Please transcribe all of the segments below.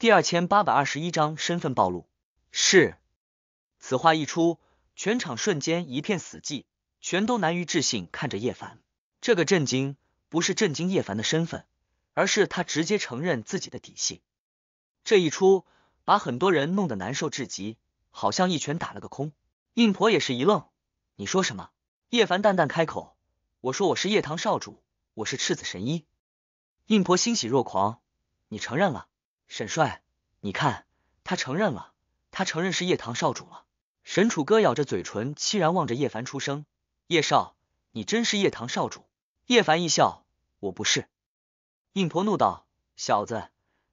第二千八百二十一章身份暴露。是，此话一出，全场瞬间一片死寂，全都难于置信看着叶凡。这个震惊不是震惊叶凡的身份，而是他直接承认自己的底细。这一出把很多人弄得难受至极，好像一拳打了个空。印婆也是一愣：“你说什么？”叶凡淡淡开口：“我说我是叶堂少主，我是赤子神医。”印婆欣喜若狂：“你承认了？”沈帅，你看，他承认了，他承认是叶堂少主了。沈楚歌咬着嘴唇，凄然望着叶凡，出声：“叶少，你真是叶堂少主？”叶凡一笑：“我不是。”印婆怒道：“小子，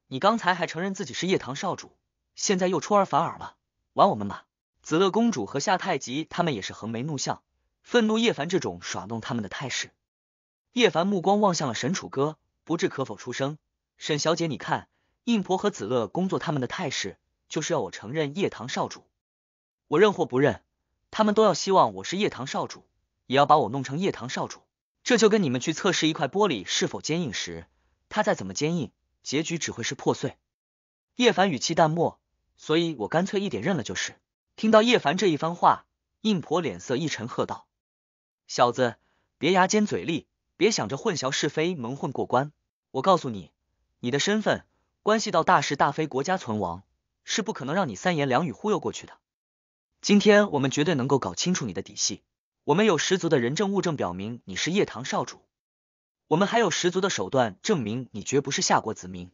你刚才还承认自己是叶堂少主，现在又出尔反尔了，玩我们吧！”紫乐公主和夏太极他们也是横眉怒相，愤怒叶凡这种耍弄他们的态势。叶凡目光望向了沈楚歌，不置可否，出声：“沈小姐，你看。”印婆和子乐工作他们的态势，就是要我承认叶堂少主。我认或不认，他们都要希望我是叶堂少主，也要把我弄成叶堂少主。这就跟你们去测试一块玻璃是否坚硬时，它再怎么坚硬，结局只会是破碎。叶凡语气淡漠，所以我干脆一点认了就是。听到叶凡这一番话，印婆脸色一沉，喝道：“小子，别牙尖嘴利，别想着混淆是非、蒙混过关。我告诉你，你的身份。”关系到大是大非、国家存亡，是不可能让你三言两语忽悠过去的。今天我们绝对能够搞清楚你的底细，我们有十足的人证物证表明你是叶堂少主，我们还有十足的手段证明你绝不是夏国子民。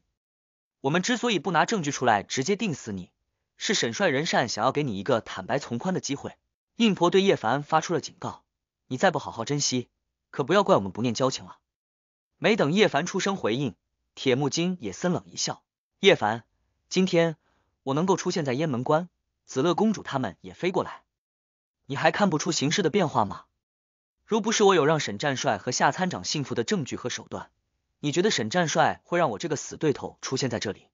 我们之所以不拿证据出来直接定死你，是沈帅仁善想要给你一个坦白从宽的机会。印婆对叶凡发出了警告，你再不好好珍惜，可不要怪我们不念交情了。没等叶凡出声回应。铁木金也森冷一笑：“叶凡，今天我能够出现在雁门关，紫乐公主他们也飞过来，你还看不出形势的变化吗？如不是我有让沈战帅和夏参长幸福的证据和手段，你觉得沈战帅会让我这个死对头出现在这里？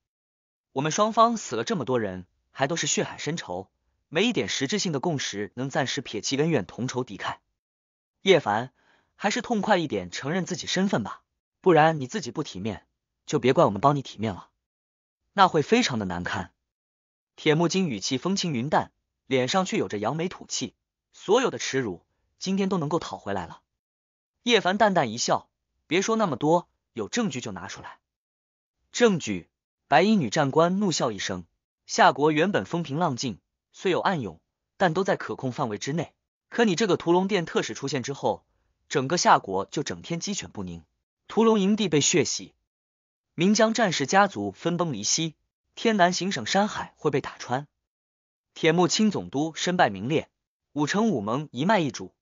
我们双方死了这么多人，还都是血海深仇，没一点实质性的共识，能暂时撇弃恩怨，同仇敌忾？叶凡，还是痛快一点承认自己身份吧，不然你自己不体面。”就别怪我们帮你体面了，那会非常的难堪。铁木金语气风轻云淡，脸上却有着扬眉吐气。所有的耻辱，今天都能够讨回来了。叶凡淡淡一笑，别说那么多，有证据就拿出来。证据！白衣女战官怒笑一声。夏国原本风平浪静，虽有暗涌，但都在可控范围之内。可你这个屠龙殿特使出现之后，整个夏国就整天鸡犬不宁，屠龙营地被血洗。岷江战士家族分崩离析，天南行省山海会被打穿，铁木清总督身败名裂，武城武盟一脉一主，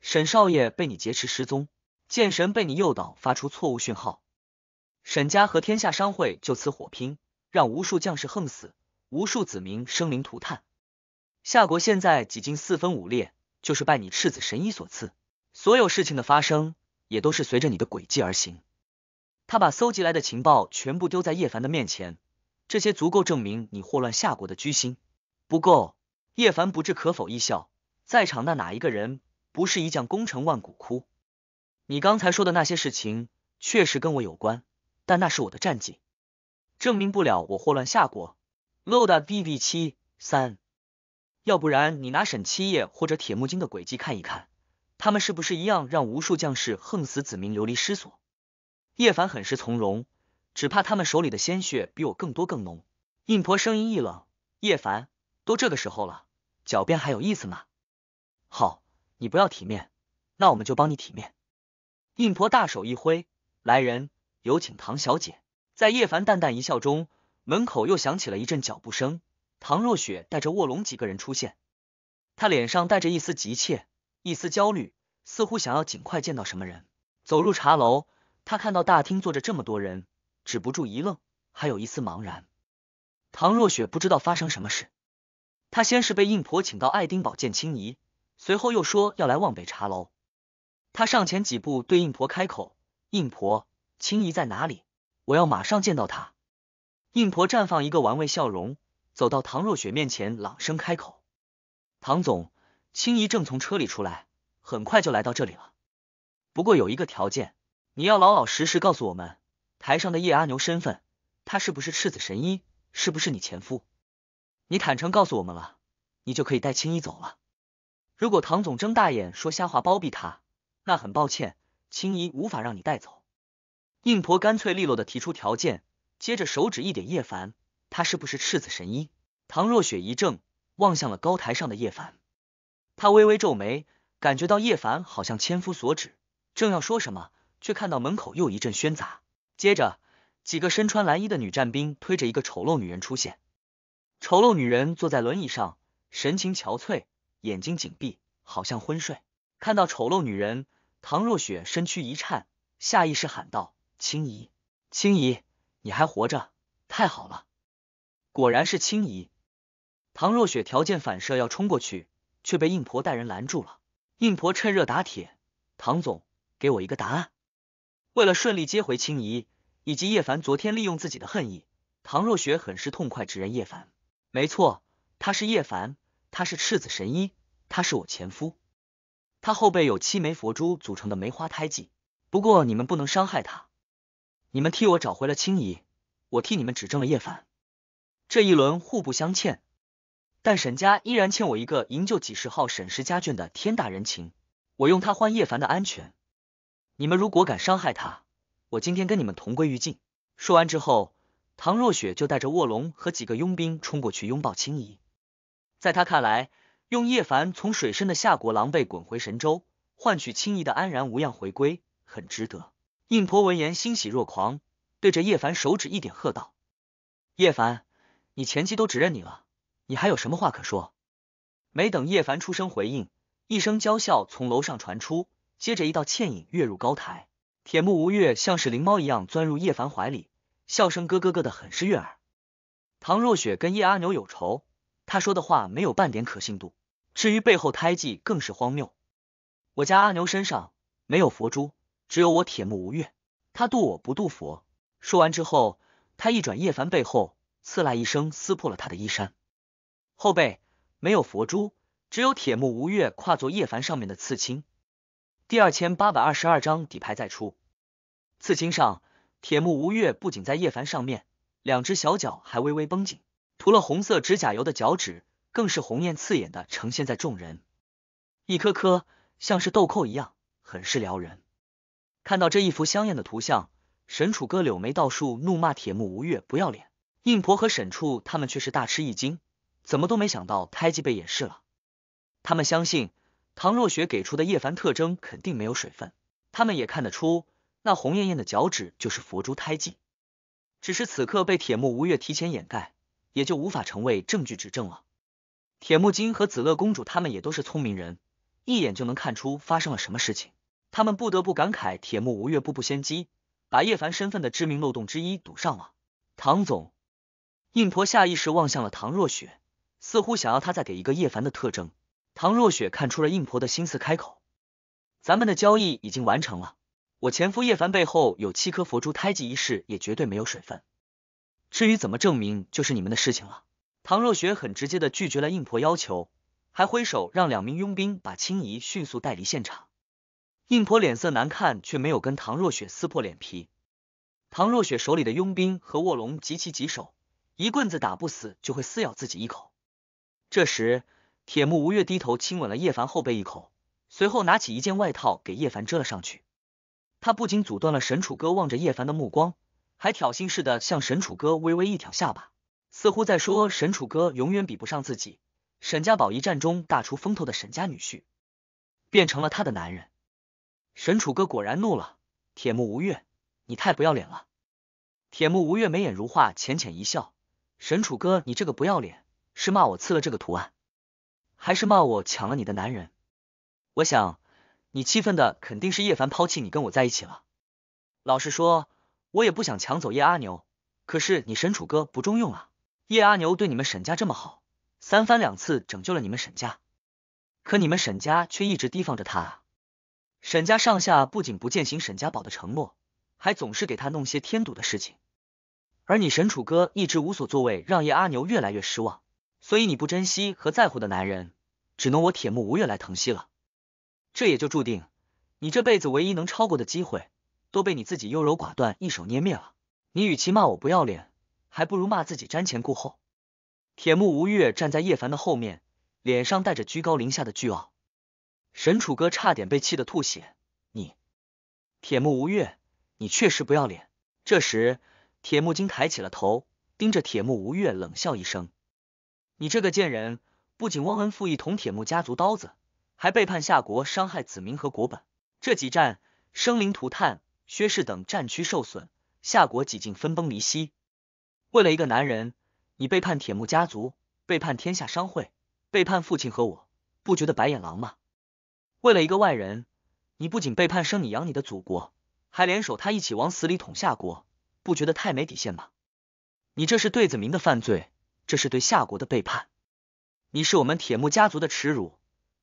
沈少爷被你劫持失踪，剑神被你诱导发出错误讯号，沈家和天下商会就此火拼，让无数将士横死，无数子民生灵涂炭，夏国现在几近四分五裂，就是拜你赤子神医所赐，所有事情的发生也都是随着你的轨迹而行。他把搜集来的情报全部丢在叶凡的面前，这些足够证明你祸乱夏国的居心。不够，叶凡不置可否一笑，在场那哪一个人不是一将功成万骨枯？你刚才说的那些事情确实跟我有关，但那是我的战绩，证明不了我祸乱夏国。Load B B 七三，要不然你拿沈七夜或者铁木金的诡计看一看，他们是不是一样让无数将士横死，子民流离失所？叶凡很是从容，只怕他们手里的鲜血比我更多更浓。印婆声音一冷：“叶凡，都这个时候了，狡辩还有意思吗？”好，你不要体面，那我们就帮你体面。印婆大手一挥：“来人，有请唐小姐。”在叶凡淡淡一笑中，门口又响起了一阵脚步声。唐若雪带着卧龙几个人出现，他脸上带着一丝急切，一丝焦虑，似乎想要尽快见到什么人。走入茶楼。他看到大厅坐着这么多人，止不住一愣，还有一丝茫然。唐若雪不知道发生什么事，她先是被应婆请到爱丁堡见青怡，随后又说要来望北茶楼。她上前几步对应婆开口：“应婆，青怡在哪里？我要马上见到她。”应婆绽放一个玩味笑容，走到唐若雪面前，朗声开口：“唐总，青怡正从车里出来，很快就来到这里了。不过有一个条件。”你要老老实实告诉我们，台上的叶阿牛身份，他是不是赤子神医？是不是你前夫？你坦诚告诉我们了，你就可以带青衣走了。如果唐总睁大眼说瞎话包庇他，那很抱歉，青衣无法让你带走。应婆干脆利落的提出条件，接着手指一点叶凡，他是不是赤子神医？唐若雪一怔，望向了高台上的叶凡，他微微皱眉，感觉到叶凡好像千夫所指，正要说什么。却看到门口又一阵喧杂，接着几个身穿蓝衣的女战兵推着一个丑陋女人出现。丑陋女人坐在轮椅上，神情憔悴，眼睛紧闭，好像昏睡。看到丑陋女人，唐若雪身躯一颤，下意识喊道：“青怡，青怡，你还活着，太好了！果然是青怡。”唐若雪条件反射要冲过去，却被硬婆带人拦住了。硬婆趁热打铁：“唐总，给我一个答案。”为了顺利接回青怡，以及叶凡昨天利用自己的恨意，唐若雪很是痛快指认叶凡。没错，他是叶凡，他是赤子神医，他是我前夫。他后背有七枚佛珠组成的梅花胎记。不过你们不能伤害他，你们替我找回了青怡，我替你们指证了叶凡。这一轮互不相欠，但沈家依然欠我一个营救几十号沈氏家眷的天大人情，我用它换叶凡的安全。你们如果敢伤害他，我今天跟你们同归于尽！说完之后，唐若雪就带着卧龙和几个佣兵冲过去拥抱青怡。在他看来，用叶凡从水深的夏国狼狈滚回神州，换取青怡的安然无恙回归，很值得。硬婆闻言欣喜若狂，对着叶凡手指一点，喝道：“叶凡，你前妻都指认你了，你还有什么话可说？”没等叶凡出声回应，一声娇笑从楼上传出。接着一道倩影跃入高台，铁木吴越像是灵猫一样钻入叶凡怀里，笑声咯咯咯的，很是悦耳。唐若雪跟叶阿牛有仇，他说的话没有半点可信度。至于背后胎记更是荒谬，我家阿牛身上没有佛珠，只有我铁木吴越，他渡我不渡佛。说完之后，他一转叶凡背后，刺啦一声撕破了他的衣衫，后背没有佛珠，只有铁木吴越跨坐叶凡上面的刺青。第二千八百二十二章底牌再出。刺青上，铁木吴越不仅在叶凡上面，两只小脚还微微绷紧，涂了红色指甲油的脚趾更是红艳刺眼的呈现在众人。一颗颗像是豆蔻一样，很是撩人。看到这一幅香艳的图像，沈楚歌柳眉倒竖，怒骂铁木吴越不要脸。硬婆和沈处他们却是大吃一惊，怎么都没想到胎记被掩饰了。他们相信。唐若雪给出的叶凡特征肯定没有水分，他们也看得出那红艳艳的脚趾就是佛珠胎记，只是此刻被铁木吴越提前掩盖，也就无法成为证据指证了。铁木金和紫乐公主他们也都是聪明人，一眼就能看出发生了什么事情，他们不得不感慨铁木吴越步步先机，把叶凡身份的致命漏洞之一堵上了。唐总，印婆下意识望向了唐若雪，似乎想要他再给一个叶凡的特征。唐若雪看出了硬婆的心思，开口：“咱们的交易已经完成了，我前夫叶凡背后有七颗佛珠胎记一事也绝对没有水分。至于怎么证明，就是你们的事情了。”唐若雪很直接的拒绝了硬婆要求，还挥手让两名佣兵把青怡迅速带离现场。硬婆脸色难看，却没有跟唐若雪撕破脸皮。唐若雪手里的佣兵和卧龙极其棘手，一棍子打不死就会撕咬自己一口。这时。铁木吴越低头亲吻了叶凡后背一口，随后拿起一件外套给叶凡遮了上去。他不仅阻断了沈楚歌望着叶凡的目光，还挑衅似的向沈楚歌微微一挑下巴，似乎在说沈楚歌永远比不上自己。沈家宝一战中大出风头的沈家女婿，变成了他的男人。沈楚歌果然怒了，铁木吴越，你太不要脸了！铁木吴越眉眼如画，浅浅一笑，沈楚歌，你这个不要脸，是骂我刺了这个图案？还是骂我抢了你的男人？我想，你气愤的肯定是叶凡抛弃你跟我在一起了。老实说，我也不想抢走叶阿牛，可是你沈楚哥不中用啊！叶阿牛对你们沈家这么好，三番两次拯救了你们沈家，可你们沈家却一直提防着他。沈家上下不仅不践行沈家宝的承诺，还总是给他弄些添堵的事情，而你沈楚哥一直无所作为，让叶阿牛越来越失望。所以你不珍惜和在乎的男人，只能我铁木吴越来疼惜了。这也就注定你这辈子唯一能超过的机会，都被你自己优柔寡断一手捏灭了。你与其骂我不要脸，还不如骂自己瞻前顾后。铁木吴越站在叶凡的后面，脸上带着居高临下的倨傲。沈楚歌差点被气得吐血。你，铁木吴越，你确实不要脸。这时，铁木金抬起了头，盯着铁木吴越冷笑一声。你这个贱人，不仅忘恩负义捅铁木家族刀子，还背叛夏国，伤害子民和国本。这几战，生灵涂炭，薛氏等战区受损，夏国几近分崩离析。为了一个男人，你背叛铁木家族，背叛天下商会，背叛父亲和我，不觉得白眼狼吗？为了一个外人，你不仅背叛生你养你的祖国，还联手他一起往死里捅夏国，不觉得太没底线吗？你这是对子民的犯罪。这是对夏国的背叛，你是我们铁木家族的耻辱，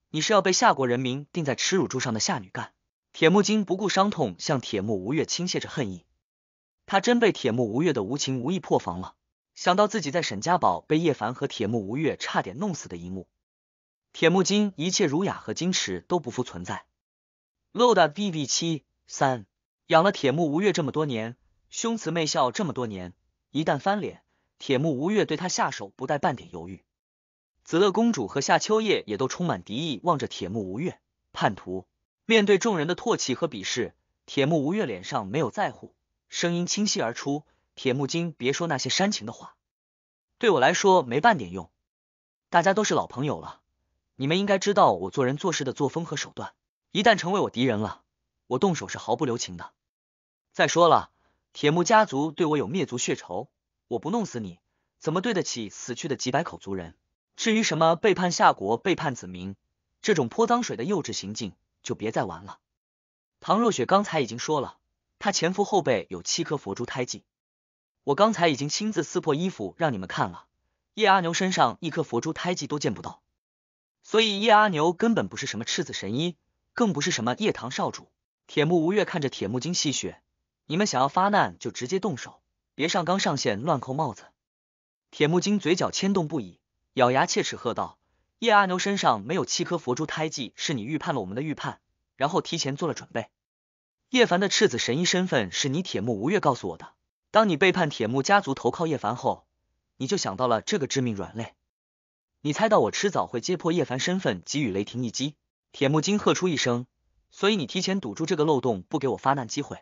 你是要被夏国人民钉在耻辱柱上的夏女干。铁木金不顾伤痛，向铁木吴越倾泻着恨意。他真被铁木吴越的无情无义破防了。想到自己在沈家堡被叶凡和铁木吴越差点弄死的一幕，铁木金一切儒雅和矜持都不复存在。l o a d BB 七三养了铁木吴越这么多年，兄慈妹孝这么多年，一旦翻脸。铁木吴越对他下手不带半点犹豫，紫乐公主和夏秋叶也都充满敌意望着铁木吴越叛徒。面对众人的唾弃和鄙视，铁木吴越脸上没有在乎，声音清晰而出：“铁木金，别说那些煽情的话，对我来说没半点用。大家都是老朋友了，你们应该知道我做人做事的作风和手段。一旦成为我敌人了，我动手是毫不留情的。再说了，铁木家族对我有灭族血仇。”我不弄死你，怎么对得起死去的几百口族人？至于什么背叛夏国、背叛子民，这种泼脏水的幼稚行径，就别再玩了。唐若雪刚才已经说了，她前夫后背有七颗佛珠胎记，我刚才已经亲自撕破衣服让你们看了，叶阿牛身上一颗佛珠胎记都见不到，所以叶阿牛根本不是什么赤子神医，更不是什么叶堂少主。铁木吴越看着铁木金戏谑，你们想要发难，就直接动手。别上纲上线乱扣帽子！铁木金嘴角牵动不已，咬牙切齿喝道：“叶阿牛身上没有七颗佛珠胎记，是你预判了我们的预判，然后提前做了准备。叶凡的赤子神医身份是你铁木吴越告诉我的。当你背叛铁木家族投靠叶凡后，你就想到了这个致命软肋。你猜到我迟早会揭破叶凡身份，给予雷霆一击。”铁木金喝出一声：“所以你提前堵住这个漏洞，不给我发难机会。”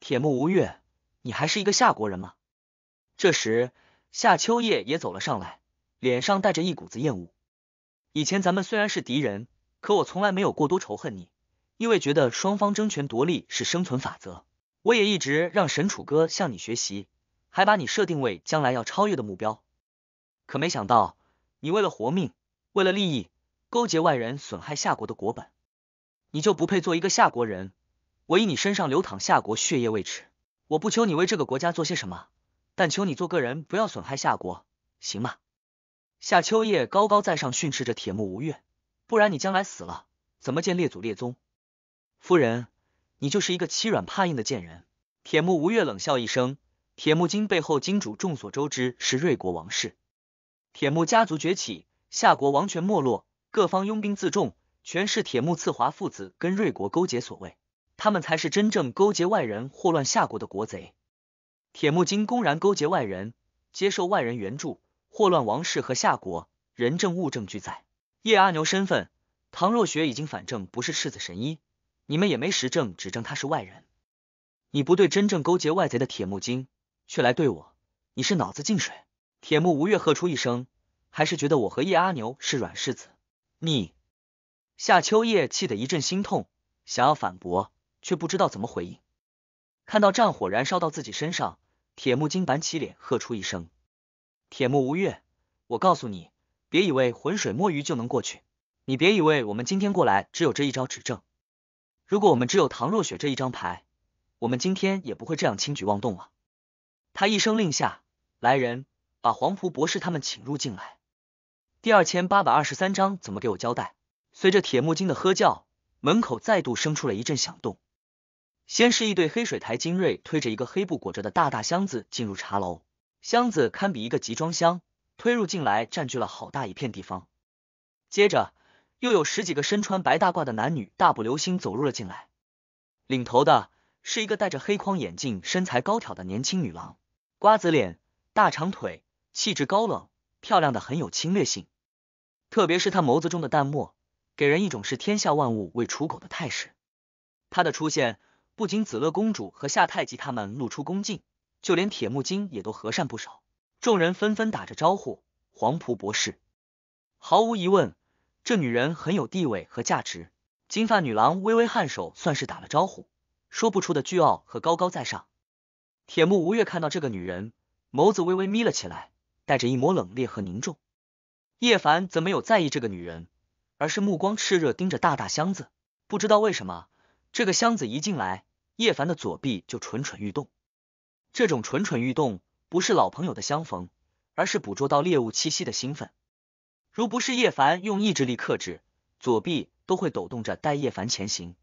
铁木无月，你还是一个夏国人吗？这时，夏秋叶也走了上来，脸上带着一股子厌恶。以前咱们虽然是敌人，可我从来没有过多仇恨你，因为觉得双方争权夺利是生存法则。我也一直让沈楚歌向你学习，还把你设定为将来要超越的目标。可没想到，你为了活命，为了利益，勾结外人损害夏国的国本，你就不配做一个夏国人。我以你身上流淌夏国血液为耻。我不求你为这个国家做些什么，但求你做个人不要损害夏国，行吗？夏秋叶高高在上训斥着铁木吴越，不然你将来死了怎么见列祖列宗？夫人，你就是一个欺软怕硬的贱人！铁木吴越冷笑一声，铁木金背后金主众所周知是瑞国王室，铁木家族崛起，夏国王权没落，各方拥兵自重，全是铁木刺华父子跟瑞国勾结所为。他们才是真正勾结外人祸乱夏国的国贼，铁木金公然勾结外人，接受外人援助，祸乱王室和夏国，人证物证俱在。叶阿牛身份，唐若雪已经反正不是世子神医，你们也没实证指证他是外人，你不对真正勾结外贼的铁木金，却来对我，你是脑子进水？铁木吴越喝出一声，还是觉得我和叶阿牛是软柿子？你夏秋叶气得一阵心痛，想要反驳。却不知道怎么回应。看到战火燃烧到自己身上，铁木金板起脸，喝出一声：“铁木吴越，我告诉你，别以为浑水摸鱼就能过去。你别以为我们今天过来只有这一招指证。如果我们只有唐若雪这一张牌，我们今天也不会这样轻举妄动了。”他一声令下，来人把黄甫博士他们请入进来。第二千八百二十三章怎么给我交代？随着铁木金的喝叫，门口再度生出了一阵响动。先是一对黑水台精锐推着一个黑布裹着的大大箱子进入茶楼，箱子堪比一个集装箱，推入进来占据了好大一片地方。接着又有十几个身穿白大褂的男女大步流星走入了进来，领头的是一个戴着黑框眼镜、身材高挑的年轻女郎，瓜子脸、大长腿，气质高冷，漂亮的很有侵略性，特别是她眸子中的淡漠，给人一种是天下万物为刍狗的态势。她的出现。不仅紫乐公主和夏太极他们露出恭敬，就连铁木金也都和善不少。众人纷纷打着招呼。黄甫博士，毫无疑问，这女人很有地位和价值。金发女郎微微颔首，算是打了招呼，说不出的倨傲和高高在上。铁木吴越看到这个女人，眸子微微眯了起来，带着一抹冷冽和凝重。叶凡则没有在意这个女人，而是目光炽热盯着大大箱子。不知道为什么，这个箱子一进来。叶凡的左臂就蠢蠢欲动，这种蠢蠢欲动不是老朋友的相逢，而是捕捉到猎物气息的兴奋。如不是叶凡用意志力克制，左臂都会抖动着带叶凡前行。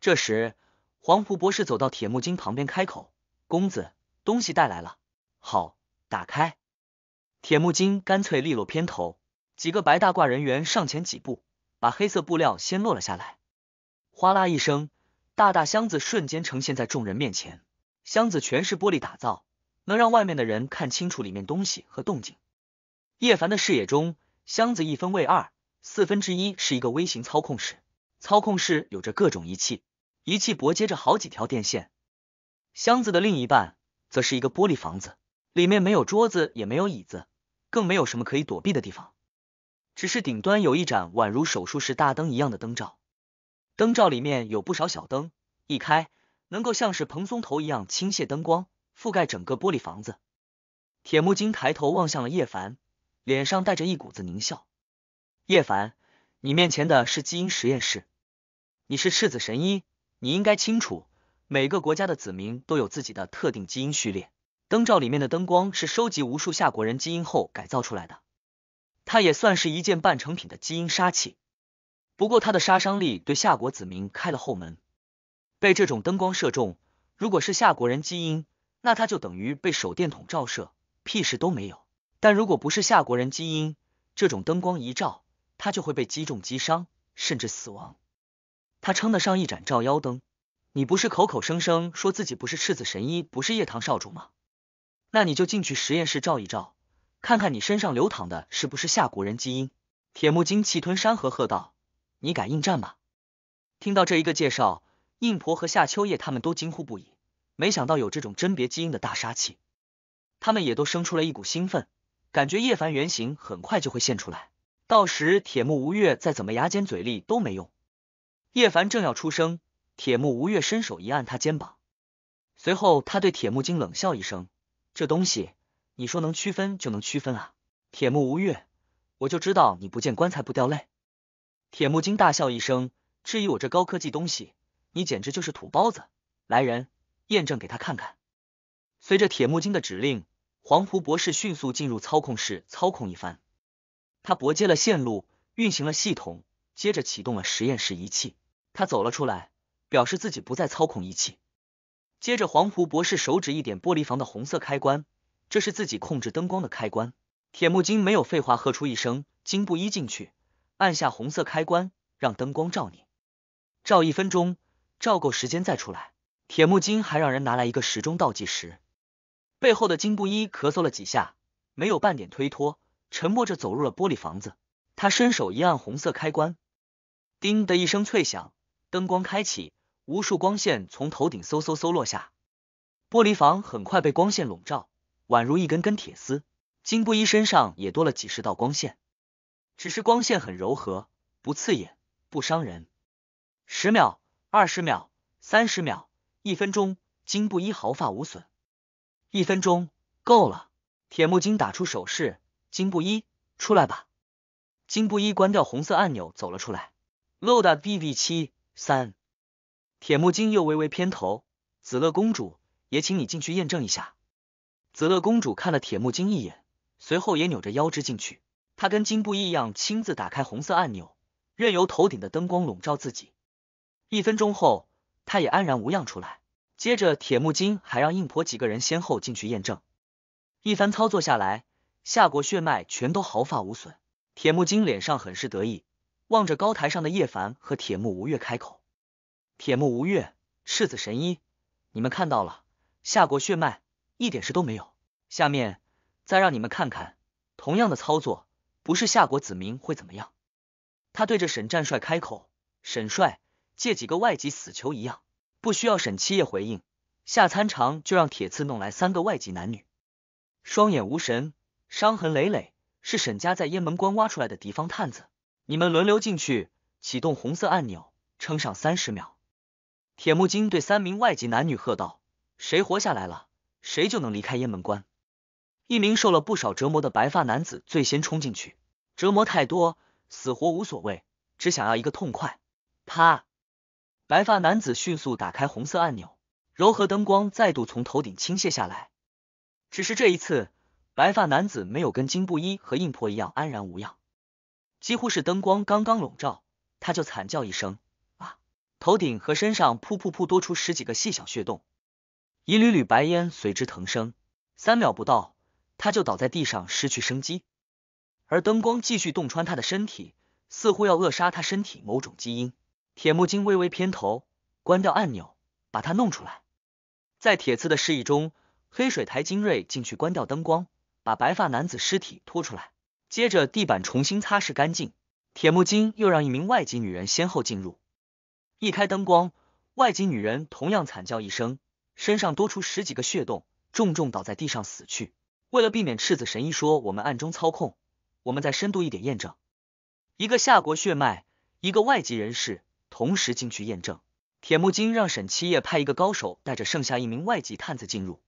这时，黄埔博士走到铁木金旁边，开口：“公子，东西带来了。”“好，打开。”铁木金干脆利落偏头，几个白大褂人员上前几步，把黑色布料掀落了下来，哗啦一声。大大箱子瞬间呈现在众人面前，箱子全是玻璃打造，能让外面的人看清楚里面东西和动静。叶凡的视野中，箱子一分为二，四分之一是一个微型操控室，操控室有着各种仪器，仪器驳接着好几条电线。箱子的另一半则是一个玻璃房子，里面没有桌子，也没有椅子，更没有什么可以躲避的地方，只是顶端有一盏宛如手术室大灯一样的灯罩。灯罩里面有不少小灯，一开能够像是蓬松头一样倾泻灯光，覆盖整个玻璃房子。铁木金抬头望向了叶凡，脸上带着一股子狞笑。叶凡，你面前的是基因实验室，你是赤子神医，你应该清楚，每个国家的子民都有自己的特定基因序列。灯罩里面的灯光是收集无数夏国人基因后改造出来的，它也算是一件半成品的基因杀器。不过他的杀伤力对夏国子民开了后门，被这种灯光射中，如果是夏国人基因，那他就等于被手电筒照射，屁事都没有；但如果不是夏国人基因，这种灯光一照，他就会被击中、击伤，甚至死亡。他称得上一盏照妖灯。你不是口口声声说自己不是赤子神医，不是夜堂少主吗？那你就进去实验室照一照，看看你身上流淌的是不是夏国人基因。铁木金气吞山河喝道。你敢应战吗？听到这一个介绍，印婆和夏秋叶他们都惊呼不已，没想到有这种甄别基因的大杀器，他们也都生出了一股兴奋，感觉叶凡原型很快就会现出来，到时铁木吴越再怎么牙尖嘴利都没用。叶凡正要出声，铁木吴越伸手一按他肩膀，随后他对铁木金冷笑一声：“这东西，你说能区分就能区分啊！”铁木吴越，我就知道你不见棺材不掉泪。铁木金大笑一声，质疑我这高科技东西，你简直就是土包子！来人，验证给他看看。随着铁木金的指令，黄湖博士迅速进入操控室，操控一番。他拨接了线路，运行了系统，接着启动了实验室仪器。他走了出来，表示自己不再操控仪器。接着，黄湖博士手指一点玻璃房的红色开关，这是自己控制灯光的开关。铁木金没有废话，喝出一声：“金布衣进去。”按下红色开关，让灯光照你，照一分钟，照够时间再出来。铁木金还让人拿来一个时钟倒计时。背后的金布衣咳嗽了几下，没有半点推脱，沉默着走入了玻璃房子。他伸手一按红色开关，叮的一声脆响，灯光开启，无数光线从头顶嗖嗖嗖落下，玻璃房很快被光线笼罩，宛如一根根铁丝。金布衣身上也多了几十道光线。只是光线很柔和，不刺眼，不伤人。十秒，二十秒，三十秒，一分钟，金布衣毫发无损。一分钟够了。铁木金打出手势，金布衣出来吧。金布衣关掉红色按钮，走了出来。load bv 七三。铁木金又微微偏头，紫乐公主也请你进去验证一下。紫乐公主看了铁木金一眼，随后也扭着腰肢进去。他跟金布一样，亲自打开红色按钮，任由头顶的灯光笼罩自己。一分钟后，他也安然无恙出来。接着，铁木金还让硬婆几个人先后进去验证。一番操作下来，夏国血脉全都毫发无损。铁木金脸上很是得意，望着高台上的叶凡和铁木吴越开口：“铁木吴越，赤子神医，你们看到了，夏国血脉一点事都没有。下面再让你们看看同样的操作。”不是夏国子民会怎么样？他对着沈战帅开口：“沈帅，借几个外籍死囚一样，不需要。”沈七叶回应，夏参长就让铁刺弄来三个外籍男女，双眼无神，伤痕累累，是沈家在雁门关挖出来的敌方探子。你们轮流进去，启动红色按钮，撑上三十秒。铁木金对三名外籍男女喝道：“谁活下来了，谁就能离开雁门关。”一名受了不少折磨的白发男子最先冲进去，折磨太多，死活无所谓，只想要一个痛快。啪！白发男子迅速打开红色按钮，柔和灯光再度从头顶倾泻下来。只是这一次，白发男子没有跟金布衣和硬婆一样安然无恙，几乎是灯光刚刚笼罩，他就惨叫一声啊！头顶和身上噗噗噗多出十几个细小血洞，一缕缕白烟随之腾升，三秒不到。他就倒在地上，失去生机，而灯光继续洞穿他的身体，似乎要扼杀他身体某种基因。铁木金微微偏头，关掉按钮，把他弄出来。在铁刺的示意中，黑水台精锐进去关掉灯光，把白发男子尸体拖出来，接着地板重新擦拭干净。铁木金又让一名外籍女人先后进入，一开灯光，外籍女人同样惨叫一声，身上多出十几个血洞，重重倒在地上死去。为了避免赤子神医说我们暗中操控，我们再深度一点验证。一个夏国血脉，一个外籍人士，同时进去验证。铁木金让沈七夜派一个高手带着剩下一名外籍探子进入。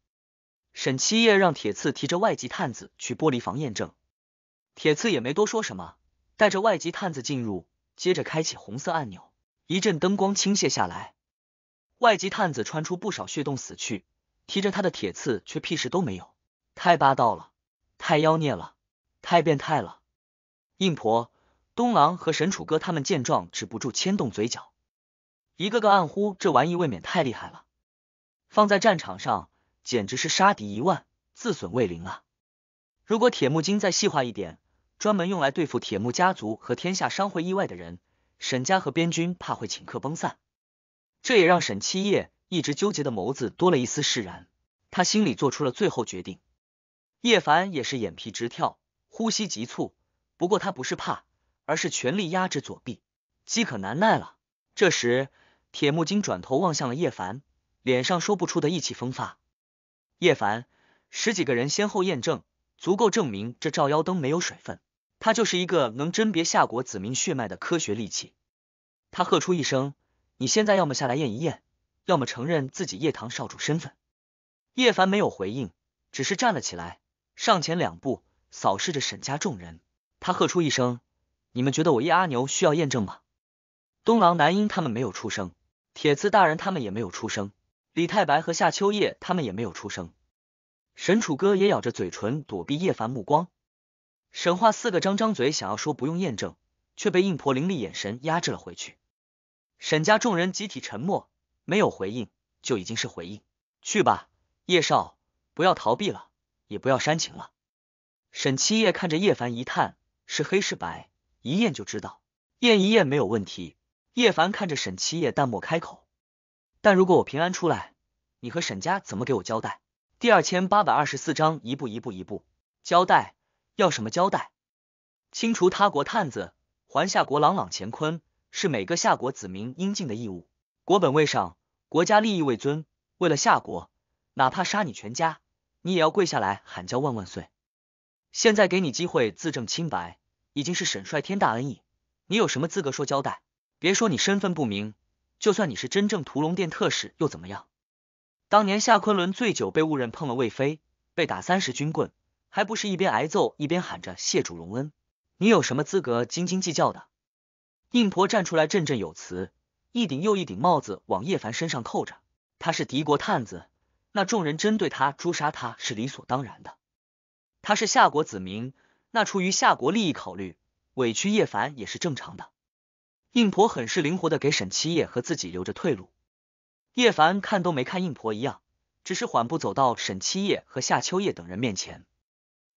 沈七夜让铁刺提着外籍探子去玻璃房验证。铁刺也没多说什么，带着外籍探子进入，接着开启红色按钮，一阵灯光倾泻下来，外籍探子穿出不少血洞死去，提着他的铁刺却屁事都没有。太霸道了，太妖孽了，太变态了！硬婆东郎和沈楚歌他们见状止不住牵动嘴角，一个个暗呼：“这玩意未免太厉害了，放在战场上简直是杀敌一万，自损为零啊！”如果铁木金再细化一点，专门用来对付铁木家族和天下商会意外的人，沈家和边军怕会顷刻崩散。这也让沈七夜一直纠结的眸子多了一丝释然，他心里做出了最后决定。叶凡也是眼皮直跳，呼吸急促。不过他不是怕，而是全力压制左臂，饥渴难耐了。这时，铁木金转头望向了叶凡，脸上说不出的意气风发。叶凡，十几个人先后验证，足够证明这照妖灯没有水分，它就是一个能甄别夏国子民血脉的科学利器。他喝出一声：“你现在要么下来验一验，要么承认自己叶唐少主身份。”叶凡没有回应，只是站了起来。上前两步，扫视着沈家众人，他喝出一声：“你们觉得我叶阿牛需要验证吗？”东郎、南英他们没有出声，铁刺大人他们也没有出声，李太白和夏秋叶他们也没有出声，沈楚歌也咬着嘴唇躲避叶凡目光，沈画四个张张嘴想要说不用验证，却被硬婆凌厉眼神压制了回去。沈家众人集体沉默，没有回应就已经是回应。去吧，叶少，不要逃避了。也不要煽情了。沈七夜看着叶凡一探，是黑是白一验就知道。验一验没有问题。叶凡看着沈七夜淡漠开口：“但如果我平安出来，你和沈家怎么给我交代？”第二千八百二十四章一步一步一步交代，要什么交代？清除他国探子，还夏国朗朗乾坤，是每个夏国子民应尽的义务。国本位上，国家利益为尊。为了夏国，哪怕杀你全家。你也要跪下来喊叫万万岁！现在给你机会自证清白，已经是沈帅天大恩义，你有什么资格说交代？别说你身份不明，就算你是真正屠龙殿特使又怎么样？当年夏昆仑醉酒被误认碰了魏妃，被打三十军棍，还不是一边挨揍一边喊着谢主隆恩？你有什么资格斤斤计较的？印婆站出来振振有词，一顶又一顶帽子往叶凡身上扣着，他是敌国探子。那众人针对他诛杀他是理所当然的，他是夏国子民，那出于夏国利益考虑，委屈叶凡也是正常的。硬婆很是灵活的给沈七叶和自己留着退路，叶凡看都没看硬婆一样，只是缓步走到沈七叶和夏秋叶等人面前。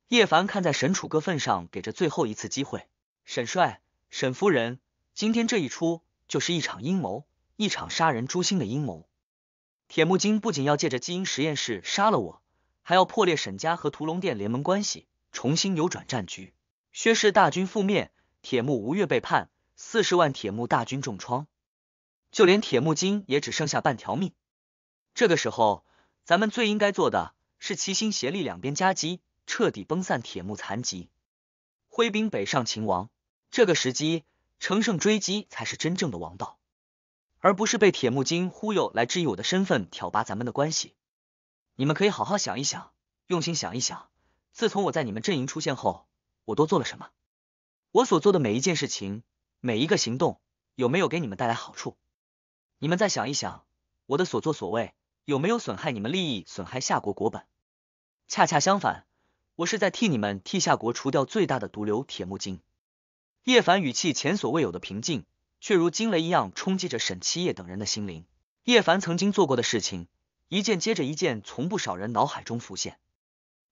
叶凡看在沈楚歌份上给这最后一次机会，沈帅、沈夫人，今天这一出就是一场阴谋，一场杀人诛心的阴谋。铁木金不仅要借着基因实验室杀了我，还要破裂沈家和屠龙殿联盟关系，重新扭转战局。薛氏大军覆灭，铁木吴越背叛，四十万铁木大军重创，就连铁木金也只剩下半条命。这个时候，咱们最应该做的是齐心协力，两边夹击，彻底崩散铁木残疾，挥兵北上擒王。这个时机，乘胜追击才是真正的王道。而不是被铁木金忽悠来质疑我的身份，挑拔咱们的关系。你们可以好好想一想，用心想一想。自从我在你们阵营出现后，我都做了什么？我所做的每一件事情，每一个行动，有没有给你们带来好处？你们再想一想，我的所作所为有没有损害你们利益，损害夏国国本？恰恰相反，我是在替你们，替夏国除掉最大的毒瘤——铁木金。叶凡语气前所未有的平静。却如惊雷一样冲击着沈七叶等人的心灵。叶凡曾经做过的事情，一件接着一件，从不少人脑海中浮现。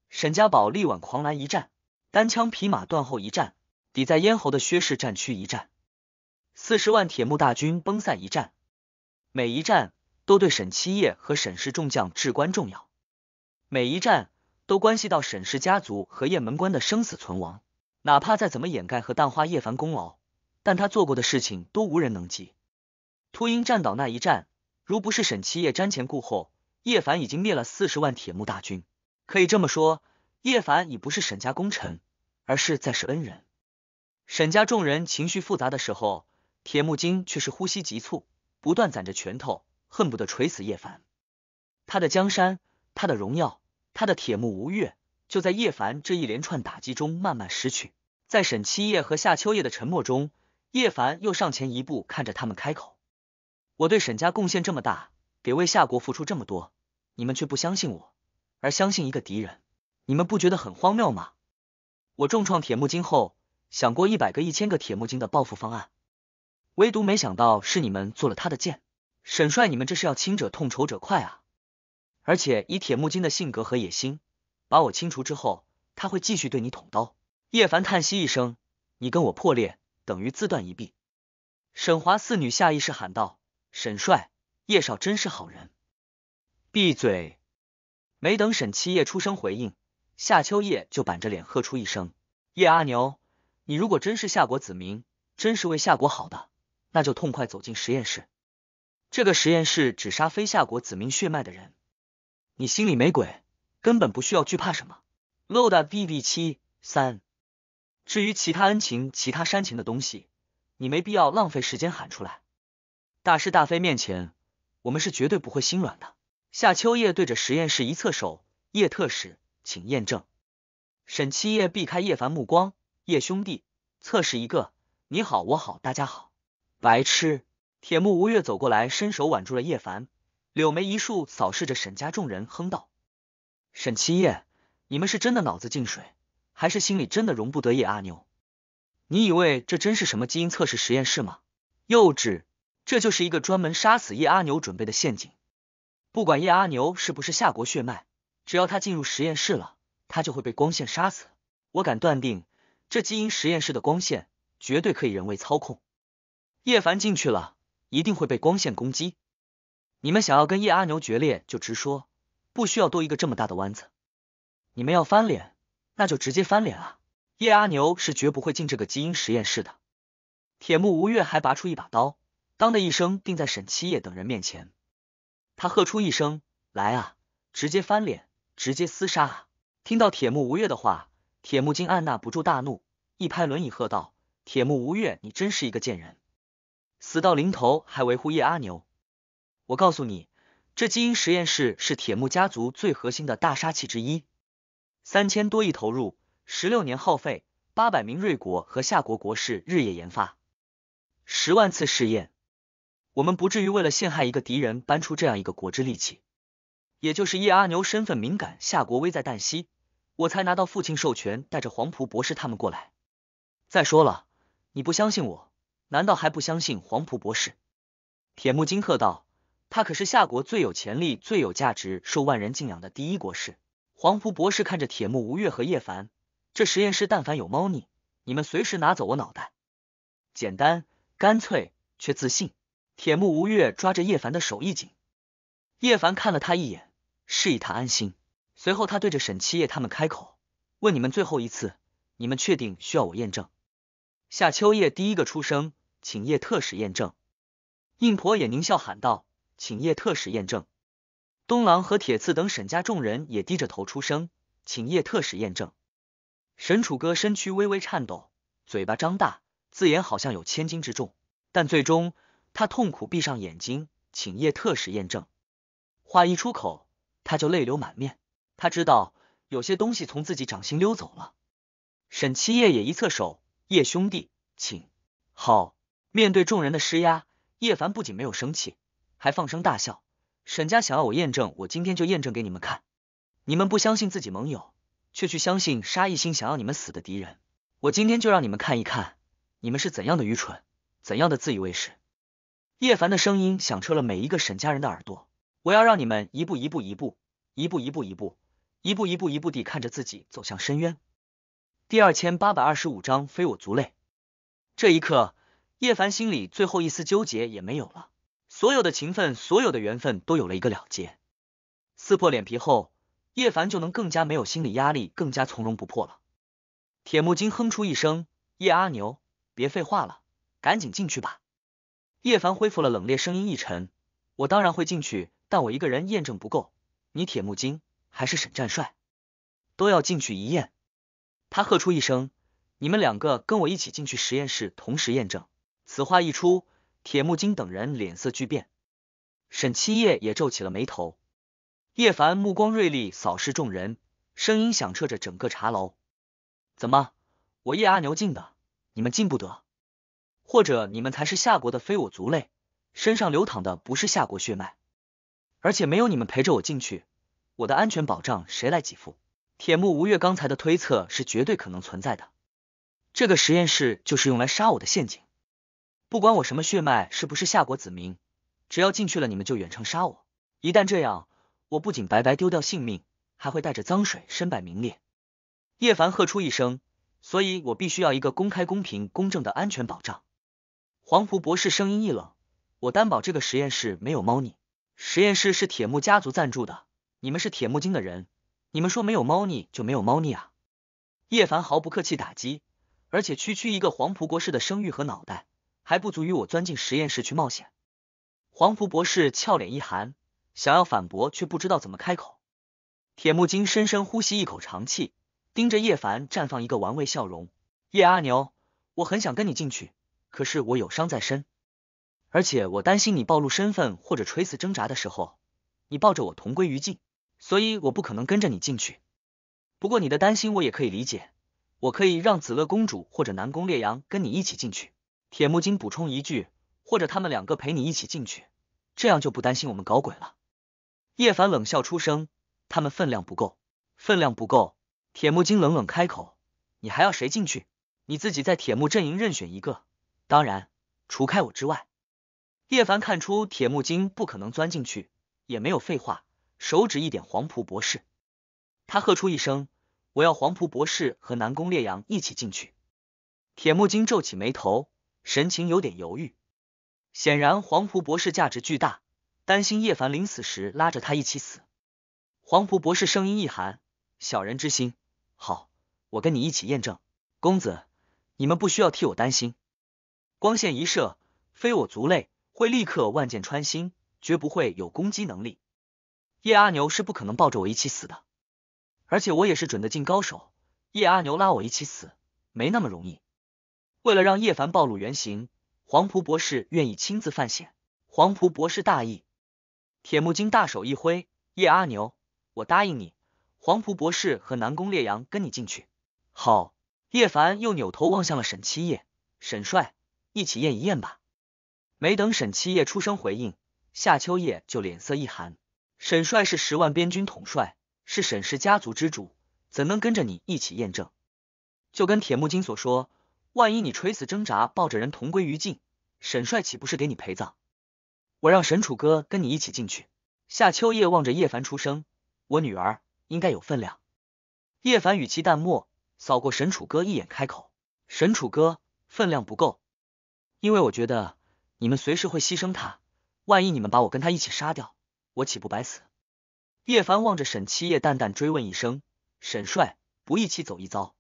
沈家宝力挽狂澜一战，单枪匹马断后一战，抵在咽喉的薛氏战区一战，四十万铁木大军崩散一战，每一战都对沈七叶和沈氏众将至关重要，每一战都关系到沈氏家族和雁门关的生死存亡。哪怕再怎么掩盖和淡化叶凡功劳。但他做过的事情都无人能及。秃鹰战岛那一战，如不是沈七叶瞻前顾后，叶凡已经灭了四十万铁木大军。可以这么说，叶凡已不是沈家功臣，而是在世恩人。沈家众人情绪复杂的时候，铁木金却是呼吸急促，不断攒着拳头，恨不得锤死叶凡。他的江山，他的荣耀，他的铁木吴越，就在叶凡这一连串打击中慢慢失去。在沈七叶和夏秋叶的沉默中。叶凡又上前一步，看着他们开口：“我对沈家贡献这么大，给魏夏国付出这么多，你们却不相信我，而相信一个敌人，你们不觉得很荒谬吗？我重创铁木金后，想过一百个、一千个铁木金的报复方案，唯独没想到是你们做了他的剑。沈帅，你们这是要亲者痛，仇者快啊！而且以铁木金的性格和野心，把我清除之后，他会继续对你捅刀。”叶凡叹息一声：“你跟我破裂。”等于自断一臂。沈华四女下意识喊道：“沈帅，叶少真是好人。”闭嘴！没等沈七叶出声回应，夏秋叶就板着脸喝出一声：“叶阿牛，你如果真是夏国子民，真是为夏国好的，那就痛快走进实验室。这个实验室只杀非夏国子民血脉的人，你心里没鬼，根本不需要惧怕什么。” Load B B 七三。至于其他恩情，其他煽情的东西，你没必要浪费时间喊出来。大是大非面前，我们是绝对不会心软的。夏秋叶对着实验室一侧手，叶特使，请验证。沈七叶避开叶凡目光，叶兄弟，测试一个，你好，我好，大家好。白痴！铁木吴越走过来，伸手挽住了叶凡，柳眉一竖，扫视着沈家众人，哼道：“沈七叶，你们是真的脑子进水。”还是心里真的容不得叶阿牛？你以为这真是什么基因测试实验室吗？幼稚！这就是一个专门杀死叶阿牛准备的陷阱。不管叶阿牛是不是夏国血脉，只要他进入实验室了，他就会被光线杀死。我敢断定，这基因实验室的光线绝对可以人为操控。叶凡进去了一定会被光线攻击。你们想要跟叶阿牛决裂，就直说，不需要多一个这么大的弯子。你们要翻脸。那就直接翻脸啊！叶阿牛是绝不会进这个基因实验室的。铁木吴越还拔出一把刀，当的一声定在沈七夜等人面前。他喝出一声：“来啊，直接翻脸，直接厮杀！”听到铁木吴越的话，铁木金按捺不住大怒，一拍轮椅喝道：“铁木吴越，你真是一个贱人！死到临头还维护叶阿牛！我告诉你，这基因实验室是铁木家族最核心的大杀器之一。”三千多亿投入，十六年耗费，八百名瑞国和夏国国士日夜研发，十万次试验，我们不至于为了陷害一个敌人搬出这样一个国之利器。也就是叶阿牛身份敏感，夏国危在旦夕，我才拿到父亲授权，带着黄仆博士他们过来。再说了，你不相信我，难道还不相信黄仆博士？铁木金克道，他可是夏国最有潜力、最有价值、受万人敬仰的第一国士。黄甫博士看着铁木吴越和叶凡，这实验室但凡有猫腻，你们随时拿走我脑袋。简单干脆，却自信。铁木吴越抓着叶凡的手一紧，叶凡看了他一眼，示意他安心。随后他对着沈七叶他们开口，问你们最后一次，你们确定需要我验证？夏秋叶第一个出声，请叶特使验证。应婆也狞笑喊道，请叶特使验证。东郎和铁刺等沈家众人也低着头出声，请叶特使验证。沈楚歌身躯微微颤抖，嘴巴张大，字眼好像有千斤之重，但最终他痛苦闭上眼睛，请叶特使验证。话一出口，他就泪流满面。他知道有些东西从自己掌心溜走了。沈七夜也一侧手，叶兄弟，请好。面对众人的施压，叶凡不仅没有生气，还放声大笑。沈家想要我验证，我今天就验证给你们看。你们不相信自己盟友，却去相信沙一心想要你们死的敌人。我今天就让你们看一看，你们是怎样的愚蠢，怎样的自以为是。叶凡的声音响彻了每一个沈家人的耳朵。我要让你们一步一步，一步，一步一步，一步，一步一步地看着自己走向深渊。第二千八百二十五章非我族类。这一刻，叶凡心里最后一丝纠结也没有了。所有的情分，所有的缘分都有了一个了结。撕破脸皮后，叶凡就能更加没有心理压力，更加从容不迫了。铁木金哼出一声：“叶阿牛，别废话了，赶紧进去吧。”叶凡恢复了冷冽，声音一沉：“我当然会进去，但我一个人验证不够，你铁木金还是沈战帅都要进去一验。”他喝出一声：“你们两个跟我一起进去实验室，同时验证。”此话一出。铁木金等人脸色巨变，沈七夜也皱起了眉头。叶凡目光锐利扫视众人，声音响彻着整个茶楼：“怎么，我叶阿牛进的，你们进不得？或者你们才是夏国的非我族类，身上流淌的不是夏国血脉？而且没有你们陪着我进去，我的安全保障谁来给付？”铁木吴越刚才的推测是绝对可能存在的，这个实验室就是用来杀我的陷阱。不管我什么血脉，是不是夏国子民，只要进去了，你们就远程杀我。一旦这样，我不仅白白丢掉性命，还会带着脏水身败名裂。叶凡喝出一声，所以我必须要一个公开、公平、公正的安全保障。黄埔博士声音一冷，我担保这个实验室没有猫腻。实验室是铁木家族赞助的，你们是铁木精的人，你们说没有猫腻就没有猫腻啊？叶凡毫不客气打击，而且区区一个黄埔国士的声誉和脑袋。还不足与我钻进实验室去冒险。黄甫博士俏脸一寒，想要反驳，却不知道怎么开口。铁木金深深呼吸一口长气，盯着叶凡，绽放一个玩味笑容。叶阿牛，我很想跟你进去，可是我有伤在身，而且我担心你暴露身份或者垂死挣扎的时候，你抱着我同归于尽，所以我不可能跟着你进去。不过你的担心我也可以理解，我可以让紫乐公主或者南宫烈阳跟你一起进去。铁木金补充一句，或者他们两个陪你一起进去，这样就不担心我们搞鬼了。叶凡冷笑出声，他们分量不够，分量不够。铁木金冷冷开口，你还要谁进去？你自己在铁木阵营任选一个，当然除开我之外。叶凡看出铁木金不可能钻进去，也没有废话，手指一点黄仆博士，他喝出一声，我要黄仆博士和南宫烈阳一起进去。铁木金皱起眉头。神情有点犹豫，显然黄仆博士价值巨大，担心叶凡临死时拉着他一起死。黄仆博士声音一寒：“小人之心，好，我跟你一起验证，公子，你们不需要替我担心。”光线一射，非我族类，会立刻万箭穿心，绝不会有攻击能力。叶阿牛是不可能抱着我一起死的，而且我也是准的进高手，叶阿牛拉我一起死，没那么容易。为了让叶凡暴露原形，黄埔博士愿意亲自犯险。黄埔博士大义，铁木金大手一挥，叶阿牛，我答应你，黄埔博士和南宫烈阳跟你进去。好，叶凡又扭头望向了沈七叶，沈帅，一起验一验吧。没等沈七叶出声回应，夏秋叶就脸色一寒。沈帅是十万边军统帅，是沈氏家族之主，怎能跟着你一起验证？就跟铁木金所说。万一你垂死挣扎，抱着人同归于尽，沈帅岂不是给你陪葬？我让沈楚哥跟你一起进去。夏秋叶望着叶凡出声：“我女儿应该有分量。”叶凡语气淡漠，扫过沈楚哥一眼，开口：“沈楚哥，分量不够，因为我觉得你们随时会牺牲他。万一你们把我跟他一起杀掉，我岂不白死？”叶凡望着沈七叶，淡淡追问一声：“沈帅，不一起走一遭？”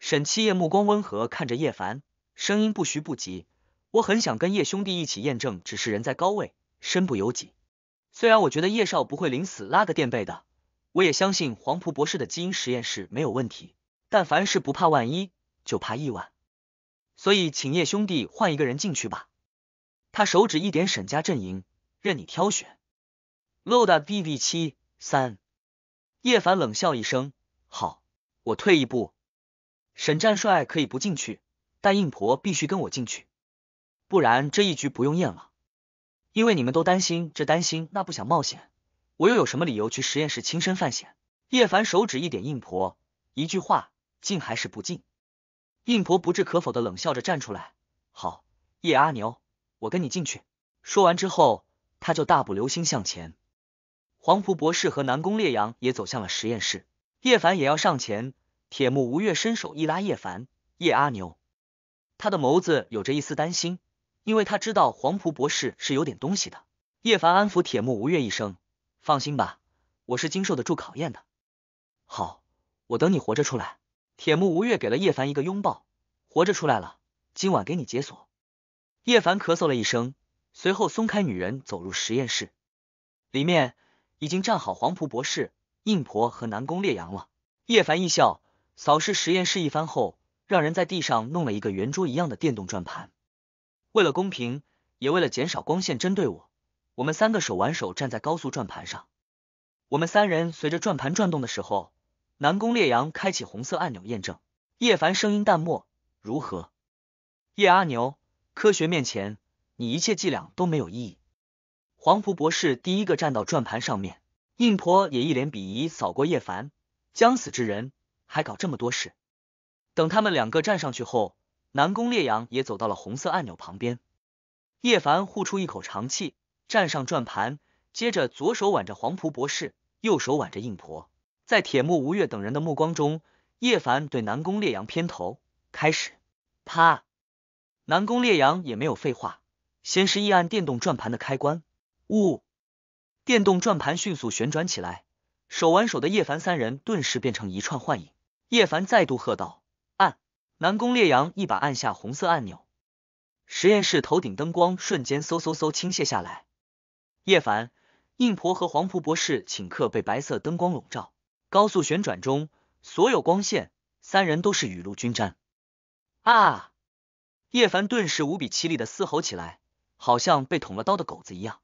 沈七夜目光温和看着叶凡，声音不徐不急：“我很想跟叶兄弟一起验证，只是人在高位，身不由己。虽然我觉得叶少不会临死拉个垫背的，我也相信黄埔博士的基因实验室没有问题。但凡事不怕万一，就怕意外。所以，请叶兄弟换一个人进去吧。”他手指一点沈家阵营，任你挑选。l o a d b V 七三，叶凡冷笑一声：“好，我退一步。”沈战帅可以不进去，但硬婆必须跟我进去，不然这一局不用验了。因为你们都担心这担心那，不想冒险，我又有什么理由去实验室亲身犯险？叶凡手指一点，硬婆一句话：进还是不进？硬婆不置可否的冷笑着站出来。好，叶阿牛，我跟你进去。说完之后，他就大步流星向前。黄埔博士和南宫烈阳也走向了实验室，叶凡也要上前。铁木吴越伸手一拉叶凡，叶阿牛，他的眸子有着一丝担心，因为他知道黄仆博士是有点东西的。叶凡安抚铁木吴越一声：“放心吧，我是经受得住考验的。”好，我等你活着出来。铁木吴越给了叶凡一个拥抱，活着出来了，今晚给你解锁。叶凡咳嗽了一声，随后松开女人，走入实验室，里面已经站好黄仆博士、硬婆和南宫烈阳了。叶凡一笑。扫视实验室一番后，让人在地上弄了一个圆桌一样的电动转盘。为了公平，也为了减少光线针对我，我们三个手挽手站在高速转盘上。我们三人随着转盘转动的时候，南宫烈阳开启红色按钮验证。叶凡声音淡漠：“如何？”叶阿牛，科学面前，你一切伎俩都没有意义。黄埔博士第一个站到转盘上面，硬婆也一脸鄙夷扫过叶凡，将死之人。还搞这么多事！等他们两个站上去后，南宫烈阳也走到了红色按钮旁边。叶凡呼出一口长气，站上转盘，接着左手挽着黄蒲博士，右手挽着硬婆，在铁木吴越等人的目光中，叶凡对南宫烈阳偏头，开始。啪！南宫烈阳也没有废话，先是一按电动转盘的开关，呜！电动转盘迅速旋转起来，手挽手的叶凡三人顿时变成一串幻影。叶凡再度喝道：“按！”南宫烈阳一把按下红色按钮，实验室头顶灯光瞬间嗖嗖嗖倾泻下来。叶凡、胤婆和黄仆博士顷刻被白色灯光笼罩，高速旋转中，所有光线，三人都是雨露均沾。啊！叶凡顿时无比凄厉的嘶吼起来，好像被捅了刀的狗子一样。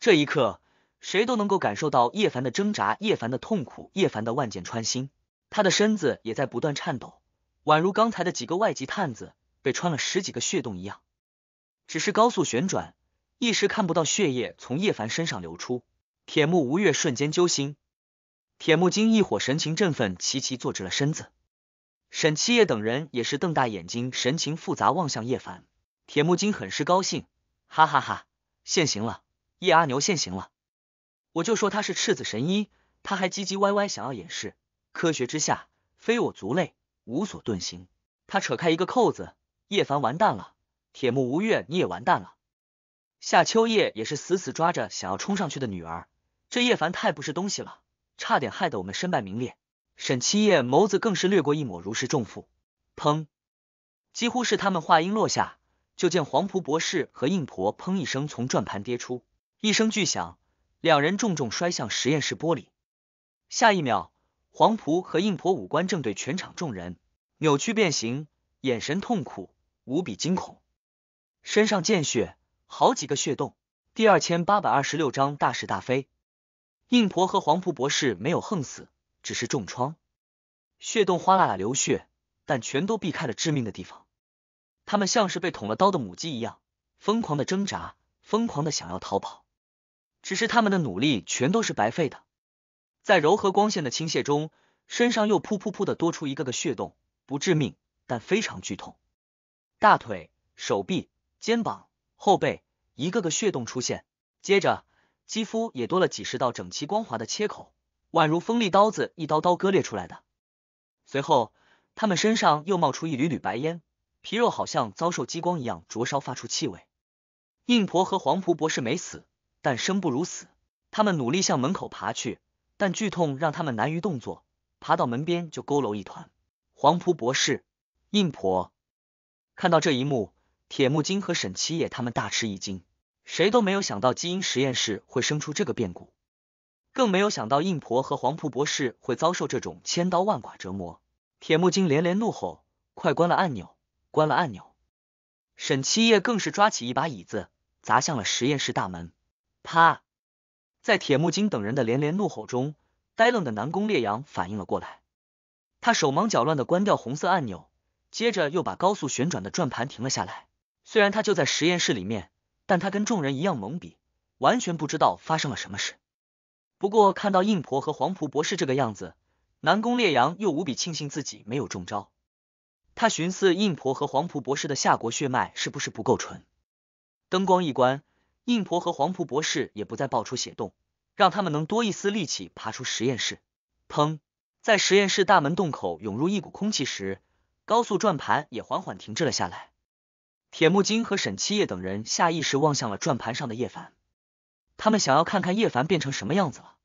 这一刻，谁都能够感受到叶凡的挣扎，叶凡的痛苦，叶凡的万箭穿心。他的身子也在不断颤抖，宛如刚才的几个外籍探子被穿了十几个血洞一样。只是高速旋转，一时看不到血液从叶凡身上流出。铁木吴越瞬间揪心，铁木金一伙神情振奋，齐齐坐直了身子。沈七夜等人也是瞪大眼睛，神情复杂望向叶凡。铁木金很是高兴，哈哈哈，现形了，叶阿牛现形了！我就说他是赤子神医，他还唧唧歪歪想要掩饰。科学之下，非我族类，无所遁形。他扯开一个扣子，叶凡完蛋了。铁木吴越，你也完蛋了。夏秋叶也是死死抓着想要冲上去的女儿，这叶凡太不是东西了，差点害得我们身败名裂。沈七夜眸子更是掠过一抹如释重负。砰！几乎是他们话音落下，就见黄仆博士和硬婆砰一声从转盘跌出，一声巨响，两人重重摔向实验室玻璃。下一秒。黄仆和硬婆五官正对全场众人扭曲变形，眼神痛苦无比惊恐，身上见血，好几个血洞。第二千八百二十六章大是大非。硬婆和黄仆博士没有横死，只是重创，血洞哗啦啦流血，但全都避开了致命的地方。他们像是被捅了刀的母鸡一样，疯狂的挣扎，疯狂的想要逃跑，只是他们的努力全都是白费的。在柔和光线的倾泻中，身上又噗噗噗的多出一个个血洞，不致命，但非常剧痛。大腿、手臂、肩膀、后背，一个个血洞出现，接着肌肤也多了几十道整齐光滑的切口，宛如锋利刀子一刀刀割裂出来的。随后，他们身上又冒出一缕缕白烟，皮肉好像遭受激光一样灼烧，发出气味。硬婆和黄浦博士没死，但生不如死。他们努力向门口爬去。但剧痛让他们难于动作，爬到门边就佝偻一团。黄埔博士、印婆看到这一幕，铁木金和沈七夜他们大吃一惊，谁都没有想到基因实验室会生出这个变故，更没有想到印婆和黄埔博士会遭受这种千刀万剐折磨。铁木金连连怒吼：“快关了按钮！关了按钮！”沈七夜更是抓起一把椅子砸向了实验室大门，啪。在铁木金等人的连连怒吼中，呆愣的南宫烈阳反应了过来，他手忙脚乱的关掉红色按钮，接着又把高速旋转的转盘停了下来。虽然他就在实验室里面，但他跟众人一样懵逼，完全不知道发生了什么事。不过看到硬婆和黄仆博士这个样子，南宫烈阳又无比庆幸自己没有中招。他寻思硬婆和黄仆博士的夏国血脉是不是不够纯？灯光一关。印婆和黄埔博士也不再爆出血洞，让他们能多一丝力气爬出实验室。砰，在实验室大门洞口涌入一股空气时，高速转盘也缓缓停滞了下来。铁木金和沈七夜等人下意识望向了转盘上的叶凡，他们想要看看叶凡变成什么样子了。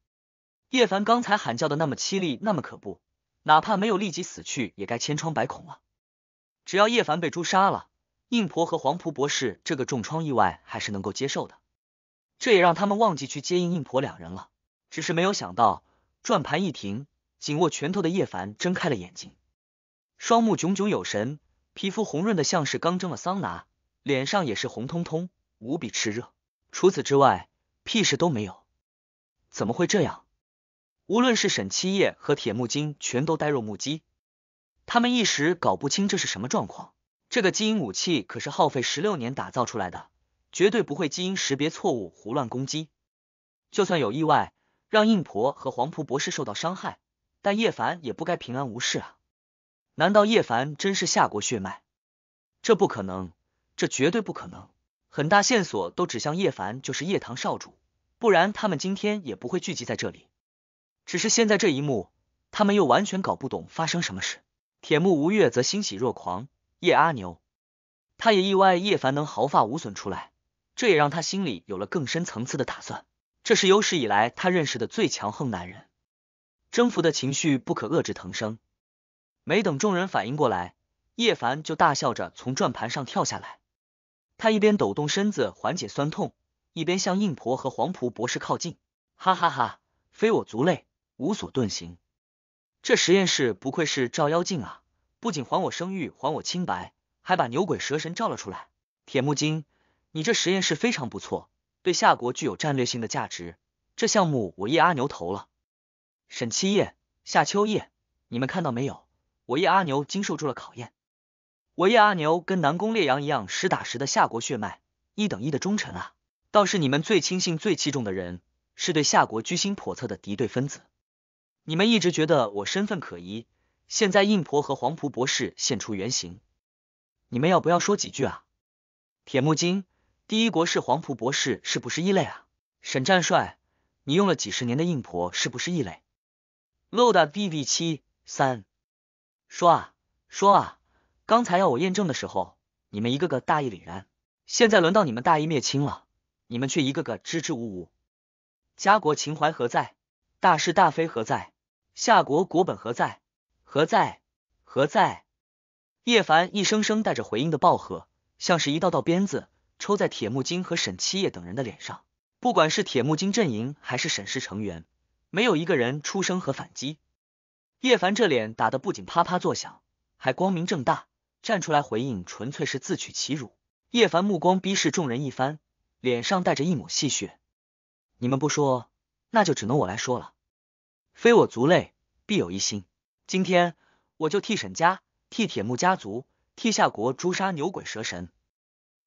叶凡刚才喊叫的那么凄厉，那么可怖，哪怕没有立即死去，也该千疮百孔了。只要叶凡被诛杀了。印婆和黄浦博士这个重创意外还是能够接受的，这也让他们忘记去接应印婆两人了。只是没有想到，转盘一停，紧握拳头的叶凡睁开了眼睛，双目炯炯有神，皮肤红润的像是刚蒸了桑拿，脸上也是红彤彤，无比炽热。除此之外，屁事都没有。怎么会这样？无论是沈七夜和铁木金，全都呆若木鸡，他们一时搞不清这是什么状况。这个基因武器可是耗费十六年打造出来的，绝对不会基因识别错误胡乱攻击。就算有意外，让印婆和黄浦博士受到伤害，但叶凡也不该平安无事啊！难道叶凡真是夏国血脉？这不可能，这绝对不可能！很大线索都指向叶凡就是叶堂少主，不然他们今天也不会聚集在这里。只是现在这一幕，他们又完全搞不懂发生什么事。铁木吴月则欣喜若狂。叶阿牛，他也意外叶凡能毫发无损出来，这也让他心里有了更深层次的打算。这是有史以来他认识的最强横男人，征服的情绪不可遏制腾生。没等众人反应过来，叶凡就大笑着从转盘上跳下来。他一边抖动身子缓解酸痛，一边向硬婆和黄仆博士靠近。哈哈哈，非我族类，无所遁形。这实验室不愧是照妖镜啊！不仅还我声誉，还我清白，还把牛鬼蛇神召了出来。铁木金，你这实验室非常不错，对夏国具有战略性的价值。这项目我叶阿牛投了。沈七叶、夏秋叶，你们看到没有？我叶阿牛经受住了考验。我叶阿牛跟南宫烈阳一样，实打实的夏国血脉，一等一的忠臣啊。倒是你们最亲信、最器重的人，是对夏国居心叵测的敌对分子。你们一直觉得我身份可疑。现在印婆和黄仆博士现出原形，你们要不要说几句啊？铁木金第一国士黄仆博士是不是异类啊？沈战帅，你用了几十年的印婆是不是异类？LOD B B 七三，说啊说啊！刚才要我验证的时候，你们一个个大义凛然，现在轮到你们大义灭亲了，你们却一个个支支吾吾，家国情怀何在？大是大非何在？夏国国本何在？何在？何在？叶凡一声声带着回应的暴喝，像是一道道鞭子抽在铁木金和沈七夜等人的脸上。不管是铁木金阵营还是沈氏成员，没有一个人出声和反击。叶凡这脸打得不仅啪啪作响，还光明正大站出来回应，纯粹是自取其辱。叶凡目光逼视众人一番，脸上带着一抹戏谑：“你们不说，那就只能我来说了。非我族类，必有一心。”今天我就替沈家，替铁木家族，替夏国诛杀牛鬼蛇神。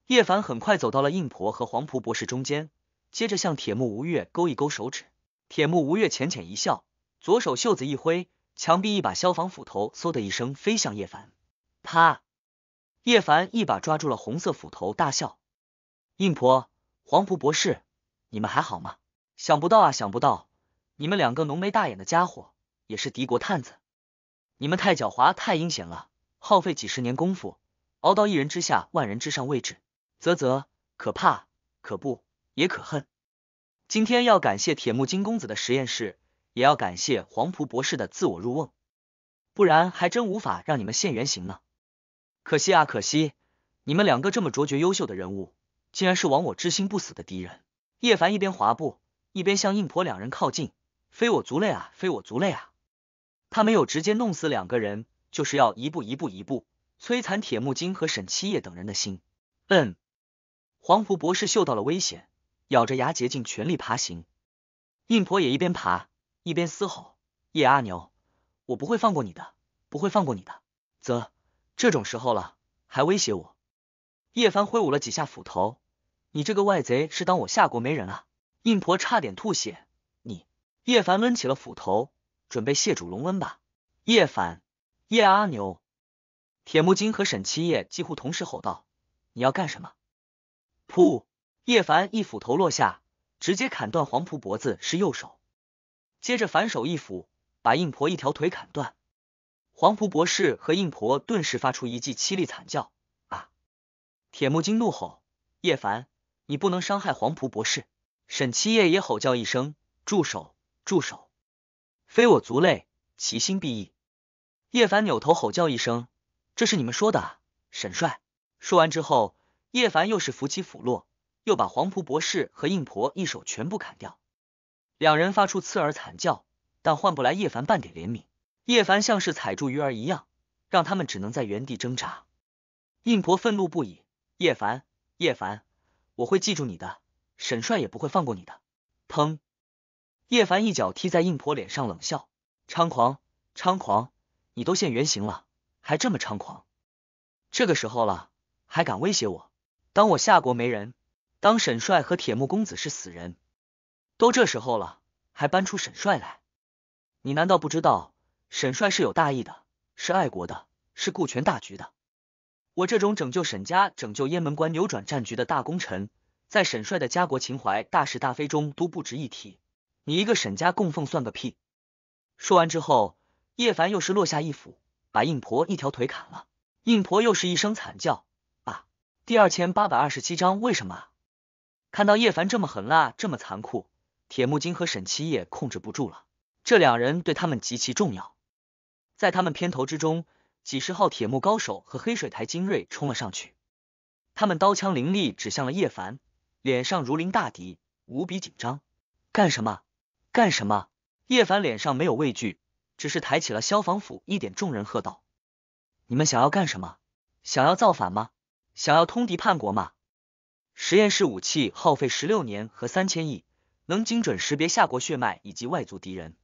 叶凡很快走到了应婆和黄蒲博士中间，接着向铁木吴越勾一勾手指。铁木吴越浅浅一笑，左手袖子一挥，墙壁一把消防斧头嗖的一声飞向叶凡。啪！叶凡一把抓住了红色斧头，大笑。应婆、黄蒲博士，你们还好吗？想不到啊，想不到，你们两个浓眉大眼的家伙也是敌国探子。你们太狡猾，太阴险了，耗费几十年功夫，熬到一人之下，万人之上位置，啧啧，可怕，可不，也可恨。今天要感谢铁木金公子的实验室，也要感谢黄蒲博士的自我入瓮，不然还真无法让你们现原形呢。可惜啊，可惜，你们两个这么卓绝优秀的人物，竟然是亡我之心不死的敌人。叶凡一边滑步，一边向硬婆两人靠近，非我族类啊，非我族类啊。他没有直接弄死两个人，就是要一步一步一步摧残铁木金和沈七夜等人的心。嗯，黄埔博士嗅到了危险，咬着牙竭尽全力爬行。印婆也一边爬一边嘶吼：“叶阿牛，我不会放过你的，不会放过你的！”啧，这种时候了还威胁我。叶凡挥舞了几下斧头：“你这个外贼是当我夏国没人啊？”印婆差点吐血。你，叶凡抡起了斧头。准备谢主隆恩吧！叶凡、叶阿牛、铁木金和沈七夜几乎同时吼道：“你要干什么？”噗！叶凡一斧头落下，直接砍断黄仆脖子是右手，接着反手一斧，把硬婆一条腿砍断。黄仆博士和硬婆顿时发出一记凄厉惨叫。啊！铁木金怒吼：“叶凡，你不能伤害黄仆博士！”沈七夜也吼叫一声：“住手！住手！”非我族类，其心必异。叶凡扭头吼叫一声：“这是你们说的？”沈帅说完之后，叶凡又是扶起斧落，又把黄仆博士和硬婆一手全部砍掉，两人发出刺耳惨叫，但换不来叶凡半点怜悯。叶凡像是踩住鱼儿一样，让他们只能在原地挣扎。硬婆愤怒不已：“叶凡，叶凡，我会记住你的，沈帅也不会放过你的！”砰。叶凡一脚踢在硬婆脸上，冷笑：“猖狂，猖狂！你都现原形了，还这么猖狂？这个时候了，还敢威胁我？当我夏国没人？当沈帅和铁木公子是死人？都这时候了，还搬出沈帅来？你难道不知道，沈帅是有大义的，是爱国的，是顾全大局的？我这种拯救沈家、拯救雁门关、扭转战局的大功臣，在沈帅的家国情怀、大是大非中都不值一提。”你一个沈家供奉算个屁！说完之后，叶凡又是落下一斧，把硬婆一条腿砍了。硬婆又是一声惨叫。啊！”第二千八百二十七章为什么？看到叶凡这么狠辣，这么残酷，铁木金和沈七叶控制不住了。这两人对他们极其重要，在他们片头之中，几十号铁木高手和黑水台精锐冲了上去，他们刀枪凌厉，指向了叶凡，脸上如临大敌，无比紧张。干什么？干什么？叶凡脸上没有畏惧，只是抬起了消防斧一点，众人喝道：“你们想要干什么？想要造反吗？想要通敌叛国吗？”实验室武器耗费十六年和三千亿，能精准识别夏国血脉以及外族敌人。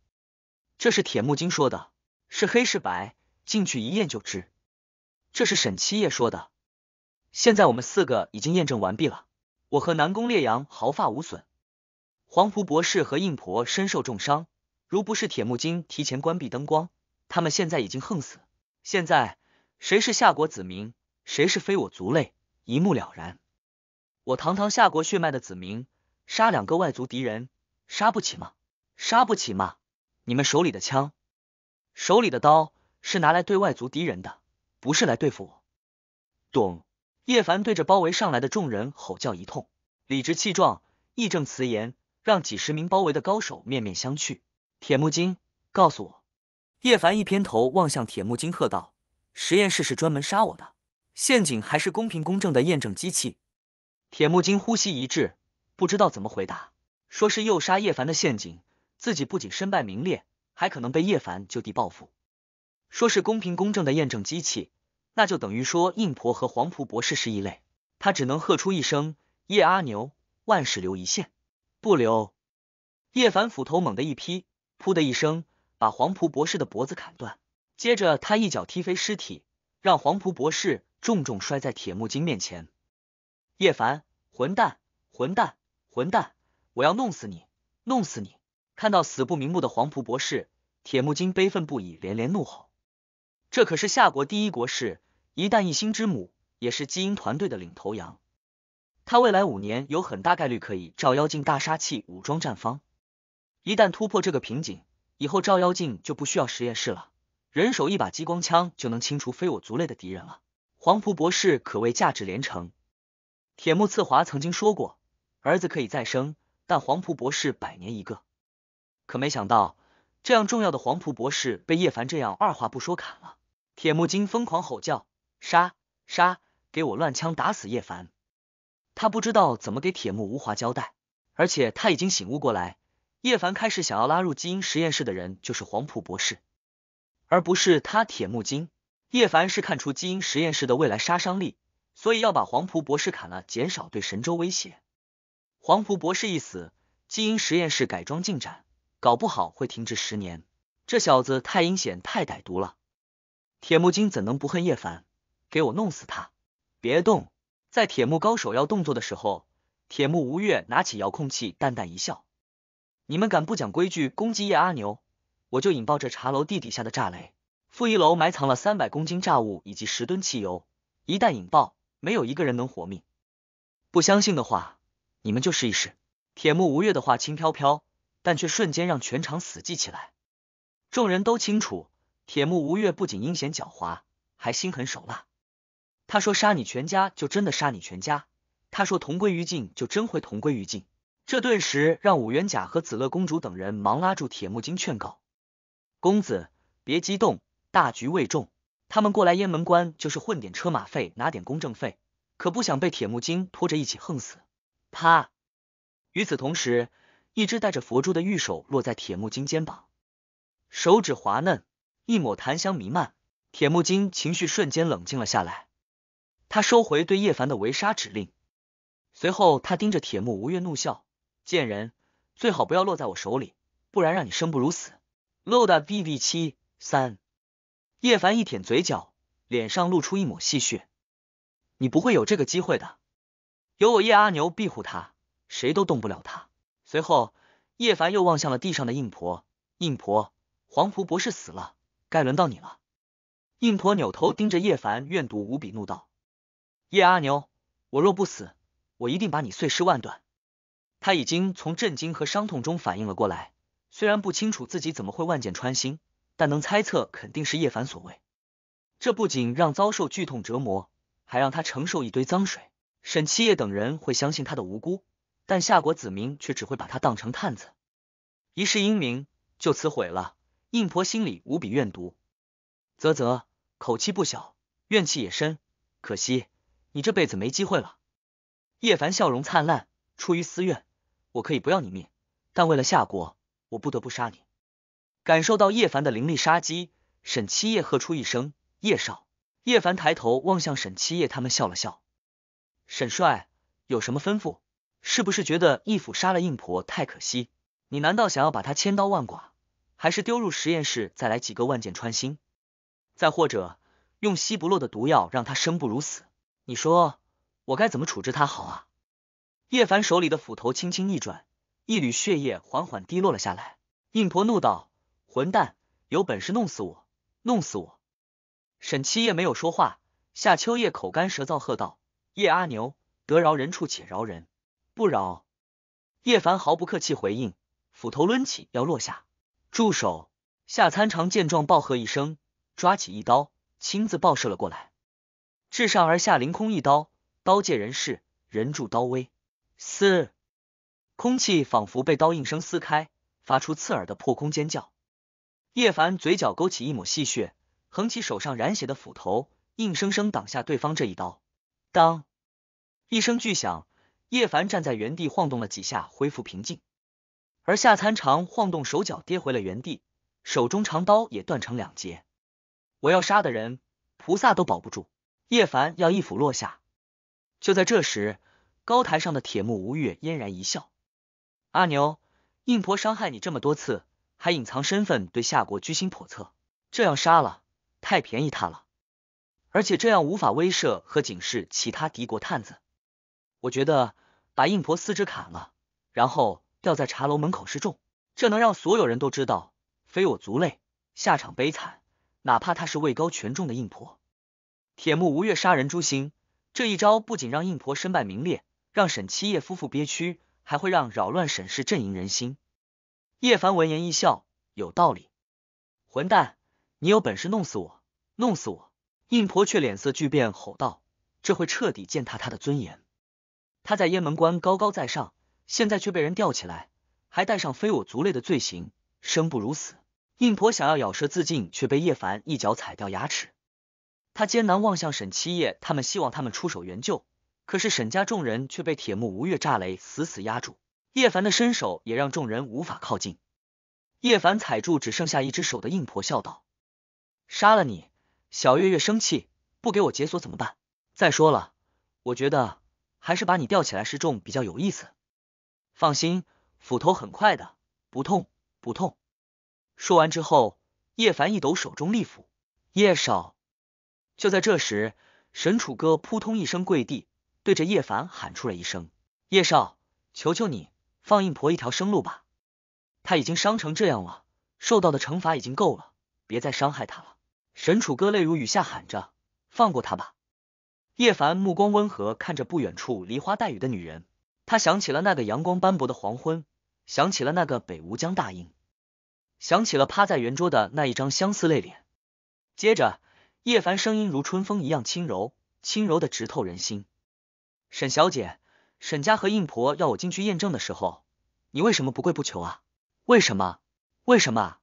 这是铁木金说的，是黑是白，进去一验就知。这是沈七夜说的。现在我们四个已经验证完毕了，我和南宫烈阳毫发无损。黄甫博士和印婆身受重伤，如不是铁木金提前关闭灯光，他们现在已经横死。现在谁是夏国子民，谁是非我族类，一目了然。我堂堂夏国血脉的子民，杀两个外族敌人，杀不起吗？杀不起吗？你们手里的枪，手里的刀，是拿来对外族敌人的，不是来对付我。懂？叶凡对着包围上来的众人吼叫一通，理直气壮，义正词严。让几十名包围的高手面面相觑。铁木金，告诉我！叶凡一偏头望向铁木金，喝道：“实验室是专门杀我的陷阱，还是公平公正的验证机器？”铁木金呼吸一滞，不知道怎么回答。说是诱杀叶凡的陷阱，自己不仅身败名裂，还可能被叶凡就地报复。说是公平公正的验证机器，那就等于说印婆和黄仆博士是异类。他只能喝出一声：“叶阿牛，万事留一线。”不留！叶凡斧头猛的一劈，噗的一声，把黄浦博士的脖子砍断。接着他一脚踢飞尸体，让黄浦博士重重摔在铁木金面前。叶凡，混蛋，混蛋，混蛋！我要弄死你，弄死你！看到死不瞑目的黄浦博士，铁木金悲愤不已，连连怒吼。这可是夏国第一国士，一旦一心之母，也是基因团队的领头羊。他未来五年有很大概率可以照妖镜大杀器武装战方，一旦突破这个瓶颈，以后照妖镜就不需要实验室了，人手一把激光枪就能清除非我族类的敌人了。黄仆博士可谓价值连城，铁木刺华曾经说过，儿子可以再生，但黄仆博士百年一个。可没想到，这样重要的黄仆博士被叶凡这样二话不说砍了。铁木金疯狂吼叫：杀杀，给我乱枪打死叶凡！他不知道怎么给铁木无华交代，而且他已经醒悟过来，叶凡开始想要拉入基因实验室的人就是黄埔博士，而不是他铁木金。叶凡是看出基因实验室的未来杀伤力，所以要把黄埔博士砍了，减少对神州威胁。黄埔博士一死，基因实验室改装进展搞不好会停滞十年。这小子太阴险，太歹毒了。铁木金怎能不恨叶凡？给我弄死他！别动。在铁木高手要动作的时候，铁木吴越拿起遥控器，淡淡一笑：“你们敢不讲规矩攻击叶阿牛，我就引爆这茶楼地底下的炸雷。负一楼埋藏了三百公斤炸物以及十吨汽油，一旦引爆，没有一个人能活命。不相信的话，你们就试一试。”铁木吴越的话轻飘飘，但却瞬间让全场死寂起来。众人都清楚，铁木吴越不仅阴险狡猾，还心狠手辣。他说杀你全家就真的杀你全家，他说同归于尽就真会同归于尽，这顿时让武元甲和紫乐公主等人忙拉住铁木金劝告：“公子别激动，大局未重。他们过来雁门关就是混点车马费，拿点公证费，可不想被铁木金拖着一起横死。”啪！与此同时，一只带着佛珠的玉手落在铁木金肩膀，手指滑嫩，一抹檀香弥漫，铁木金情绪瞬间冷静了下来。他收回对叶凡的围杀指令，随后他盯着铁木吴越怒笑：“贱人，最好不要落在我手里，不然让你生不如死。” load bv 七三。叶凡一舔嘴角，脸上露出一抹戏谑：“你不会有这个机会的，有我叶阿牛庇护他，谁都动不了他。”随后，叶凡又望向了地上的硬婆。硬婆，黄仆博士死了，该轮到你了。硬婆扭头盯着叶凡，怨毒无比，怒道。叶阿牛，我若不死，我一定把你碎尸万段。他已经从震惊和伤痛中反应了过来，虽然不清楚自己怎么会万箭穿心，但能猜测肯定是叶凡所为。这不仅让遭受剧痛折磨，还让他承受一堆脏水。沈七夜等人会相信他的无辜，但夏国子民却只会把他当成探子，一世英名就此毁了。应婆心里无比怨毒，啧啧，口气不小，怨气也深，可惜。你这辈子没机会了。叶凡笑容灿烂，出于私怨，我可以不要你命，但为了夏国，我不得不杀你。感受到叶凡的凌厉杀机，沈七夜喝出一声：“叶少。”叶凡抬头望向沈七夜，他们笑了笑：“沈帅有什么吩咐？是不是觉得义父杀了硬婆太可惜？你难道想要把他千刀万剐，还是丢入实验室再来几个万箭穿心？再或者用吸不落的毒药让他生不如死？”你说我该怎么处置他好啊？叶凡手里的斧头轻轻一转，一缕血液缓缓滴落了下来。印婆怒道：“混蛋，有本事弄死我，弄死我！”沈七夜没有说话，夏秋叶口干舌燥喝道：“叶阿牛，得饶人处且饶人，不饶！”叶凡毫不客气回应，斧头抡起要落下，住手！夏参长见状暴喝一声，抓起一刀，亲自暴射了过来。自上而下凌空一刀，刀借人势，人助刀威。四，空气仿佛被刀硬声撕开，发出刺耳的破空尖叫。叶凡嘴角勾起一抹戏谑，横起手上染血的斧头，硬生生挡下对方这一刀。当一声巨响，叶凡站在原地晃动了几下，恢复平静。而夏参长晃动手脚，跌回了原地，手中长刀也断成两截。我要杀的人，菩萨都保不住。叶凡要一斧落下，就在这时，高台上的铁木吴越嫣然一笑：“阿牛，胤婆伤害你这么多次，还隐藏身份对夏国居心叵测，这样杀了太便宜他了。而且这样无法威慑和警示其他敌国探子。我觉得把胤婆四肢砍了，然后吊在茶楼门口示众，这能让所有人都知道，非我族类，下场悲惨。哪怕他是位高权重的胤婆。”铁木吴越杀人诛心，这一招不仅让胤婆身败名裂，让沈七叶夫妇憋屈，还会让扰乱沈氏阵营人心。叶凡闻言一笑，有道理。混蛋，你有本事弄死我，弄死我！胤婆却脸色巨变，吼道：“这会彻底践踏他的尊严。他在雁门关高高在上，现在却被人吊起来，还带上非我族类的罪行，生不如死。”胤婆想要咬舌自尽，却被叶凡一脚踩掉牙齿。他艰难望向沈七夜，他们希望他们出手援救，可是沈家众人却被铁木吴越炸雷死死压住，叶凡的身手也让众人无法靠近。叶凡踩住只剩下一只手的硬婆，笑道：“杀了你，小月月生气，不给我解锁怎么办？再说了，我觉得还是把你吊起来示众比较有意思。放心，斧头很快的，不痛不痛。”说完之后，叶凡一抖手中利斧，叶少。就在这时，沈楚歌扑通一声跪地，对着叶凡喊出了一声：“叶少，求求你放印婆一条生路吧，她已经伤成这样了，受到的惩罚已经够了，别再伤害她了。”沈楚歌泪如雨下喊着：“放过她吧！”叶凡目光温和看着不远处梨花带雨的女人，他想起了那个阳光斑驳的黄昏，想起了那个北吴江大营，想起了趴在圆桌的那一张相似泪脸，接着。叶凡声音如春风一样轻柔，轻柔的直透人心。沈小姐，沈家和应婆要我进去验证的时候，你为什么不跪不求啊？为什么？为什么？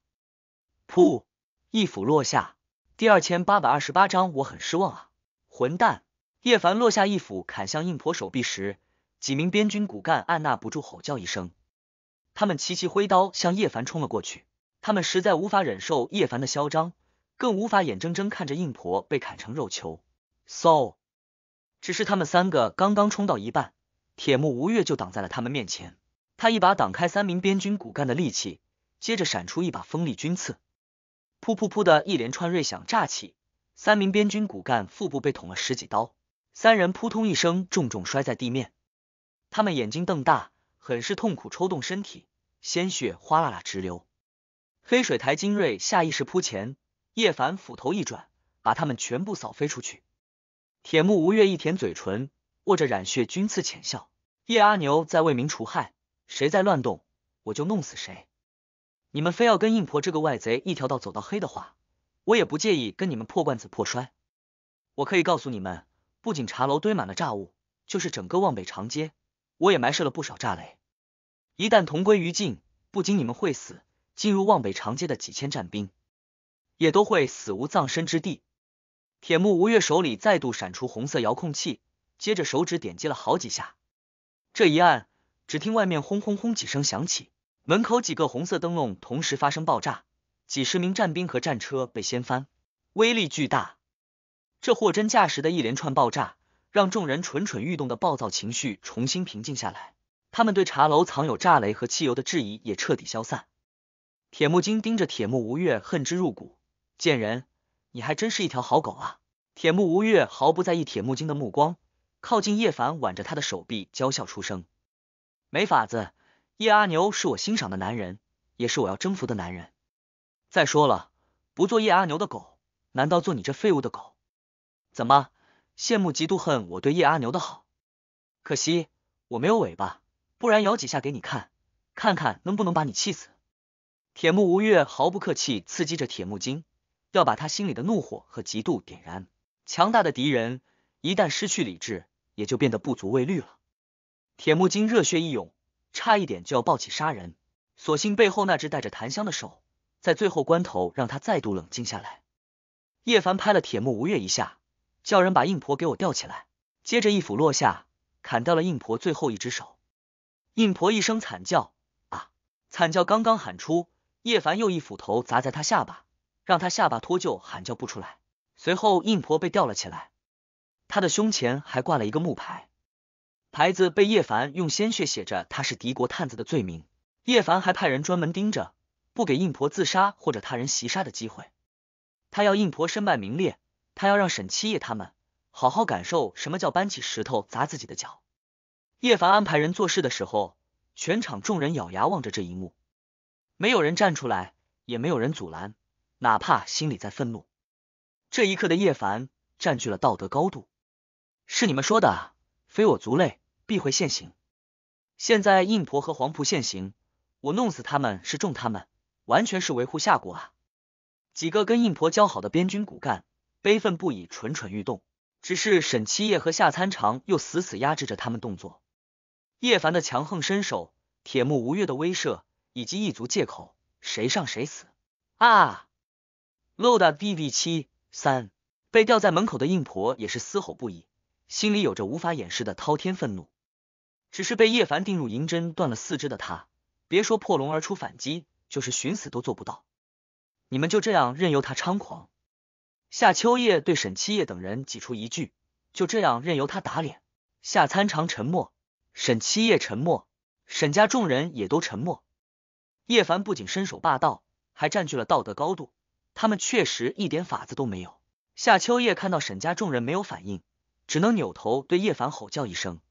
噗！一斧落下。第二千八百二十八章，我很失望啊！混蛋！叶凡落下一斧砍向应婆手臂时，几名边军骨干按捺不住，吼叫一声，他们齐齐挥刀向叶凡冲了过去。他们实在无法忍受叶凡的嚣张。更无法眼睁睁看着硬婆被砍成肉球。so，只是他们三个刚刚冲到一半，铁木吴越就挡在了他们面前。他一把挡开三名边军骨干的利器，接着闪出一把锋利军刺，噗噗噗的一连串锐响炸起，三名边军骨干腹部被捅了十几刀，三人扑通一声重重摔在地面。他们眼睛瞪大，很是痛苦，抽动身体，鲜血哗啦啦直流。黑水台精锐下意识扑前。叶凡斧头一转，把他们全部扫飞出去。铁木吴越一舔嘴唇，握着染血军刺浅笑。叶阿牛在为民除害，谁再乱动，我就弄死谁。你们非要跟硬婆这个外贼一条道走到黑的话，我也不介意跟你们破罐子破摔。我可以告诉你们，不仅茶楼堆满了炸物，就是整个望北长街，我也埋设了不少炸雷。一旦同归于尽，不仅你们会死，进入望北长街的几千战兵。也都会死无葬身之地。铁木吴越手里再度闪出红色遥控器，接着手指点击了好几下。这一按，只听外面轰轰轰几声响起，门口几个红色灯笼同时发生爆炸，几十名战兵和战车被掀翻，威力巨大。这货真价实的一连串爆炸，让众人蠢蠢欲动的暴躁情绪重新平静下来，他们对茶楼藏有炸雷和汽油的质疑也彻底消散。铁木金盯着铁木吴越，恨之入骨。贱人，你还真是一条好狗啊！铁木吴越毫不在意铁木金的目光，靠近叶凡，挽着他的手臂，娇笑出声。没法子，叶阿牛是我欣赏的男人，也是我要征服的男人。再说了，不做叶阿牛的狗，难道做你这废物的狗？怎么，羡慕嫉妒恨？我对叶阿牛的好，可惜我没有尾巴，不然摇几下给你看，看看能不能把你气死。铁木吴越毫不客气刺激着铁木金。要把他心里的怒火和嫉妒点燃，强大的敌人一旦失去理智，也就变得不足为虑了。铁木金热血一涌，差一点就要抱起杀人，所幸背后那只带着檀香的手，在最后关头让他再度冷静下来。叶凡拍了铁木吴越一下，叫人把硬婆给我吊起来，接着一斧落下，砍掉了硬婆最后一只手。硬婆一声惨叫啊！惨叫刚刚喊出，叶凡又一斧头砸在他下巴。让他下巴脱臼，喊叫不出来。随后，印婆被吊了起来，他的胸前还挂了一个木牌，牌子被叶凡用鲜血写着他是敌国探子的罪名。叶凡还派人专门盯着，不给印婆自杀或者他人袭杀的机会。他要印婆身败名裂，他要让沈七爷他们好好感受什么叫搬起石头砸自己的脚。叶凡安排人做事的时候，全场众人咬牙望着这一幕，没有人站出来，也没有人阻拦。哪怕心里在愤怒，这一刻的叶凡占据了道德高度。是你们说的，非我族类，必会现行。现在印婆和黄甫现行，我弄死他们是重他们，完全是维护夏国啊！几个跟印婆交好的边军骨干悲愤不已，蠢蠢欲动。只是沈七夜和夏参长又死死压制着他们动作。叶凡的强横身手，铁木吴越的威慑，以及一族借口，谁上谁死啊！漏的 B B 七三被吊在门口的硬婆也是嘶吼不已，心里有着无法掩饰的滔天愤怒。只是被叶凡钉入银针断了四肢的他，别说破笼而出反击，就是寻死都做不到。你们就这样任由他猖狂？夏秋叶对沈七叶等人挤出一句：“就这样任由他打脸。”夏参长沉默，沈七叶沉默，沈家众人也都沉默。叶凡不仅身手霸道，还占据了道德高度。他们确实一点法子都没有。夏秋叶看到沈家众人没有反应，只能扭头对叶凡吼叫一声：“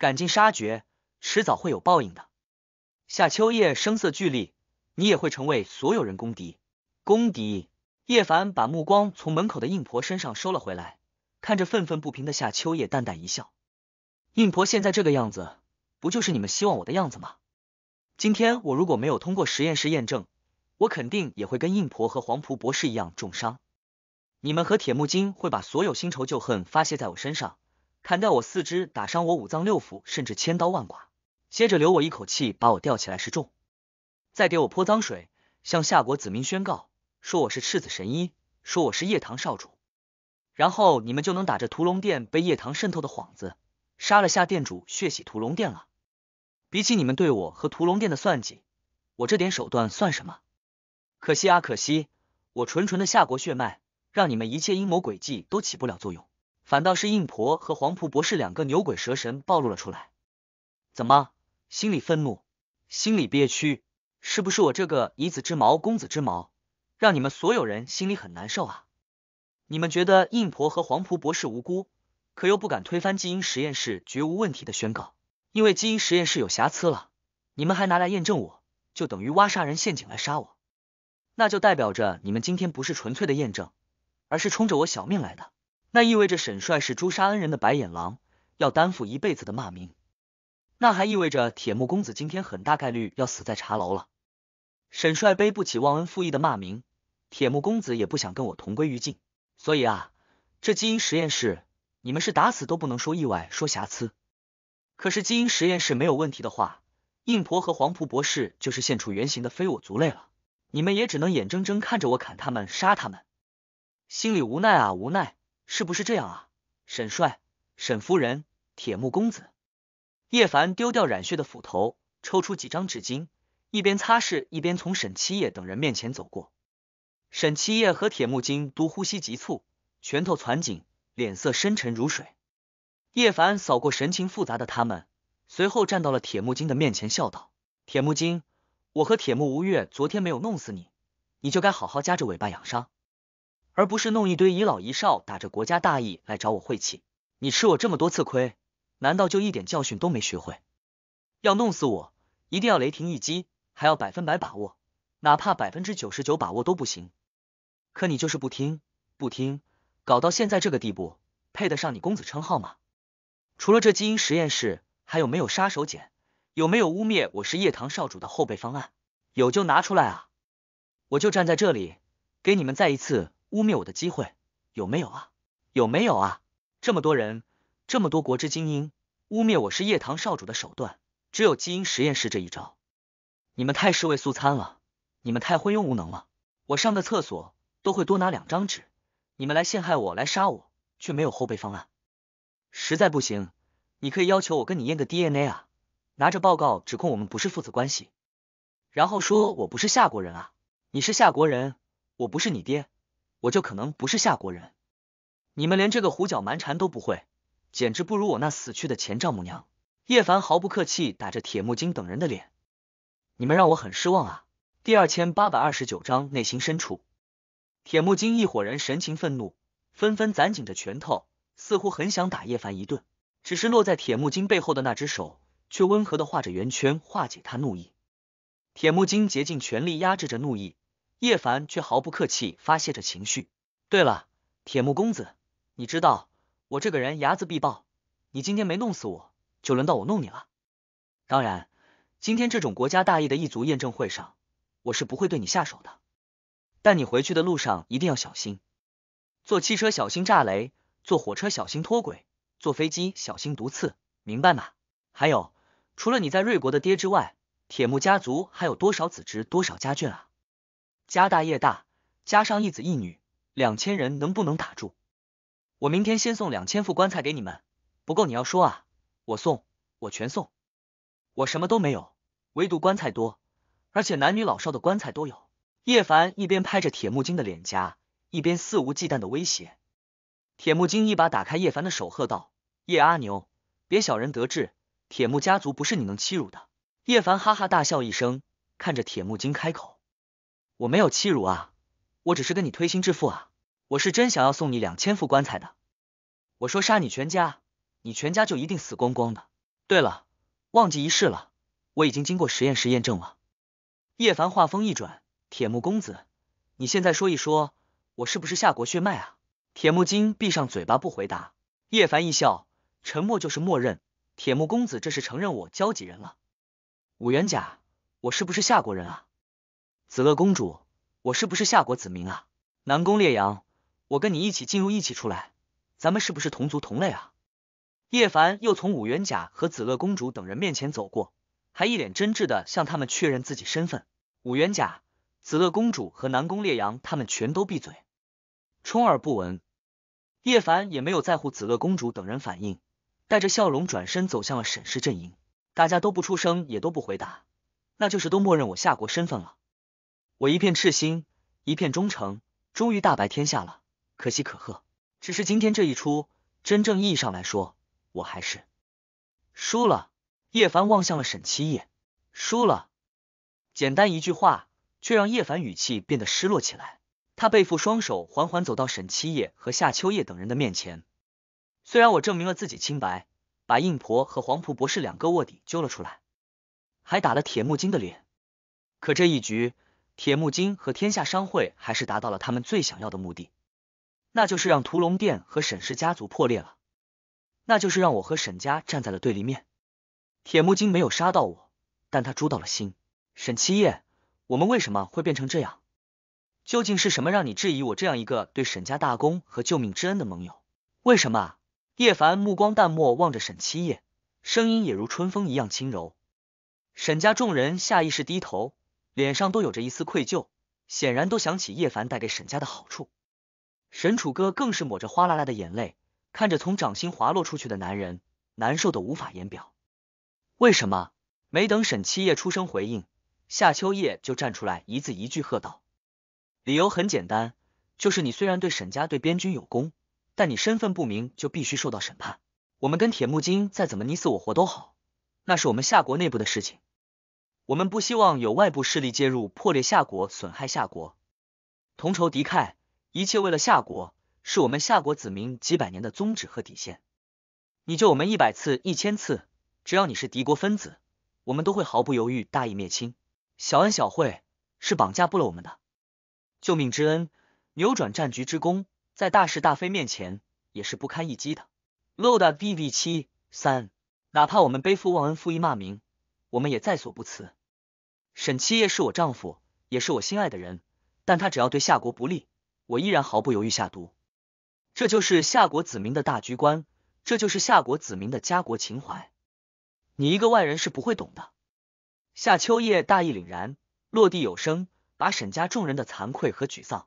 赶尽杀绝，迟早会有报应的。”夏秋叶声色俱厉：“你也会成为所有人公敌，公敌。”叶凡把目光从门口的应婆身上收了回来，看着愤愤不平的夏秋叶淡淡一笑：“应婆现在这个样子，不就是你们希望我的样子吗？今天我如果没有通过实验室验证。”我肯定也会跟印婆和黄蒲博士一样重伤，你们和铁木金会把所有新仇旧恨发泄在我身上，砍掉我四肢，打伤我五脏六腑，甚至千刀万剐，接着留我一口气，把我吊起来示众，再给我泼脏水，向夏国子民宣告，说我是赤子神医，说我是夜堂少主，然后你们就能打着屠龙殿被夜堂渗透的幌子，杀了夏殿主，血洗屠龙殿了。比起你们对我和屠龙殿的算计，我这点手段算什么？可惜啊，可惜！我纯纯的夏国血脉，让你们一切阴谋诡计都起不了作用，反倒是印婆和黄浦博士两个牛鬼蛇神暴露了出来。怎么，心里愤怒，心里憋屈，是不是我这个以子之矛攻子之矛，让你们所有人心里很难受啊？你们觉得印婆和黄浦博士无辜，可又不敢推翻基因实验室绝无问题的宣告，因为基因实验室有瑕疵了，你们还拿来验证我，就等于挖杀人陷阱来杀我。那就代表着你们今天不是纯粹的验证，而是冲着我小命来的。那意味着沈帅是诛杀恩人的白眼狼，要担负一辈子的骂名。那还意味着铁木公子今天很大概率要死在茶楼了。沈帅背不起忘恩负义的骂名，铁木公子也不想跟我同归于尽。所以啊，这基因实验室你们是打死都不能说意外，说瑕疵。可是基因实验室没有问题的话，硬婆和黄仆博士就是现出原形的非我族类了。你们也只能眼睁睁看着我砍他们、杀他们，心里无奈啊，无奈，是不是这样啊？沈帅、沈夫人、铁木公子，叶凡丢掉染血的斧头，抽出几张纸巾，一边擦拭，一边从沈七夜等人面前走过。沈七夜和铁木金都呼吸急促，拳头攒紧，脸色深沉如水。叶凡扫过神情复杂的他们，随后站到了铁木金的面前，笑道：“铁木金。”我和铁木吴越昨天没有弄死你，你就该好好夹着尾巴养伤，而不是弄一堆遗老遗少打着国家大义来找我晦气。你吃我这么多次亏，难道就一点教训都没学会？要弄死我，一定要雷霆一击，还要百分百把握，哪怕百分之九十九把握都不行。可你就是不听，不听，搞到现在这个地步，配得上你公子称号吗？除了这基因实验室，还有没有杀手锏？有没有污蔑我是叶堂少主的后备方案？有就拿出来啊！我就站在这里，给你们再一次污蔑我的机会，有没有啊？有没有啊？这么多人，这么多国之精英，污蔑我是叶堂少主的手段，只有基因实验室这一招。你们太尸位素餐了，你们太昏庸无能了。我上个厕所都会多拿两张纸，你们来陷害我，来杀我，却没有后备方案。实在不行，你可以要求我跟你验个 DNA 啊。拿着报告指控我们不是父子关系，然后说我不是夏国人啊，你是夏国人，我不是你爹，我就可能不是夏国人。你们连这个胡搅蛮缠都不会，简直不如我那死去的前丈母娘。叶凡毫不客气打着铁木金等人的脸，你们让我很失望啊。第二千八百二十九章内心深处，铁木金一伙人神情愤怒，纷纷攒紧着拳头，似乎很想打叶凡一顿，只是落在铁木金背后的那只手。却温和的画着圆圈化解他怒意，铁木金竭尽全力压制着怒意，叶凡却毫不客气发泄着情绪。对了，铁木公子，你知道我这个人睚眦必报，你今天没弄死我，就轮到我弄你了。当然，今天这种国家大义的异族验证会上，我是不会对你下手的。但你回去的路上一定要小心，坐汽车小心炸雷，坐火车小心脱轨，坐飞机小心毒刺，明白吗？还有。除了你在瑞国的爹之外，铁木家族还有多少子侄，多少家眷啊？家大业大，加上一子一女，两千人能不能打住？我明天先送两千副棺材给你们，不够你要说啊，我送，我全送，我什么都没有，唯独棺材多，而且男女老少的棺材都有。叶凡一边拍着铁木金的脸颊，一边肆无忌惮的威胁。铁木金一把打开叶凡的手，喝道：“叶阿牛，别小人得志。”铁木家族不是你能欺辱的。叶凡哈哈大笑一声，看着铁木金开口：“我没有欺辱啊，我只是跟你推心置腹啊。我是真想要送你两千副棺材的。我说杀你全家，你全家就一定死光光的。对了，忘记一事了，我已经经过实验室验证了。”叶凡话锋一转：“铁木公子，你现在说一说，我是不是夏国血脉啊？”铁木金闭上嘴巴不回答。叶凡一笑，沉默就是默认。铁木公子，这是承认我交几人了？五元甲，我是不是夏国人啊？子乐公主，我是不是夏国子民啊？南宫烈阳，我跟你一起进入，一起出来，咱们是不是同族同类啊？叶凡又从五元甲和子乐公主等人面前走过，还一脸真挚的向他们确认自己身份。五元甲、子乐公主和南宫烈阳，他们全都闭嘴，充耳不闻。叶凡也没有在乎子乐公主等人反应。带着笑容转身走向了沈氏阵营，大家都不出声，也都不回答，那就是都默认我夏国身份了。我一片赤心，一片忠诚，终于大白天下了，可喜可贺。只是今天这一出，真正意义上来说，我还是输了。叶凡望向了沈七叶，输了。简单一句话，却让叶凡语气变得失落起来。他背负双手，缓缓走到沈七叶和夏秋叶等人的面前。虽然我证明了自己清白，把印婆和黄埔博士两个卧底揪了出来，还打了铁木金的脸，可这一局，铁木金和天下商会还是达到了他们最想要的目的，那就是让屠龙殿和沈氏家族破裂了，那就是让我和沈家站在了对立面。铁木金没有杀到我，但他诛到了心。沈七夜，我们为什么会变成这样？究竟是什么让你质疑我这样一个对沈家大功和救命之恩的盟友？为什么？叶凡目光淡漠，望着沈七叶，声音也如春风一样轻柔。沈家众人下意识低头，脸上都有着一丝愧疚，显然都想起叶凡带给沈家的好处。沈楚歌更是抹着哗啦啦的眼泪，看着从掌心滑落出去的男人，难受的无法言表。为什么？没等沈七叶出声回应，夏秋叶就站出来，一字一句喝道：“理由很简单，就是你虽然对沈家对边军有功。”但你身份不明，就必须受到审判。我们跟铁木金再怎么你死我活都好，那是我们夏国内部的事情。我们不希望有外部势力介入，破裂夏国，损害夏国。同仇敌忾，一切为了夏国，是我们夏国子民几百年的宗旨和底线。你救我们一百次、一千次，只要你是敌国分子，我们都会毫不犹豫大义灭亲。小恩小惠是绑架不了我们的，救命之恩，扭转战局之功。在大是大非面前也是不堪一击的。LOD VV 七三，哪怕我们背负忘恩负义骂名，我们也在所不辞。沈七夜是我丈夫，也是我心爱的人，但他只要对夏国不利，我依然毫不犹豫下毒。这就是夏国子民的大局观，这就是夏国子民的家国情怀。你一个外人是不会懂的。夏秋叶大义凛然，落地有声，把沈家众人的惭愧和沮丧。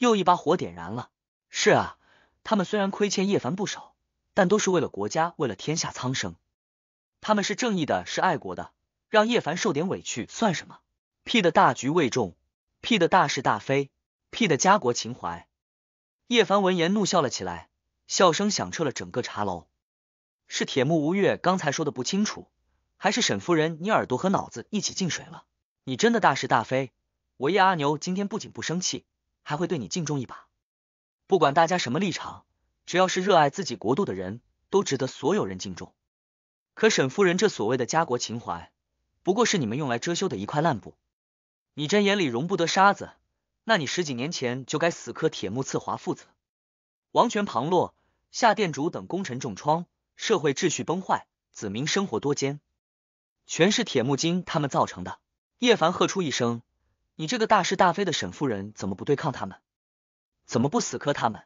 又一把火点燃了。是啊，他们虽然亏欠叶凡不少，但都是为了国家，为了天下苍生。他们是正义的，是爱国的，让叶凡受点委屈算什么？屁的大局为重，屁的大是大非，屁的家国情怀。叶凡闻言怒笑了起来，笑声响彻了整个茶楼。是铁木吴越刚才说的不清楚，还是沈夫人你耳朵和脑子一起进水了？你真的大是大非？我叶阿牛今天不仅不生气。还会对你敬重一把。不管大家什么立场，只要是热爱自己国度的人，都值得所有人敬重。可沈夫人这所谓的家国情怀，不过是你们用来遮羞的一块烂布。你真眼里容不得沙子，那你十几年前就该死磕铁木刺华父子。王权旁落，夏殿主等功臣重创，社会秩序崩坏，子民生活多艰，全是铁木金他们造成的。叶凡喝出一声。你这个大是大非的沈夫人，怎么不对抗他们？怎么不死磕他们？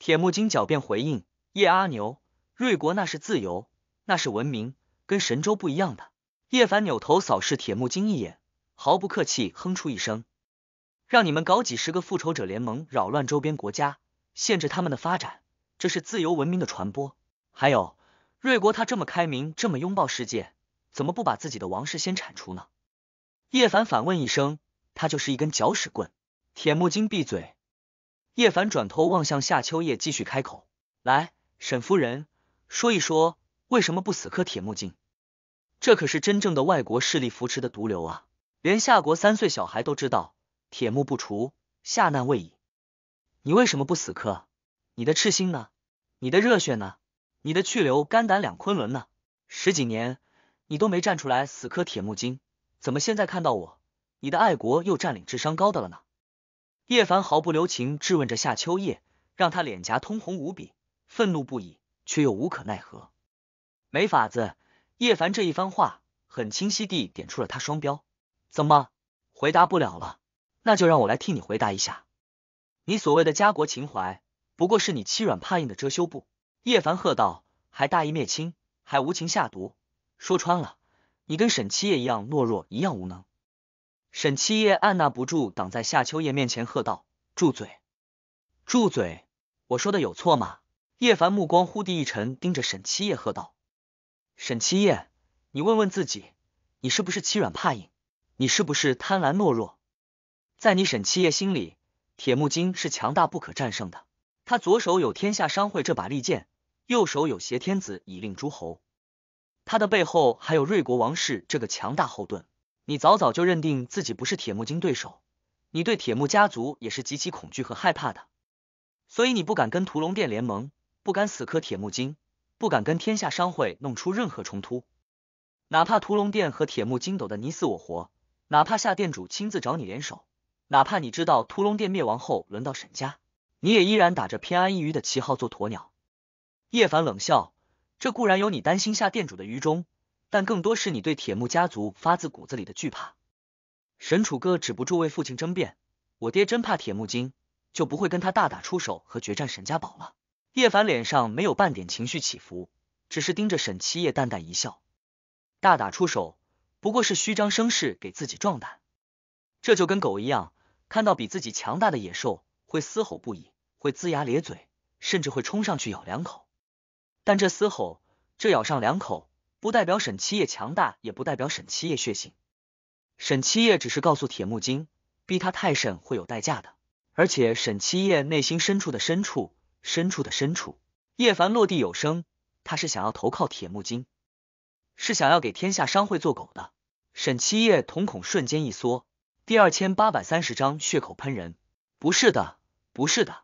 铁木金狡辩回应：“叶阿牛，瑞国那是自由，那是文明，跟神州不一样的。”叶凡扭头扫视铁木金一眼，毫不客气哼出一声：“让你们搞几十个复仇者联盟，扰乱周边国家，限制他们的发展，这是自由文明的传播。还有，瑞国他这么开明，这么拥抱世界，怎么不把自己的王室先铲除呢？”叶凡反问一声。他就是一根搅屎棍，铁木金闭嘴！叶凡转头望向夏秋叶，继续开口：“来，沈夫人，说一说，为什么不死磕铁木金？这可是真正的外国势力扶持的毒瘤啊！连夏国三岁小孩都知道，铁木不除，夏难未已。你为什么不死磕？你的赤心呢？你的热血呢？你的去留肝胆两昆仑呢？十几年你都没站出来死磕铁木金，怎么现在看到我？”你的爱国又占领智商高的了呢？叶凡毫不留情质问着夏秋叶，让他脸颊通红无比，愤怒不已，却又无可奈何。没法子，叶凡这一番话很清晰地点出了他双标。怎么，回答不了了？那就让我来替你回答一下。你所谓的家国情怀，不过是你欺软怕硬的遮羞布。叶凡喝道：“还大义灭亲，还无情下毒，说穿了，你跟沈七叶一样懦弱，一样无能。”沈七叶按捺不住，挡在夏秋叶面前，喝道：“住嘴！住嘴！我说的有错吗？”叶凡目光忽地一沉，盯着沈七叶喝道：“沈七叶，你问问自己，你是不是欺软怕硬？你是不是贪婪懦弱？在你沈七叶心里，铁木金是强大不可战胜的。他左手有天下商会这把利剑，右手有挟天子以令诸侯，他的背后还有瑞国王室这个强大后盾。”你早早就认定自己不是铁木金对手，你对铁木家族也是极其恐惧和害怕的，所以你不敢跟屠龙殿联盟，不敢死磕铁木金，不敢跟天下商会弄出任何冲突，哪怕屠龙殿和铁木金斗的你死我活，哪怕夏店主亲自找你联手，哪怕你知道屠龙殿灭亡后轮到沈家，你也依然打着偏安一隅的旗号做鸵鸟。叶凡冷笑，这固然有你担心夏店主的愚忠。但更多是你对铁木家族发自骨子里的惧怕。沈楚歌止不住为父亲争辩：“我爹真怕铁木精，就不会跟他大打出手和决战沈家堡了。”叶凡脸上没有半点情绪起伏，只是盯着沈七夜淡淡一笑：“大打出手不过是虚张声势，给自己壮胆。这就跟狗一样，看到比自己强大的野兽，会嘶吼不已，会龇牙咧嘴，甚至会冲上去咬两口。但这嘶吼，这咬上两口。”不代表沈七叶强大，也不代表沈七叶血性。沈七叶只是告诉铁木金，逼他太甚会有代价的。而且沈七叶内心深处的深处深处的深处，叶凡落地有声，他是想要投靠铁木金，是想要给天下商会做狗的。沈七叶瞳孔瞬间一缩。第二千八百三十章血口喷人，不是的，不是的。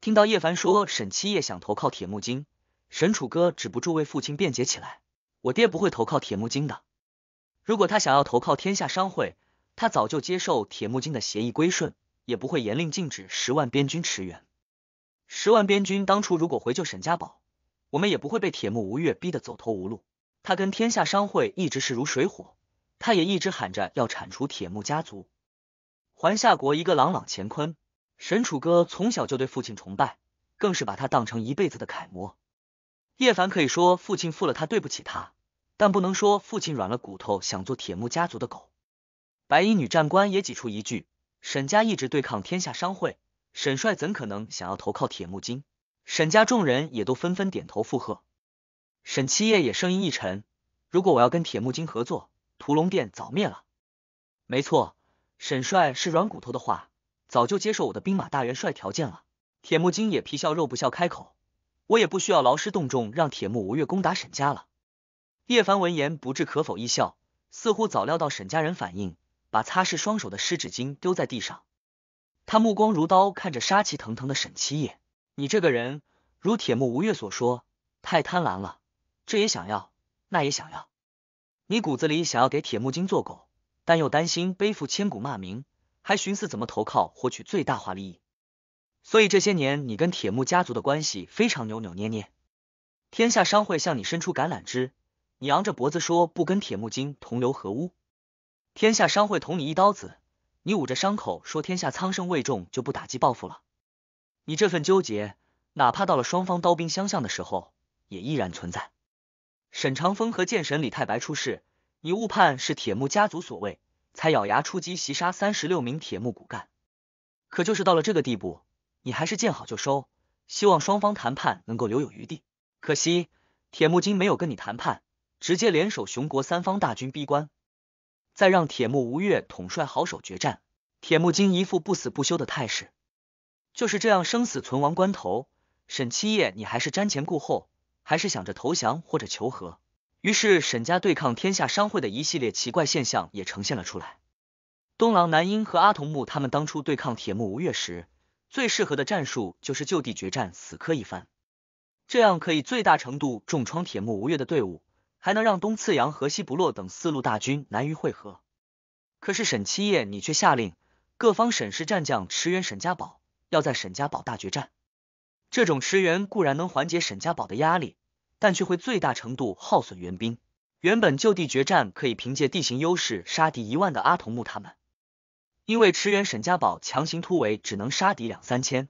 听到叶凡说沈七叶想投靠铁木金，沈楚歌止不住为父亲辩解起来。我爹不会投靠铁木金的。如果他想要投靠天下商会，他早就接受铁木金的协议归顺，也不会严令禁止十万边军驰援。十万边军当初如果回救沈家堡，我们也不会被铁木吴越逼得走投无路。他跟天下商会一直势如水火，他也一直喊着要铲除铁木家族。环夏国一个朗朗乾坤，沈楚歌从小就对父亲崇拜，更是把他当成一辈子的楷模。叶凡可以说，父亲负了他，对不起他。但不能说父亲软了骨头，想做铁木家族的狗。白衣女战官也挤出一句：“沈家一直对抗天下商会，沈帅怎可能想要投靠铁木金？”沈家众人也都纷纷点头附和。沈七夜也声音一沉：“如果我要跟铁木金合作，屠龙殿早灭了。”没错，沈帅是软骨头的话，早就接受我的兵马大元帅条件了。铁木金也皮笑肉不笑开口：“我也不需要劳师动众，让铁木吴越攻打沈家了。”叶凡闻言不置可否，一笑，似乎早料到沈家人反应，把擦拭双手的湿纸巾丢在地上。他目光如刀，看着杀气腾腾的沈七爷：“你这个人，如铁木吴越所说，太贪婪了，这也想要，那也想要。你骨子里想要给铁木金做狗，但又担心背负千古骂名，还寻思怎么投靠获取最大化利益。所以这些年，你跟铁木家族的关系非常扭扭捏捏。天下商会向你伸出橄榄枝。”你昂着脖子说不跟铁木金同流合污，天下商会捅你一刀子，你捂着伤口说天下苍生为重就不打击报复了。你这份纠结，哪怕到了双方刀兵相向的时候，也依然存在。沈长风和剑神李太白出事，你误判是铁木家族所为，才咬牙出击袭杀三十六名铁木骨干。可就是到了这个地步，你还是见好就收，希望双方谈判能够留有余地。可惜铁木金没有跟你谈判。直接联手雄国三方大军逼关，再让铁木吴越统帅好手决战，铁木金一副不死不休的态势。就是这样生死存亡关头，沈七夜你还是瞻前顾后，还是想着投降或者求和。于是沈家对抗天下商会的一系列奇怪现象也呈现了出来。东狼南鹰和阿童木他们当初对抗铁木吴越时，最适合的战术就是就地决战，死磕一番，这样可以最大程度重创铁木吴越的队伍。还能让东次阳和西不落等四路大军难于会合。可是沈七夜，你却下令各方沈氏战将驰援沈家堡，要在沈家堡大决战。这种驰援固然能缓解沈家堡的压力，但却会最大程度耗损援兵。原本就地决战可以凭借地形优势杀敌一万的阿童木他们，因为驰援沈家堡强行突围，只能杀敌两三千，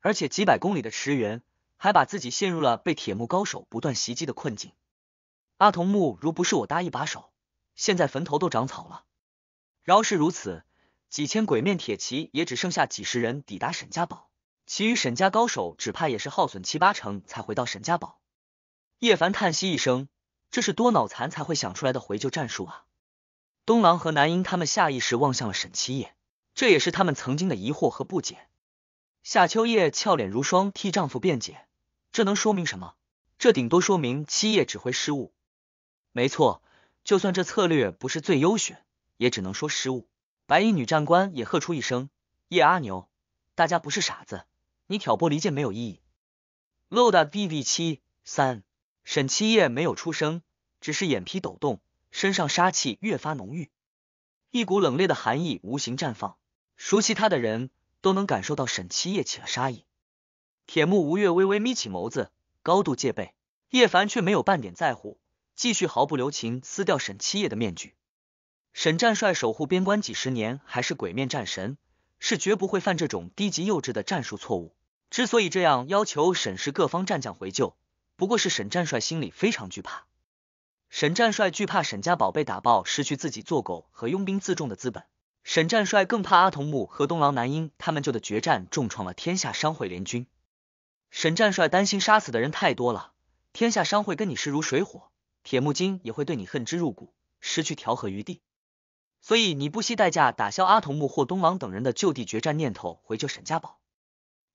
而且几百公里的驰援还把自己陷入了被铁木高手不断袭击的困境。阿童木如不是我搭一把手，现在坟头都长草了。饶是如此，几千鬼面铁骑也只剩下几十人抵达沈家堡，其余沈家高手只怕也是耗损七八成才回到沈家堡。叶凡叹息一声，这是多脑残才会想出来的回救战术啊！东郎和南英他们下意识望向了沈七叶，这也是他们曾经的疑惑和不解。夏秋叶俏脸如霜，替丈夫辩解：“这能说明什么？这顶多说明七叶指挥失误。”没错，就算这策略不是最优选，也只能说失误。白衣女战官也喝出一声：“叶阿牛，大家不是傻子，你挑拨离间没有意义。” Loda B V 七三，沈七夜没有出声，只是眼皮抖动，身上杀气越发浓郁，一股冷冽的寒意无形绽放，熟悉他的人都能感受到沈七夜起了杀意。铁木吴越微微眯起眸子，高度戒备，叶凡却没有半点在乎。继续毫不留情撕掉沈七夜的面具。沈战帅守护边关几十年，还是鬼面战神，是绝不会犯这种低级幼稚的战术错误。之所以这样要求沈氏各方战将回救，不过是沈战帅心里非常惧怕。沈战帅惧怕沈家宝被打爆，失去自己做狗和佣兵自重的资本。沈战帅更怕阿童木和东狼男婴他们救的决战重创了天下商会联军。沈战帅担心杀死的人太多了，天下商会跟你势如水火。铁木金也会对你恨之入骨，失去调和余地，所以你不惜代价打消阿童木或东王等人的就地决战念头，回救沈家堡。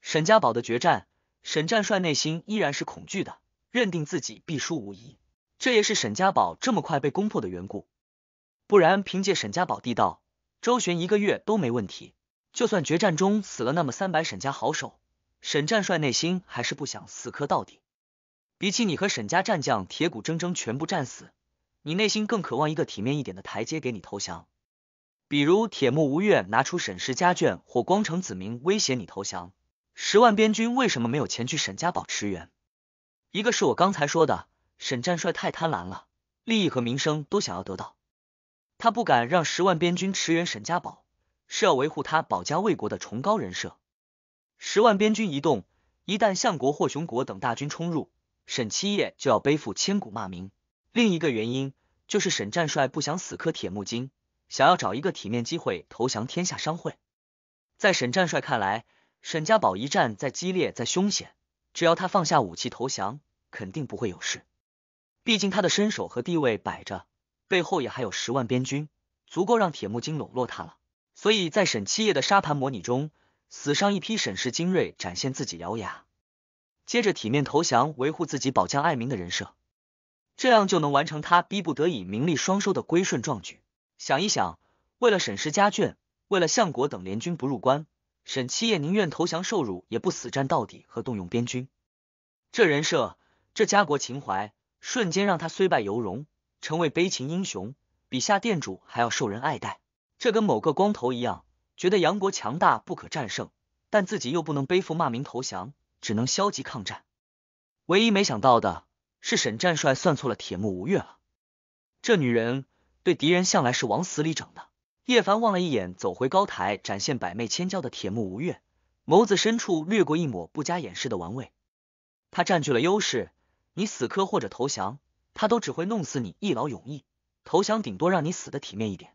沈家堡的决战，沈战帅内心依然是恐惧的，认定自己必输无疑，这也是沈家堡这么快被攻破的缘故。不然，凭借沈家堡地道周旋一个月都没问题，就算决战中死了那么三百沈家好手，沈战帅内心还是不想死磕到底。比起你和沈家战将铁骨铮铮全部战死，你内心更渴望一个体面一点的台阶给你投降。比如铁木吴越拿出沈氏家眷或光城子民威胁你投降。十万边军为什么没有前去沈家堡驰援？一个是我刚才说的，沈战帅太贪婪了，利益和名声都想要得到，他不敢让十万边军驰援沈家堡，是要维护他保家卫国的崇高人设。十万边军一动，一旦相国或雄国等大军冲入。沈七叶就要背负千古骂名。另一个原因就是沈战帅不想死磕铁木金，想要找一个体面机会投降天下商会。在沈战帅看来，沈家堡一战再激烈再凶险，只要他放下武器投降，肯定不会有事。毕竟他的身手和地位摆着，背后也还有十万边军，足够让铁木金笼络他了。所以在沈七叶的沙盘模拟中，死伤一批沈氏精锐，展现自己獠牙。接着体面投降，维护自己保疆爱民的人设，这样就能完成他逼不得已名利双收的归顺壮举。想一想，为了沈氏家眷，为了相国等联军不入关，沈七夜宁愿投降受辱，也不死战到底和动用边军。这人设，这家国情怀，瞬间让他虽败犹荣，成为悲情英雄，比下店主还要受人爱戴。这跟某个光头一样，觉得杨国强大不可战胜，但自己又不能背负骂名投降。只能消极抗战。唯一没想到的是，沈战帅算错了铁木吴越了。这女人对敌人向来是往死里整的。叶凡望了一眼走回高台展现百媚千娇的铁木吴越，眸子深处掠过一抹不加掩饰的玩味。他占据了优势，你死磕或者投降，他都只会弄死你，一劳永逸。投降顶多让你死的体面一点。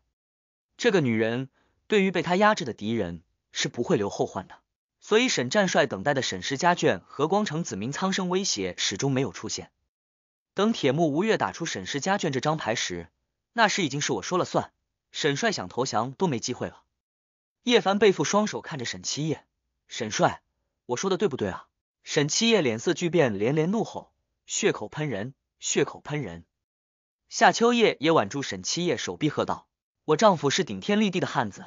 这个女人对于被他压制的敌人是不会留后患的。所以沈战帅等待的沈氏家眷和光城子民苍生威胁始终没有出现。等铁木吴越打出沈氏家眷这张牌时，那时已经是我说了算，沈帅想投降都没机会了。叶凡背负双手看着沈七叶，沈帅，我说的对不对啊？沈七叶脸色巨变，连连怒吼，血口喷人，血口喷人。夏秋叶也挽住沈七叶手臂，喝道：我丈夫是顶天立地的汉子，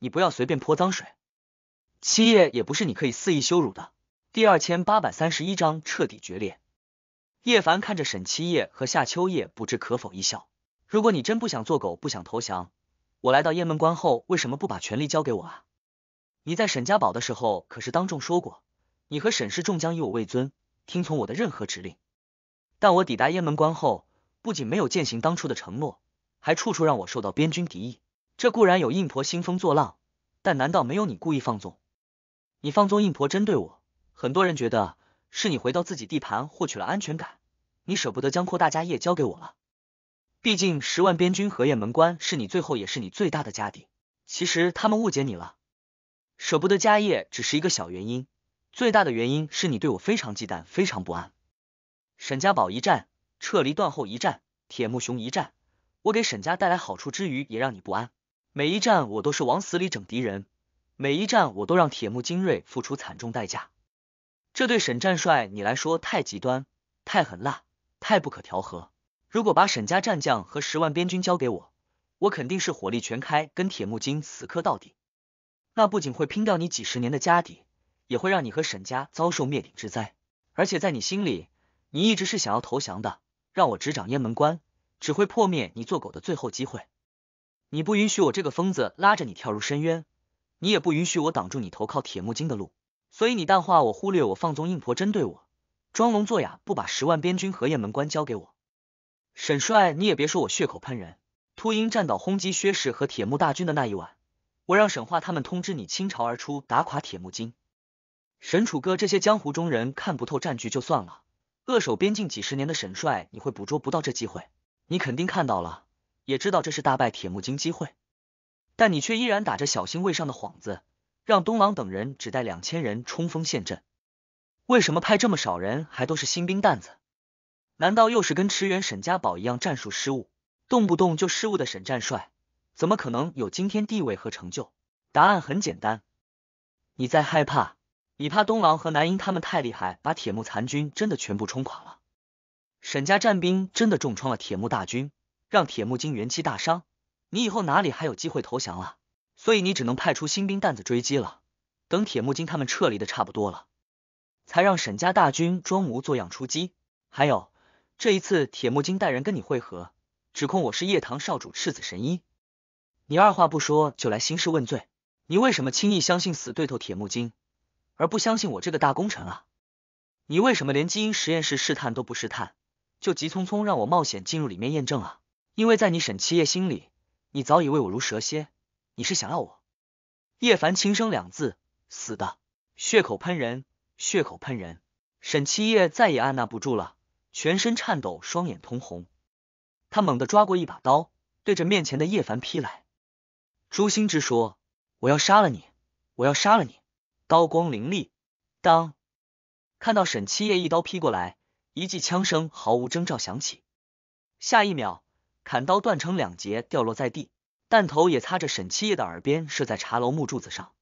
你不要随便泼脏水。七叶也不是你可以肆意羞辱的。第二千八百三十一章彻底决裂。叶凡看着沈七叶和夏秋叶，不置可否一笑。如果你真不想做狗，不想投降，我来到雁门关后为什么不把权力交给我啊？你在沈家堡的时候，可是当众说过，你和沈氏众将以我为尊，听从我的任何指令。但我抵达雁门关后，不仅没有践行当初的承诺，还处处让我受到边军敌意。这固然有硬婆兴风作浪，但难道没有你故意放纵？你放纵印婆针对我，很多人觉得是你回到自己地盘获取了安全感，你舍不得将扩大家业交给我了。毕竟十万边军和雁门关是你最后也是你最大的家底。其实他们误解你了，舍不得家业只是一个小原因，最大的原因是你对我非常忌惮，非常不安。沈家堡一战、撤离断后一战、铁木熊一战，我给沈家带来好处之余，也让你不安。每一战我都是往死里整敌人。每一战我都让铁木精锐付出惨重代价，这对沈战帅你来说太极端、太狠辣、太不可调和。如果把沈家战将和十万边军交给我，我肯定是火力全开跟铁木精死磕到底。那不仅会拼掉你几十年的家底，也会让你和沈家遭受灭顶之灾。而且在你心里，你一直是想要投降的，让我执掌雁门关，只会破灭你做狗的最后机会。你不允许我这个疯子拉着你跳入深渊。你也不允许我挡住你投靠铁木金的路，所以你淡化我，忽略我，放纵硬婆针对我，装聋作哑，不把十万边军和雁门关交给我。沈帅，你也别说我血口喷人。秃鹰战岛轰击薛氏和铁木大军的那一晚，我让沈化他们通知你倾巢而出，打垮铁木金。沈楚哥，这些江湖中人看不透战局就算了，扼守边境几十年的沈帅，你会捕捉不到这机会？你肯定看到了，也知道这是大败铁木金机会。但你却依然打着小心卫上的幌子，让东郎等人只带两千人冲锋陷阵。为什么派这么少人，还都是新兵蛋子？难道又是跟驰援沈家堡一样战术失误，动不动就失误的沈战帅，怎么可能有今天地位和成就？答案很简单，你在害怕，你怕东郎和南英他们太厉害，把铁木残军真的全部冲垮了，沈家战兵真的重创了铁木大军，让铁木金元气大伤。你以后哪里还有机会投降了？所以你只能派出新兵蛋子追击了。等铁木金他们撤离的差不多了，才让沈家大军装模作样出击。还有，这一次铁木金带人跟你会合，指控我是夜堂少主赤子神医，你二话不说就来兴师问罪。你为什么轻易相信死对头铁木金，而不相信我这个大功臣啊？你为什么连基因实验室试探都不试探，就急匆匆让我冒险进入里面验证啊？因为在你沈七夜心里。你早已为我如蛇蝎，你是想要我？叶凡轻声两字，死的血口喷人，血口喷人。沈七夜再也按捺不住了，全身颤抖，双眼通红，他猛地抓过一把刀，对着面前的叶凡劈来。朱星之说：“我要杀了你，我要杀了你！”刀光凌厉，当看到沈七夜一刀劈过来，一记枪声毫无征兆响起，下一秒。砍刀断成两截，掉落在地，弹头也擦着沈七叶的耳边射在茶楼木柱子上。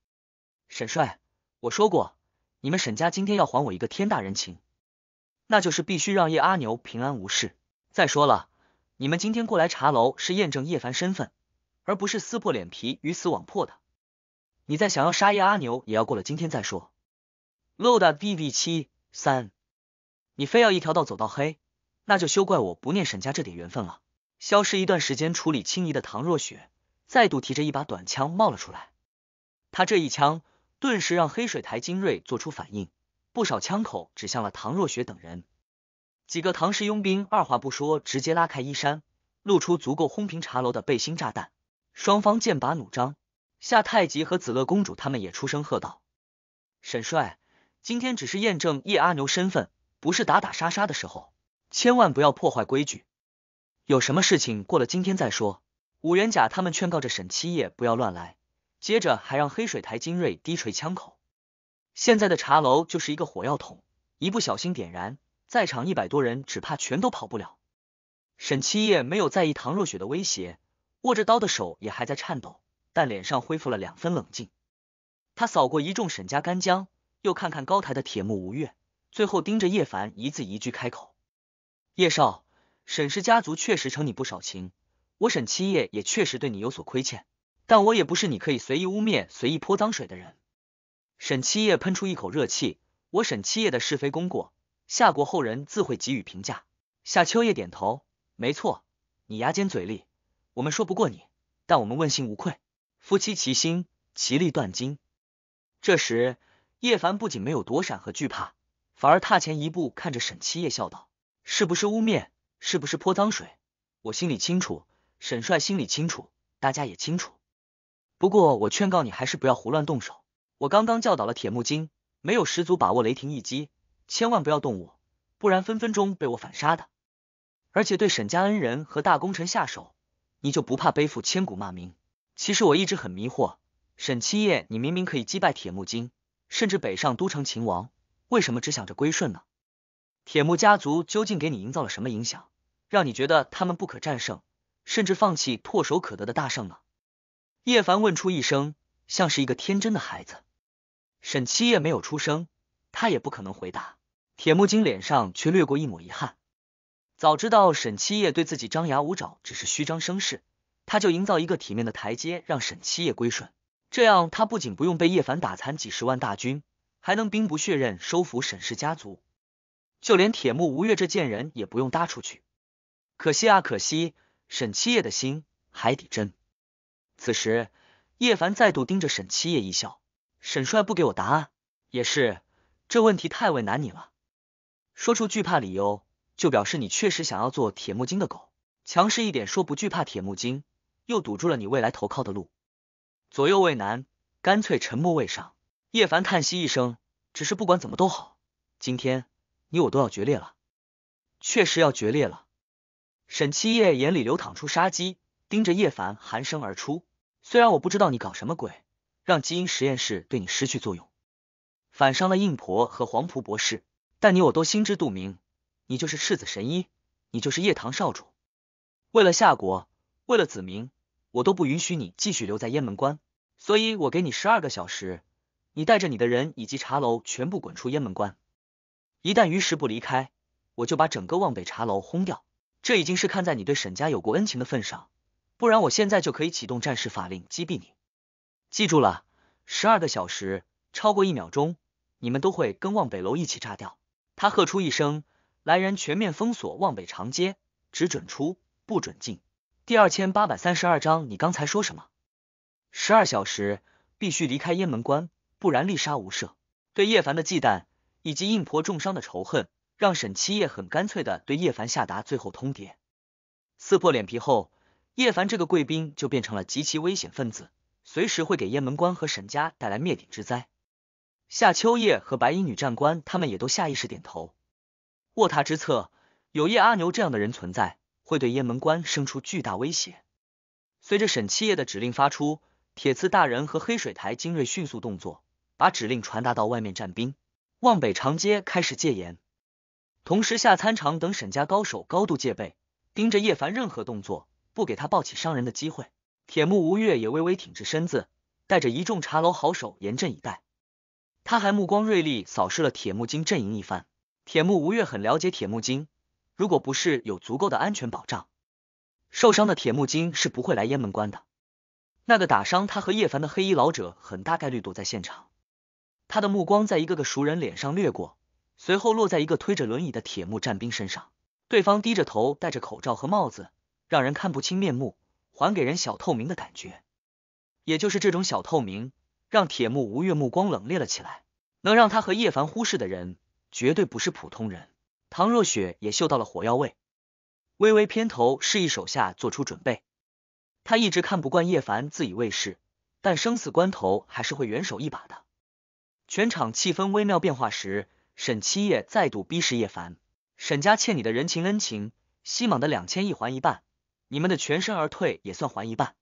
沈帅，我说过，你们沈家今天要还我一个天大人情，那就是必须让叶阿牛平安无事。再说了，你们今天过来茶楼是验证叶凡身份，而不是撕破脸皮鱼死网破的。你再想要杀叶阿牛，也要过了今天再说。LOD B V 七三，你非要一条道走到黑，那就休怪我不念沈家这点缘分了。消失一段时间处理青泥的唐若雪再度提着一把短枪冒了出来，他这一枪顿时让黑水台精锐做出反应，不少枪口指向了唐若雪等人。几个唐氏佣兵二话不说，直接拉开衣衫，露出足够轰平茶楼的背心炸弹。双方剑拔弩张，夏太极和紫乐公主他们也出声喝道：“沈帅，今天只是验证叶阿牛身份，不是打打杀杀的时候，千万不要破坏规矩。”有什么事情，过了今天再说。五元甲他们劝告着沈七夜不要乱来，接着还让黑水台精锐低垂枪口。现在的茶楼就是一个火药桶，一不小心点燃，在场一百多人只怕全都跑不了。沈七夜没有在意唐若雪的威胁，握着刀的手也还在颤抖，但脸上恢复了两分冷静。他扫过一众沈家干将，又看看高台的铁木吴越，最后盯着叶凡，一字一句开口：“叶少。”沈氏家族确实承你不少情，我沈七叶也确实对你有所亏欠，但我也不是你可以随意污蔑、随意泼脏水的人。沈七叶喷出一口热气，我沈七叶的是非功过，夏国后人自会给予评价。夏秋叶点头，没错，你牙尖嘴利，我们说不过你，但我们问心无愧。夫妻齐心，其利断金。这时，叶凡不仅没有躲闪和惧怕，反而踏前一步，看着沈七叶笑道：“是不是污蔑？”是不是泼脏水？我心里清楚，沈帅心里清楚，大家也清楚。不过我劝告你，还是不要胡乱动手。我刚刚教导了铁木金，没有十足把握，雷霆一击，千万不要动我，不然分分钟被我反杀的。而且对沈家恩人和大功臣下手，你就不怕背负千古骂名？其实我一直很迷惑，沈七夜，你明明可以击败铁木金，甚至北上都城秦王，为什么只想着归顺呢？铁木家族究竟给你营造了什么影响，让你觉得他们不可战胜，甚至放弃唾手可得的大胜呢？叶凡问出一声，像是一个天真的孩子。沈七夜没有出声，他也不可能回答。铁木金脸上却掠过一抹遗憾。早知道沈七夜对自己张牙舞爪，只是虚张声势，他就营造一个体面的台阶，让沈七夜归顺。这样，他不仅不用被叶凡打残几十万大军，还能兵不血刃收服沈氏家族。就连铁木吴越这贱人也不用搭出去，可惜啊，可惜！沈七夜的心海底针。此时，叶凡再度盯着沈七夜一笑。沈帅不给我答案，也是，这问题太为难你了。说出惧怕理由，就表示你确实想要做铁木金的狗。强势一点说不惧怕铁木金，又堵住了你未来投靠的路，左右为难，干脆沉默为上。叶凡叹息一声，只是不管怎么都好，今天。你我都要决裂了，确实要决裂了。沈七夜眼里流淌出杀机，盯着叶凡，寒声而出。虽然我不知道你搞什么鬼，让基因实验室对你失去作用，反伤了印婆和黄蒲博士，但你我都心知肚明。你就是赤子神医，你就是叶堂少主。为了夏国，为了子民，我都不允许你继续留在雁门关。所以我给你十二个小时，你带着你的人以及茶楼，全部滚出雁门关。一旦于石不离开，我就把整个望北茶楼轰掉。这已经是看在你对沈家有过恩情的份上，不然我现在就可以启动战事法令击毙你。记住了，十二个小时，超过一秒钟，你们都会跟望北楼一起炸掉。他喝出一声，来人，全面封锁望北长街，只准出，不准进。第二千八百三十二章，你刚才说什么？十二小时，必须离开雁门关，不然立杀无赦。对叶凡的忌惮。以及硬婆重伤的仇恨，让沈七叶很干脆的对叶凡下达最后通牒。撕破脸皮后，叶凡这个贵宾就变成了极其危险分子，随时会给雁门关和沈家带来灭顶之灾。夏秋叶和白衣女战官他们也都下意识点头。卧榻之侧有叶阿牛这样的人存在，会对雁门关生出巨大威胁。随着沈七叶的指令发出，铁刺大人和黑水台精锐迅速动作，把指令传达到外面战兵。望北长街开始戒严，同时下餐场等沈家高手高度戒备，盯着叶凡任何动作，不给他抱起伤人的机会。铁木吴越也微微挺直身子，带着一众茶楼好手严阵以待。他还目光锐利扫视了铁木金阵营一番。铁木吴越很了解铁木金，如果不是有足够的安全保障，受伤的铁木金是不会来雁门关的。那个打伤他和叶凡的黑衣老者，很大概率躲在现场。他的目光在一个个熟人脸上掠过，随后落在一个推着轮椅的铁木战兵身上。对方低着头，戴着口罩和帽子，让人看不清面目，还给人小透明的感觉。也就是这种小透明，让铁木吴越目光冷冽了起来。能让他和叶凡忽视的人，绝对不是普通人。唐若雪也嗅到了火药味，微微偏头示意手下做出准备。他一直看不惯叶凡自以为是，但生死关头还是会援手一把的。全场气氛微妙变化时，沈七夜再度逼视叶凡。沈家欠你的人情恩情，西莽的两千亿还一半，你们的全身而退也算还一半。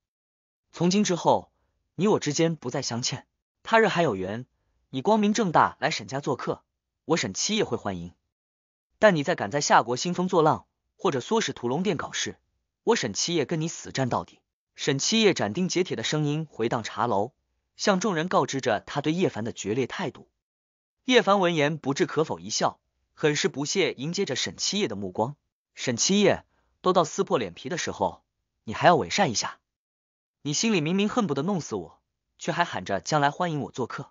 从今之后，你我之间不再相欠，他日还有缘，你光明正大来沈家做客，我沈七夜会欢迎。但你再敢在夏国兴风作浪，或者唆使屠龙殿搞事，我沈七夜跟你死战到底！沈七夜斩钉截铁的声音回荡茶楼。向众人告知着他对叶凡的决裂态度。叶凡闻言不置可否，一笑，很是不屑迎接着沈七夜的目光。沈七夜都到撕破脸皮的时候，你还要伪善一下？你心里明明恨不得弄死我，却还喊着将来欢迎我做客，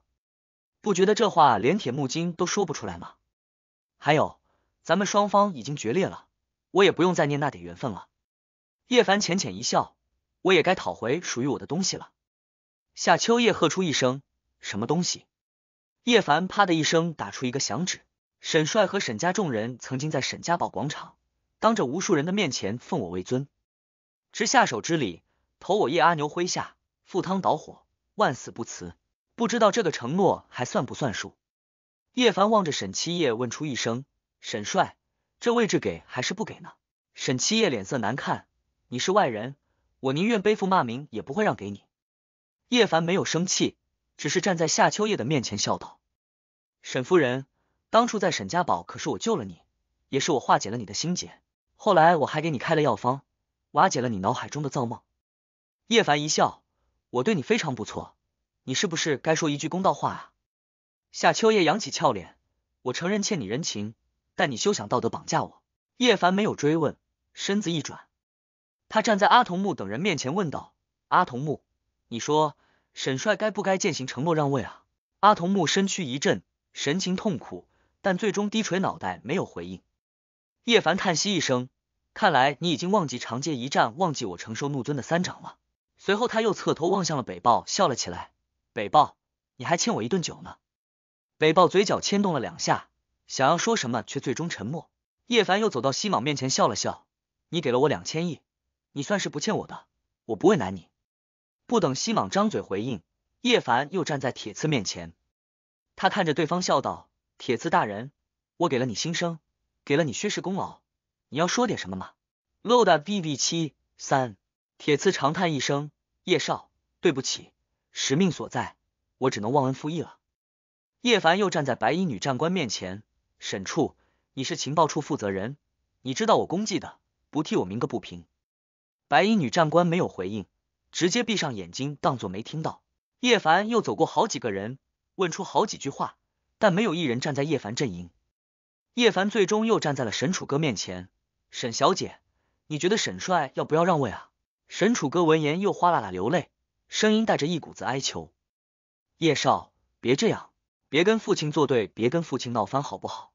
不觉得这话连铁木金都说不出来吗？还有，咱们双方已经决裂了，我也不用再念那点缘分了。叶凡浅浅一笑，我也该讨回属于我的东西了。夏秋叶喝出一声：“什么东西？”叶凡啪的一声打出一个响指。沈帅和沈家众人曾经在沈家堡广场，当着无数人的面前，奉我为尊，执下手之礼，投我叶阿牛麾下，赴汤蹈火，万死不辞。不知道这个承诺还算不算数？叶凡望着沈七叶，问出一声：“沈帅，这位置给还是不给呢？”沈七叶脸色难看：“你是外人，我宁愿背负骂名，也不会让给你。”叶凡没有生气，只是站在夏秋叶的面前笑道：“沈夫人，当初在沈家堡可是我救了你，也是我化解了你的心结。后来我还给你开了药方，瓦解了你脑海中的造梦。”叶凡一笑：“我对你非常不错，你是不是该说一句公道话啊？”夏秋叶扬起俏脸：“我承认欠你人情，但你休想道德绑架我。”叶凡没有追问，身子一转，他站在阿童木等人面前问道：“阿童木。”你说沈帅该不该践行承诺让位啊？阿童木身躯一震，神情痛苦，但最终低垂脑袋没有回应。叶凡叹息一声，看来你已经忘记长街一战，忘记我承受怒尊的三掌了。随后他又侧头望向了北豹，笑了起来。北豹，你还欠我一顿酒呢。北豹嘴角牵动了两下，想要说什么，却最终沉默。叶凡又走到西莽面前笑了笑，你给了我两千亿，你算是不欠我的，我不为难你。不等西莽张嘴回应，叶凡又站在铁刺面前。他看着对方笑道：“铁刺大人，我给了你新生，给了你薛氏功劳，你要说点什么吗？”“load bv 七三。”铁刺长叹一声：“叶少，对不起，使命所在，我只能忘恩负义了。”叶凡又站在白衣女战官面前：“沈处，你是情报处负责人，你知道我功绩的，不替我鸣个不平？”白衣女战官没有回应。直接闭上眼睛，当作没听到。叶凡又走过好几个人，问出好几句话，但没有一人站在叶凡阵营。叶凡最终又站在了沈楚歌面前。沈小姐，你觉得沈帅要不要让位啊？沈楚歌闻言又哗啦啦流泪，声音带着一股子哀求。叶少，别这样，别跟父亲作对，别跟父亲闹翻，好不好？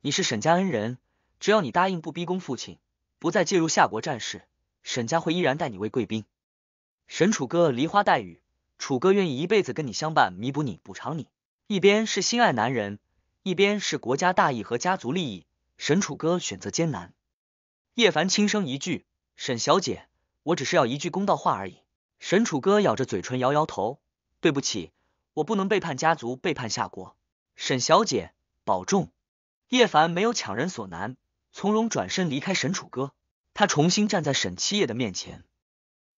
你是沈家恩人，只要你答应不逼宫父亲，不再介入夏国战事，沈家会依然待你为贵宾。沈楚哥梨花带雨，楚哥愿意一辈子跟你相伴，弥补你，补偿你。一边是心爱男人，一边是国家大义和家族利益，沈楚哥选择艰难。叶凡轻声一句：“沈小姐，我只是要一句公道话而已。”沈楚哥咬着嘴唇，摇摇头：“对不起，我不能背叛家族，背叛夏国。”沈小姐保重。叶凡没有强人所难，从容转身离开。沈楚哥，他重新站在沈七叶的面前，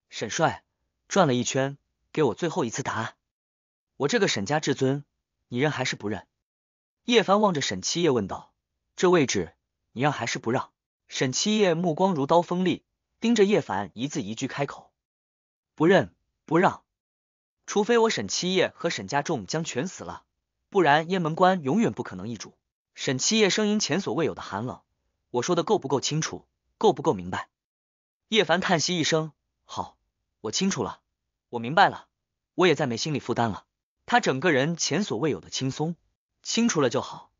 沈帅。转了一圈，给我最后一次答案。我这个沈家至尊，你认还是不认？叶凡望着沈七叶问道：“这位置，你让还是不让？”沈七叶目光如刀锋利，盯着叶凡，一字一句开口：“不认，不让。除非我沈七叶和沈家众将全死了，不然雁门关永远不可能易主。”沈七叶声音前所未有的寒冷：“我说的够不够清楚？够不够明白？”叶凡叹息一声：“好。”我清楚了，我明白了，我也再没心理负担了。他整个人前所未有的轻松。清楚了就好。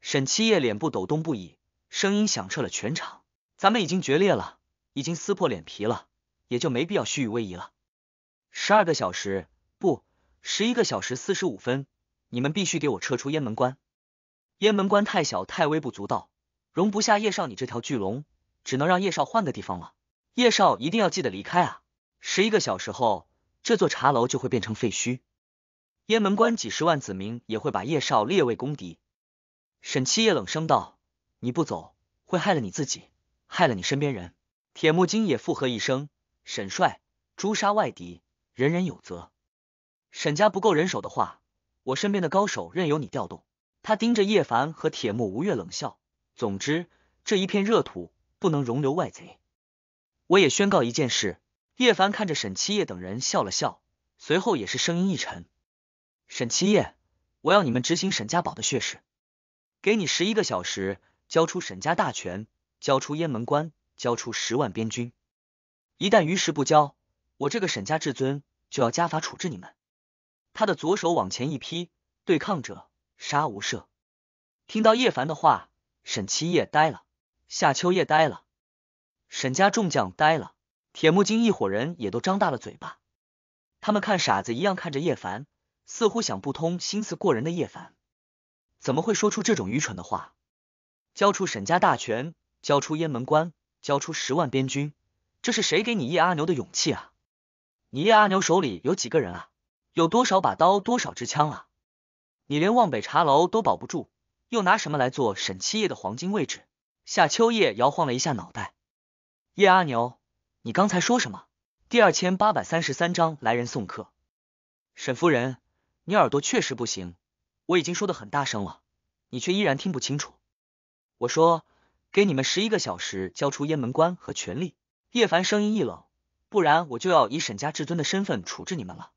沈七夜脸部抖动不已，声音响彻了全场。咱们已经决裂了，已经撕破脸皮了，也就没必要虚与委蛇了。十二个小时，不，十一个小时四十五分，你们必须给我撤出雁门关。雁门关太小，太微不足道，容不下叶少你这条巨龙，只能让叶少换个地方了。叶少一定要记得离开啊！十一个小时后，这座茶楼就会变成废墟，雁门关几十万子民也会把叶少列为公敌。沈七夜冷声道：“你不走，会害了你自己，害了你身边人。”铁木金也附和一声：“沈帅，诛杀外敌，人人有责。沈家不够人手的话，我身边的高手任由你调动。”他盯着叶凡和铁木吴越冷笑：“总之，这一片热土不能容留外贼。我也宣告一件事。”叶凡看着沈七夜等人笑了笑，随后也是声音一沉：“沈七夜，我要你们执行沈家堡的血誓，给你十一个小时，交出沈家大权，交出雁门关，交出十万边军。一旦于时不交，我这个沈家至尊就要家法处置你们。”他的左手往前一劈：“对抗者，杀无赦！”听到叶凡的话，沈七夜呆了，夏秋叶呆了，沈家众将呆了。铁木金一伙人也都张大了嘴巴，他们看傻子一样看着叶凡，似乎想不通心思过人的叶凡怎么会说出这种愚蠢的话。交出沈家大权，交出雁门关，交出十万边军，这是谁给你叶阿牛的勇气啊？你叶阿牛手里有几个人啊？有多少把刀，多少支枪啊？你连望北茶楼都保不住，又拿什么来做沈七叶的黄金位置？夏秋叶摇晃了一下脑袋，叶阿牛。你刚才说什么？第二千八百三十三章来人送客。沈夫人，你耳朵确实不行，我已经说的很大声了，你却依然听不清楚。我说，给你们十一个小时交出雁门关和权力。叶凡声音一冷，不然我就要以沈家至尊的身份处置你们了。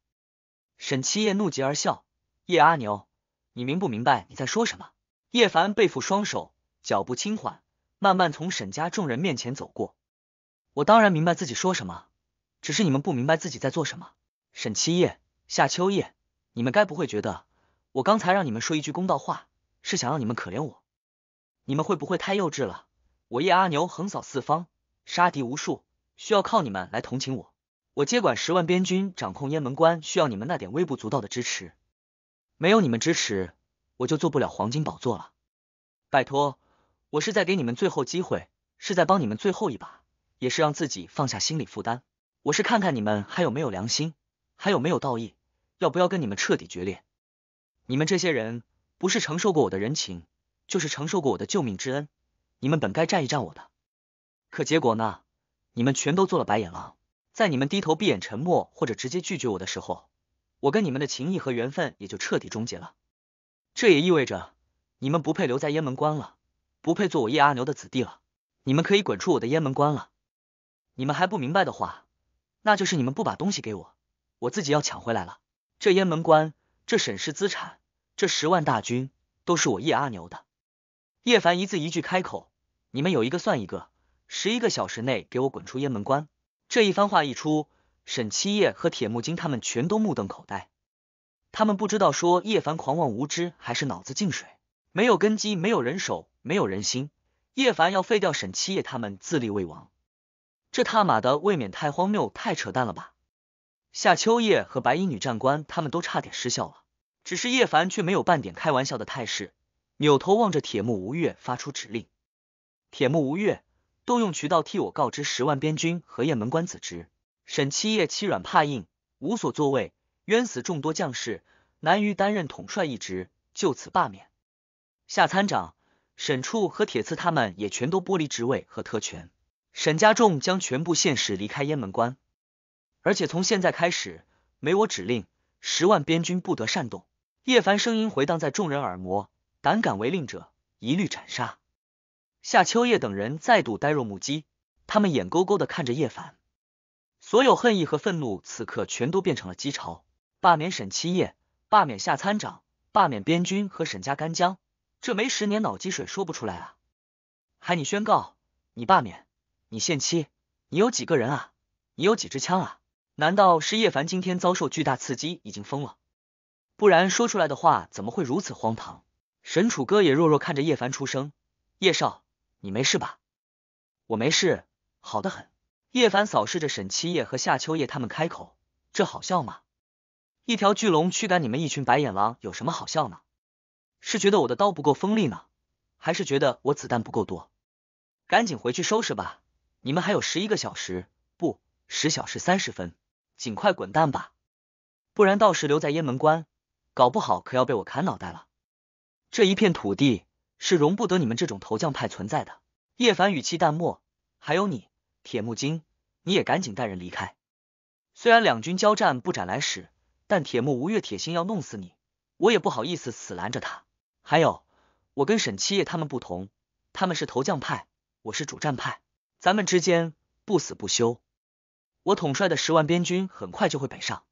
沈七夜怒极而笑，叶阿牛，你明不明白你在说什么？叶凡背负双手，脚步轻缓，慢慢从沈家众人面前走过。我当然明白自己说什么，只是你们不明白自己在做什么。沈七夜、夏秋叶，你们该不会觉得我刚才让你们说一句公道话，是想要你们可怜我？你们会不会太幼稚了？我叶阿牛横扫四方，杀敌无数，需要靠你们来同情我。我接管十万边军，掌控雁门关，需要你们那点微不足道的支持。没有你们支持，我就做不了黄金宝座了。拜托，我是在给你们最后机会，是在帮你们最后一把。也是让自己放下心理负担。我是看看你们还有没有良心，还有没有道义，要不要跟你们彻底决裂？你们这些人不是承受过我的人情，就是承受过我的救命之恩，你们本该站一战我的。可结果呢？你们全都做了白眼狼。在你们低头闭眼沉默，或者直接拒绝我的时候，我跟你们的情谊和缘分也就彻底终结了。这也意味着你们不配留在雁门关了，不配做我叶阿牛的子弟了。你们可以滚出我的雁门关了。你们还不明白的话，那就是你们不把东西给我，我自己要抢回来了。这雁门关，这沈氏资产，这十万大军，都是我叶阿牛的。叶凡一字一句开口：“你们有一个算一个，十一个小时内给我滚出雁门关！”这一番话一出，沈七夜和铁木金他们全都目瞪口呆，他们不知道说叶凡狂妄无知，还是脑子进水，没有根基，没有人手，没有人心，叶凡要废掉沈七夜，他们自立为王。这他妈的未免太荒谬、太扯淡了吧！夏秋叶和白衣女战官他们都差点失笑了，只是叶凡却没有半点开玩笑的态势，扭头望着铁木吴越发出指令：铁木吴越，动用渠道替我告知十万边军和雁门关子侄。”沈七叶欺软怕硬，无所作为，冤死众多将士，难于担任统帅一职，就此罢免。夏参长、沈处和铁刺他们也全都剥离职位和特权。沈家众将全部现世，离开雁门关。而且从现在开始，没我指令，十万边军不得擅动。叶凡声音回荡在众人耳膜，胆敢违令者，一律斩杀。夏秋叶等人再度呆若木鸡，他们眼勾勾的看着叶凡，所有恨意和愤怒此刻全都变成了鸡巢。罢免沈七叶，罢免夏参长，罢免边军和沈家干将，这没十年脑积水说不出来啊！还你宣告，你罢免。你限期？你有几个人啊？你有几支枪啊？难道是叶凡今天遭受巨大刺激已经疯了？不然说出来的话怎么会如此荒唐？沈楚歌也弱弱看着叶凡出声：“叶少，你没事吧？”“我没事，好的很。”叶凡扫视着沈七叶和夏秋叶他们开口：“这好笑吗？一条巨龙驱赶你们一群白眼狼，有什么好笑呢？是觉得我的刀不够锋利呢，还是觉得我子弹不够多？赶紧回去收拾吧。”你们还有十一个小时，不十小时三十分，尽快滚蛋吧！不然到时留在雁门关，搞不好可要被我砍脑袋了。这一片土地是容不得你们这种投将派存在的。叶凡语气淡漠，还有你，铁木金，你也赶紧带人离开。虽然两军交战不斩来使，但铁木吴越铁心要弄死你，我也不好意思死拦着他。还有，我跟沈七夜他们不同，他们是投将派，我是主战派。咱们之间不死不休，我统帅的十万边军很快就会北上。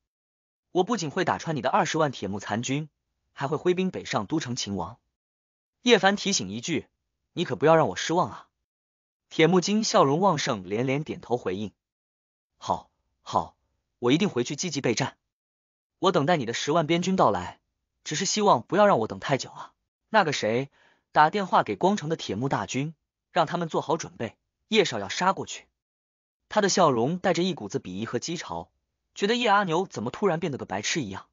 我不仅会打穿你的二十万铁木残军，还会挥兵北上都城擒王。叶凡提醒一句，你可不要让我失望啊！铁木金笑容旺盛，连连点头回应：“好，好，我一定回去积极备战。我等待你的十万边军到来，只是希望不要让我等太久啊。”那个谁，打电话给光城的铁木大军，让他们做好准备。叶少要杀过去，他的笑容带着一股子鄙夷和讥嘲，觉得叶阿牛怎么突然变得个白痴一样。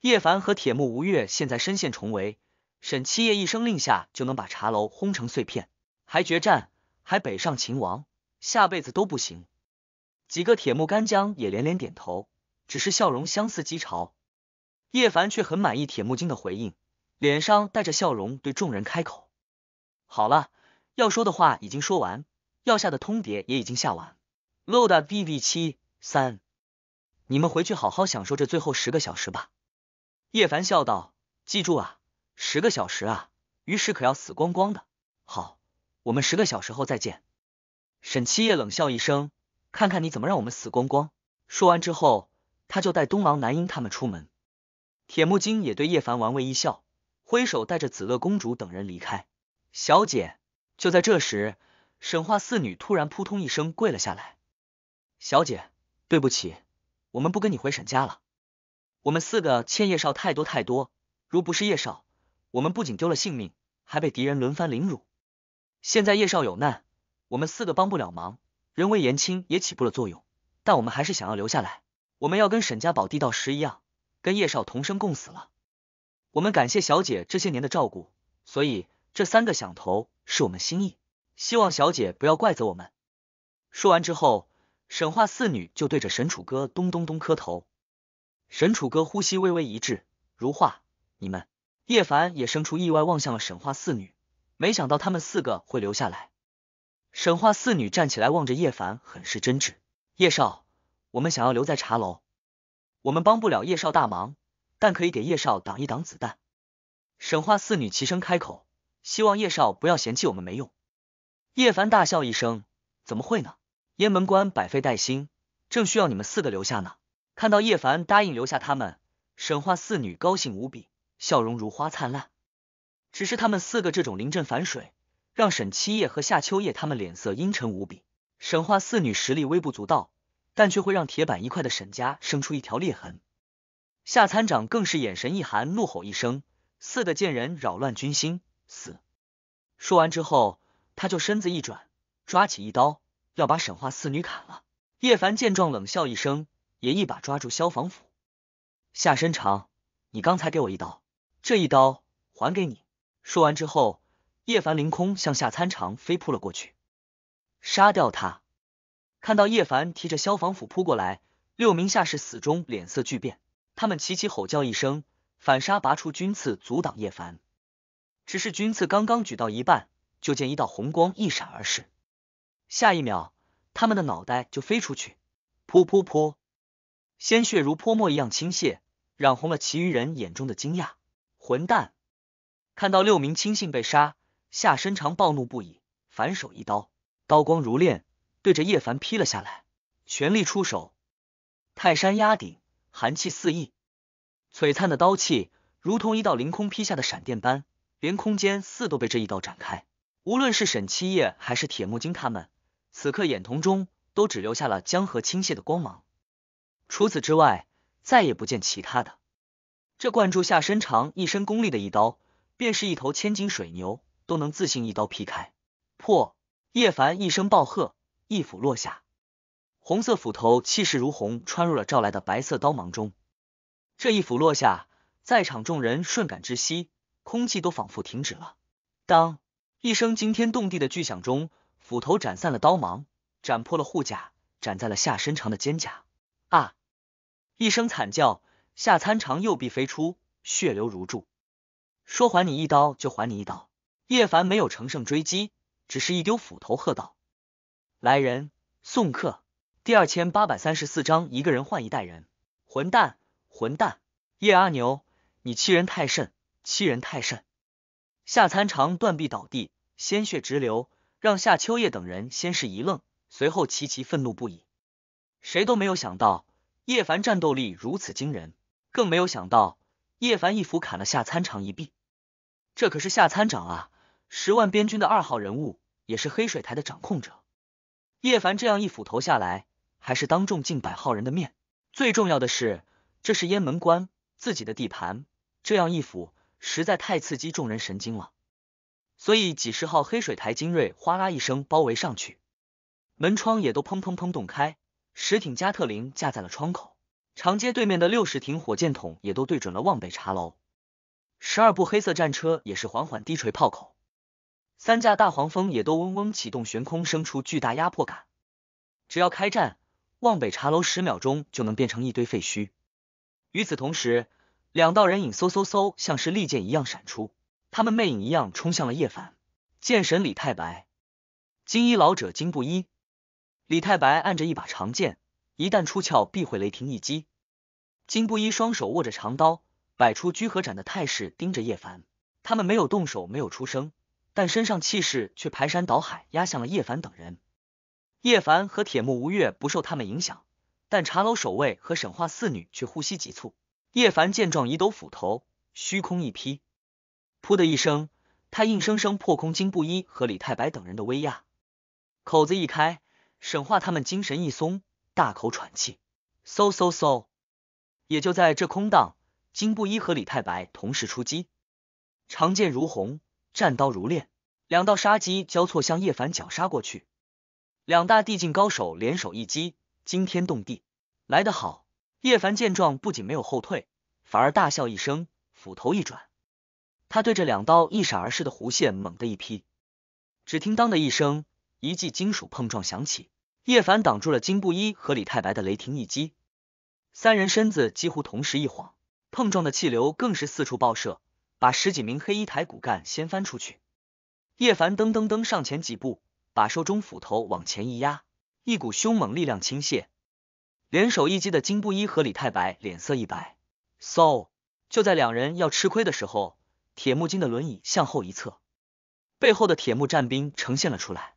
叶凡和铁木吴越现在身陷重围，沈七夜一声令下就能把茶楼轰成碎片，还决战，还北上擒王，下辈子都不行。几个铁木干将也连连点头，只是笑容相似讥嘲。叶凡却很满意铁木金的回应，脸上带着笑容对众人开口：“好了，要说的话已经说完。”要下的通牒也已经下完 l o d v B B 七三，你们回去好好享受这最后十个小时吧。叶凡笑道：“记住啊，十个小时啊，于是可要死光光的。”好，我们十个小时后再见。沈七夜冷笑一声：“看看你怎么让我们死光光。”说完之后，他就带东王男婴他们出门。铁木精也对叶凡玩味一笑，挥手带着紫乐公主等人离开。小姐，就在这时。沈画四女突然扑通一声跪了下来：“小姐，对不起，我们不跟你回沈家了。我们四个欠叶少太多太多，如不是叶少，我们不仅丢了性命，还被敌人轮番凌辱。现在叶少有难，我们四个帮不了忙，人微言轻也起不了作用。但我们还是想要留下来，我们要跟沈家宝地道石一样，跟叶少同生共死了。我们感谢小姐这些年的照顾，所以这三个响头是我们心意。”希望小姐不要怪责我们。说完之后，沈画四女就对着沈楚歌咚咚咚磕头。沈楚歌呼吸微微一滞，如画，你们，叶凡也生出意外，望向了沈画四女，没想到他们四个会留下来。沈画四女站起来，望着叶凡，很是真挚。叶少，我们想要留在茶楼，我们帮不了叶少大忙，但可以给叶少挡一挡子弹。沈画四女齐声开口，希望叶少不要嫌弃我们没用。叶凡大笑一声：“怎么会呢？雁门关百废待兴，正需要你们四个留下呢。”看到叶凡答应留下他们，沈画四女高兴无比，笑容如花灿烂。只是他们四个这种临阵反水，让沈七夜和夏秋叶他们脸色阴沉无比。沈画四女实力微不足道，但却会让铁板一块的沈家生出一条裂痕。夏参长更是眼神一寒，怒吼一声：“四个贱人扰乱军心，死！”说完之后。他就身子一转，抓起一刀，要把沈画四女砍了。叶凡见状冷笑一声，也一把抓住消防斧。夏参长，你刚才给我一刀，这一刀还给你。说完之后，叶凡凌空向夏参长飞扑了过去，杀掉他。看到叶凡提着消防斧扑过来，六名下士死忠脸色巨变，他们齐齐吼叫一声，反杀拔出军刺阻挡叶凡。只是军刺刚刚举到一半。就见一道红光一闪而逝，下一秒，他们的脑袋就飞出去，噗噗噗，鲜血如泼墨一样倾泻，染红了其余人眼中的惊讶。混蛋！看到六名亲信被杀，夏深长暴怒不已，反手一刀，刀光如练，对着叶凡劈了下来，全力出手，泰山压顶，寒气四溢，璀璨的刀气如同一道凌空劈下的闪电般，连空间似都被这一刀展开。无论是沈七夜还是铁木金，他们此刻眼瞳中都只留下了江河倾泻的光芒，除此之外，再也不见其他的。这灌注下身长一身功力的一刀，便是一头千斤水牛都能自信一刀劈开。破！叶凡一声暴喝，一斧落下，红色斧头气势如虹，穿入了照来的白色刀芒中。这一斧落下，在场众人瞬感窒息，空气都仿佛停止了。当。一声惊天动地的巨响中，斧头斩散了刀芒，斩破了护甲，斩在了夏参长的肩甲。啊！一声惨叫，夏参长右臂飞出血流如注。说还你一刀就还你一刀。叶凡没有乘胜追击，只是一丢斧头，喝道：“来人，送客。”第二千八百三十四章一个人换一代人。混蛋，混蛋！叶阿牛，你欺人太甚，欺人太甚！夏参长断臂倒地。鲜血直流，让夏秋叶等人先是一愣，随后齐齐愤怒不已。谁都没有想到叶凡战斗力如此惊人，更没有想到叶凡一斧砍了夏参长一臂。这可是夏参长啊，十万边军的二号人物，也是黑水台的掌控者。叶凡这样一斧头下来，还是当众近百号人的面。最重要的是，这是雁门关自己的地盘，这样一斧实在太刺激众人神经了。所以，几十号黑水台精锐哗啦一声包围上去，门窗也都砰砰砰洞开，十挺加特林架在了窗口，长街对面的六十挺火箭筒也都对准了望北茶楼，十二部黑色战车也是缓缓低垂炮口，三架大黄蜂也都嗡嗡启动悬空，生出巨大压迫感。只要开战，望北茶楼十秒钟就能变成一堆废墟。与此同时，两道人影嗖嗖嗖，像是利剑一样闪出。他们魅影一样冲向了叶凡，剑神李太白，金衣老者金不一。李太白按着一把长剑，一旦出鞘必会雷霆一击。金不一双手握着长刀，摆出居合斩的态势，盯着叶凡。他们没有动手，没有出声，但身上气势却排山倒海，压向了叶凡等人。叶凡和铁木吴越不受他们影响，但茶楼守卫和沈画四女却呼吸急促。叶凡见状，一抖斧头，虚空一劈。噗的一声，他硬生生破空，金不一和李太白等人的威压，口子一开，沈化他们精神一松，大口喘气。嗖嗖嗖！也就在这空档，金不一和李太白同时出击，长剑如虹，战刀如练，两道杀机交错向叶凡绞杀过去。两大地境高手联手一击，惊天动地。来得好！叶凡见状，不仅没有后退，反而大笑一声，斧头一转。他对着两道一闪而逝的弧线猛地一劈，只听当的一声，一记金属碰撞响起。叶凡挡住了金布衣和李太白的雷霆一击，三人身子几乎同时一晃，碰撞的气流更是四处爆射，把十几名黑衣台骨干掀翻出去。叶凡噔噔噔上前几步，把手中斧头往前一压，一股凶猛力量倾泻。联手一击的金布衣和李太白脸色一白，so 就在两人要吃亏的时候。铁木金的轮椅向后一侧，背后的铁木战兵呈现了出来。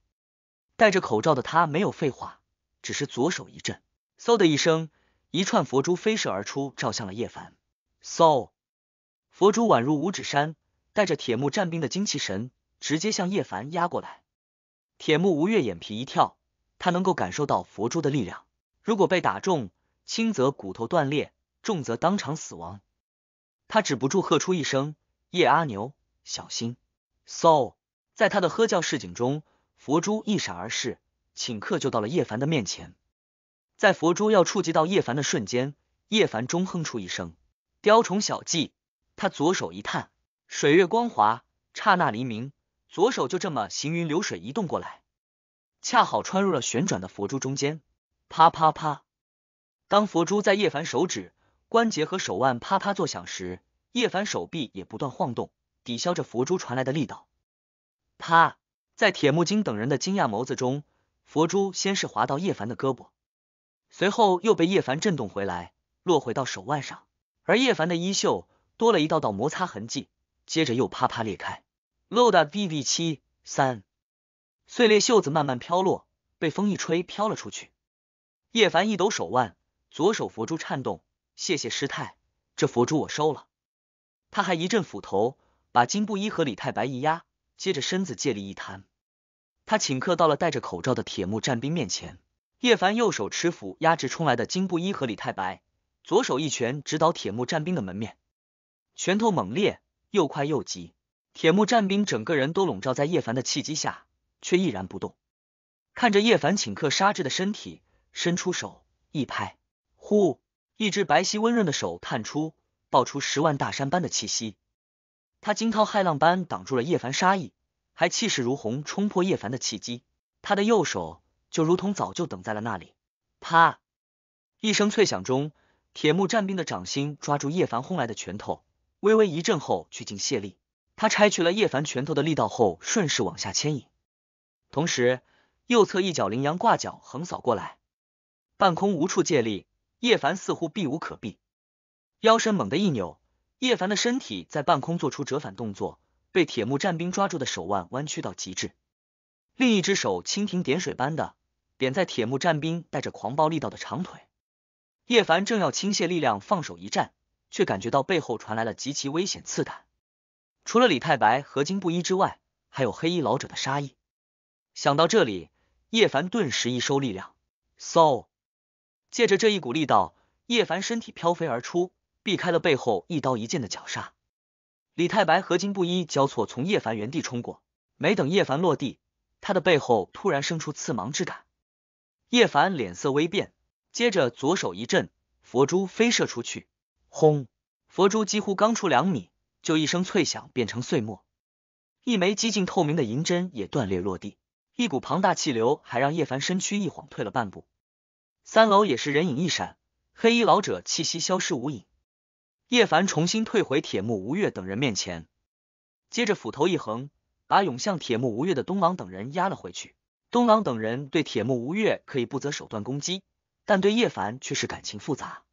戴着口罩的他没有废话，只是左手一震，嗖的一声，一串佛珠飞射而出，照向了叶凡。嗖！佛珠宛如五指山，带着铁木战兵的精气神，直接向叶凡压过来。铁木吴越眼皮一跳，他能够感受到佛珠的力量，如果被打中，轻则骨头断裂，重则当场死亡。他止不住喝出一声。叶阿牛，小心！so，在他的喝叫示警中，佛珠一闪而逝，顷刻就到了叶凡的面前。在佛珠要触及到叶凡的瞬间，叶凡中哼出一声雕虫小技。他左手一探，水月光华，刹那黎明，左手就这么行云流水移动过来，恰好穿入了旋转的佛珠中间。啪啪啪！当佛珠在叶凡手指关节和手腕啪啪作响时，叶凡手臂也不断晃动，抵消着佛珠传来的力道。啪，在铁木金等人的惊讶眸子中，佛珠先是滑到叶凡的胳膊，随后又被叶凡震动回来，落回到手腕上。而叶凡的衣袖多了一道道摩擦痕迹，接着又啪啪裂开。LOD VV 七三碎裂袖子慢慢飘落，被风一吹飘了出去。叶凡一抖手腕，左手佛珠颤动。谢谢师太，这佛珠我收了。他还一阵斧头把金布衣和李太白一压，接着身子借力一弹，他顷刻到了戴着口罩的铁木战兵面前。叶凡右手持斧压制冲来的金布衣和李太白，左手一拳直捣铁木战兵的门面，拳头猛烈又快又急。铁木战兵整个人都笼罩在叶凡的气机下，却毅然不动。看着叶凡顷刻杀至的身体，伸出手一拍，呼，一只白皙温润的手探出。爆出十万大山般的气息，他惊涛骇浪般挡住了叶凡杀意，还气势如虹冲破叶凡的契机。他的右手就如同早就等在了那里，啪一声脆响中，铁木战兵的掌心抓住叶凡轰来的拳头，微微一震后去劲卸力。他拆去了叶凡拳头的力道后，顺势往下牵引，同时右侧一脚羚羊挂脚横扫过来，半空无处借力，叶凡似乎避无可避。腰身猛地一扭，叶凡的身体在半空做出折返动作，被铁木战兵抓住的手腕弯曲到极致，另一只手蜻蜓点水般的点在铁木战兵带着狂暴力道的长腿。叶凡正要倾泻力量，放手一战，却感觉到背后传来了极其危险刺感。除了李太白和金布衣之外，还有黑衣老者的杀意。想到这里，叶凡顿时一收力量，嗖！借着这一股力道，叶凡身体飘飞而出。避开了背后一刀一剑的绞杀，李太白和金布衣交错从叶凡原地冲过，没等叶凡落地，他的背后突然生出刺芒之感。叶凡脸色微变，接着左手一震，佛珠飞射出去，轰，佛珠几乎刚出两米，就一声脆响变成碎末，一枚几近透明的银针也断裂落地，一股庞大气流还让叶凡身躯一晃退了半步。三楼也是人影一闪，黑衣老者气息消失无影。叶凡重新退回铁木吴越等人面前，接着斧头一横，把涌向铁木吴越的东郎等人压了回去。东郎等人对铁木吴越可以不择手段攻击，但对叶凡却是感情复杂，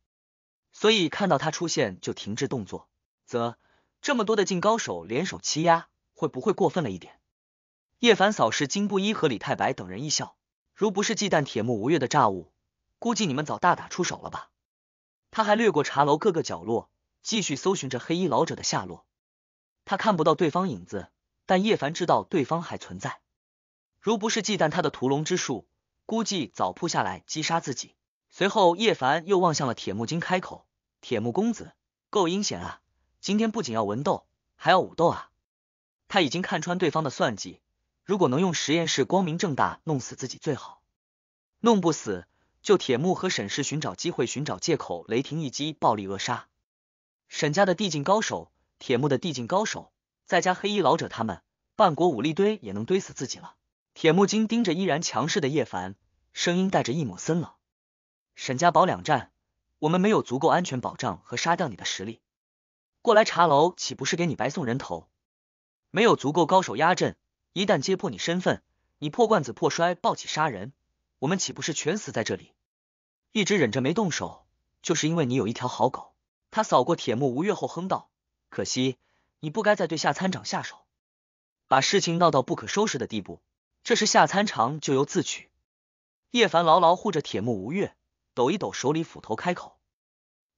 所以看到他出现就停滞动作。则这么多的劲高手联手欺压，会不会过分了一点？叶凡扫视金布衣和李太白等人一笑，如不是忌惮铁木吴越的炸物，估计你们早大打出手了吧？他还掠过茶楼各个角落。继续搜寻着黑衣老者的下落，他看不到对方影子，但叶凡知道对方还存在。如不是忌惮他的屠龙之术，估计早扑下来击杀自己。随后，叶凡又望向了铁木金，开口：“铁木公子，够阴险啊！今天不仅要文斗，还要武斗啊！”他已经看穿对方的算计，如果能用实验室光明正大弄死自己最好，弄不死就铁木和沈氏寻找机会，寻找借口，雷霆一击，暴力扼杀。沈家的地境高手，铁木的地境高手，再加黑衣老者，他们半国武力堆也能堆死自己了。铁木金盯着依然强势的叶凡，声音带着一抹森冷：“沈家堡两战，我们没有足够安全保障和杀掉你的实力。过来茶楼，岂不是给你白送人头？没有足够高手压阵，一旦揭破你身份，你破罐子破摔，暴起杀人，我们岂不是全死在这里？一直忍着没动手，就是因为你有一条好狗。”他扫过铁木吴越后，哼道：“可惜你不该再对夏参长下手，把事情闹到不可收拾的地步，这是夏参长咎由自取。”叶凡牢牢护着铁木吴越，抖一抖手里斧头，开口：“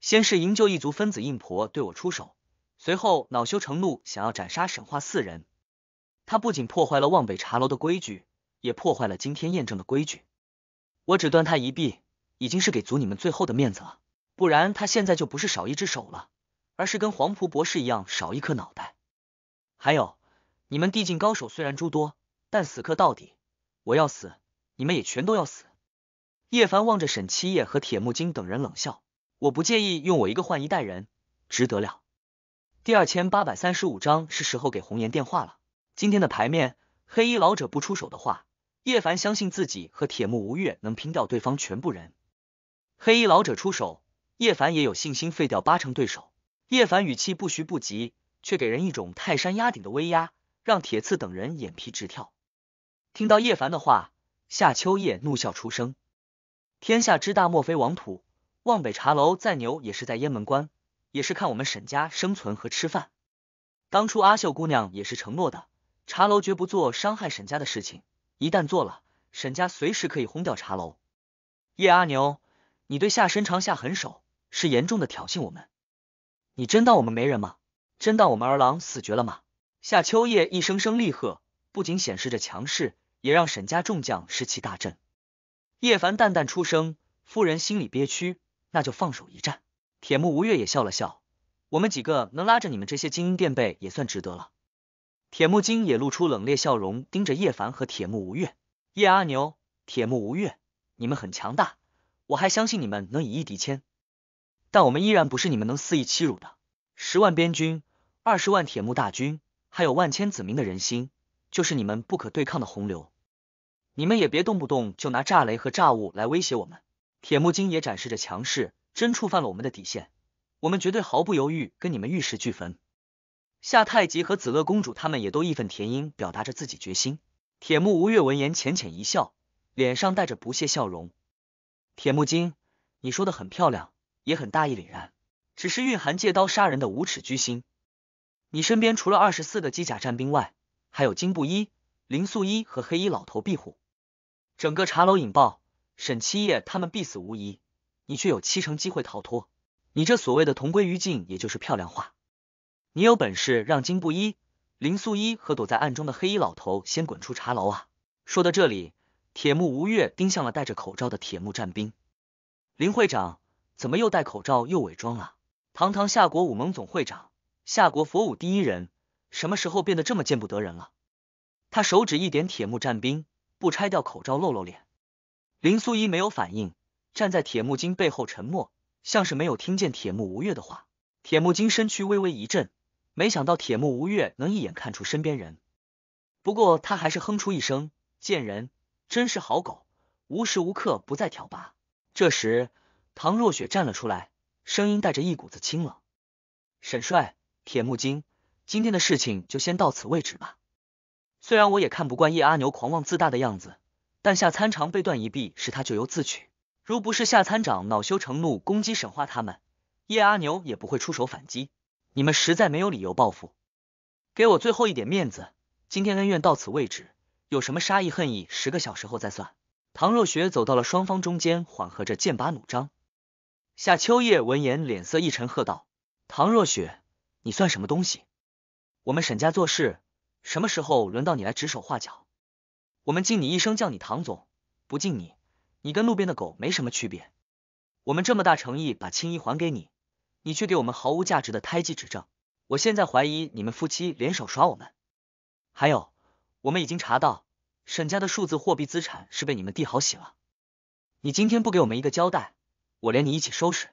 先是营救一族分子印婆对我出手，随后恼羞成怒，想要斩杀沈化四人。他不仅破坏了望北茶楼的规矩，也破坏了今天验证的规矩。我只断他一臂，已经是给足你们最后的面子了。”不然他现在就不是少一只手了，而是跟黄浦博士一样少一颗脑袋。还有，你们地境高手虽然诸多，但死磕到底，我要死，你们也全都要死。叶凡望着沈七夜和铁木金等人冷笑：“我不介意用我一个换一代人，值得了。”第二千八百三十五章是时候给红颜电话了。今天的牌面，黑衣老者不出手的话，叶凡相信自己和铁木无月能拼掉对方全部人。黑衣老者出手。叶凡也有信心废掉八成对手。叶凡语气不徐不急，却给人一种泰山压顶的威压，让铁刺等人眼皮直跳。听到叶凡的话，夏秋叶怒笑出声：“天下之大，莫非王土？望北茶楼再牛，也是在雁门关，也是看我们沈家生存和吃饭。当初阿秀姑娘也是承诺的，茶楼绝不做伤害沈家的事情。一旦做了，沈家随时可以轰掉茶楼。叶阿牛，你对夏深长下狠手。”是严重的挑衅，我们！你真当我们没人吗？真当我们儿郎死绝了吗？夏秋叶一声声厉喝，不仅显示着强势，也让沈家众将士气大振。叶凡淡淡出声：“夫人心里憋屈，那就放手一战。”铁木吴越也笑了笑：“我们几个能拉着你们这些精英垫背，也算值得了。”铁木金也露出冷冽笑容，盯着叶凡和铁木吴越：“叶阿牛，铁木吴越，你们很强大，我还相信你们能以一敌千。”但我们依然不是你们能肆意欺辱的。十万边军，二十万铁木大军，还有万千子民的人心，就是你们不可对抗的洪流。你们也别动不动就拿炸雷和炸物来威胁我们。铁木金也展示着强势，真触犯了我们的底线，我们绝对毫不犹豫跟你们玉石俱焚。夏太极和子乐公主他们也都义愤填膺，表达着自己决心。铁木吴越闻言浅浅一笑，脸上带着不屑笑容。铁木金，你说的很漂亮。也很大义凛然，只是蕴含借刀杀人的无耻居心。你身边除了二十四个机甲战兵外，还有金布衣、林素衣和黑衣老头庇护。整个茶楼引爆，沈七夜他们必死无疑，你却有七成机会逃脱。你这所谓的同归于尽，也就是漂亮话。你有本事让金布衣、林素衣和躲在暗中的黑衣老头先滚出茶楼啊！说到这里，铁木吴越盯向了戴着口罩的铁木战兵林会长。怎么又戴口罩又伪装了？堂堂夏国武盟总会长，夏国佛武第一人，什么时候变得这么见不得人了？他手指一点，铁木战兵不拆掉口罩露露脸。林素一没有反应，站在铁木金背后沉默，像是没有听见铁木吴越的话。铁木金身躯微微一震，没想到铁木吴越能一眼看出身边人。不过他还是哼出一声：“贱人真是好狗，无时无刻不在挑拔。”这时。唐若雪站了出来，声音带着一股子清冷。沈帅、铁木金，今天的事情就先到此为止吧。虽然我也看不惯叶阿牛狂妄自大的样子，但夏参长被断一臂是他咎由自取。如不是夏参长恼羞成怒攻击沈化他们，叶阿牛也不会出手反击。你们实在没有理由报复，给我最后一点面子。今天恩怨到此为止，有什么杀意恨意，十个小时后再算。唐若雪走到了双方中间，缓和着剑拔弩张。夏秋叶闻言脸色一沉，喝道：“唐若雪，你算什么东西？我们沈家做事，什么时候轮到你来指手画脚？我们敬你一声，叫你唐总，不敬你，你跟路边的狗没什么区别。我们这么大诚意把青衣还给你，你却给我们毫无价值的胎记指证。我现在怀疑你们夫妻联手耍我们。还有，我们已经查到沈家的数字货币资产是被你们帝豪洗了。你今天不给我们一个交代！”我连你一起收拾。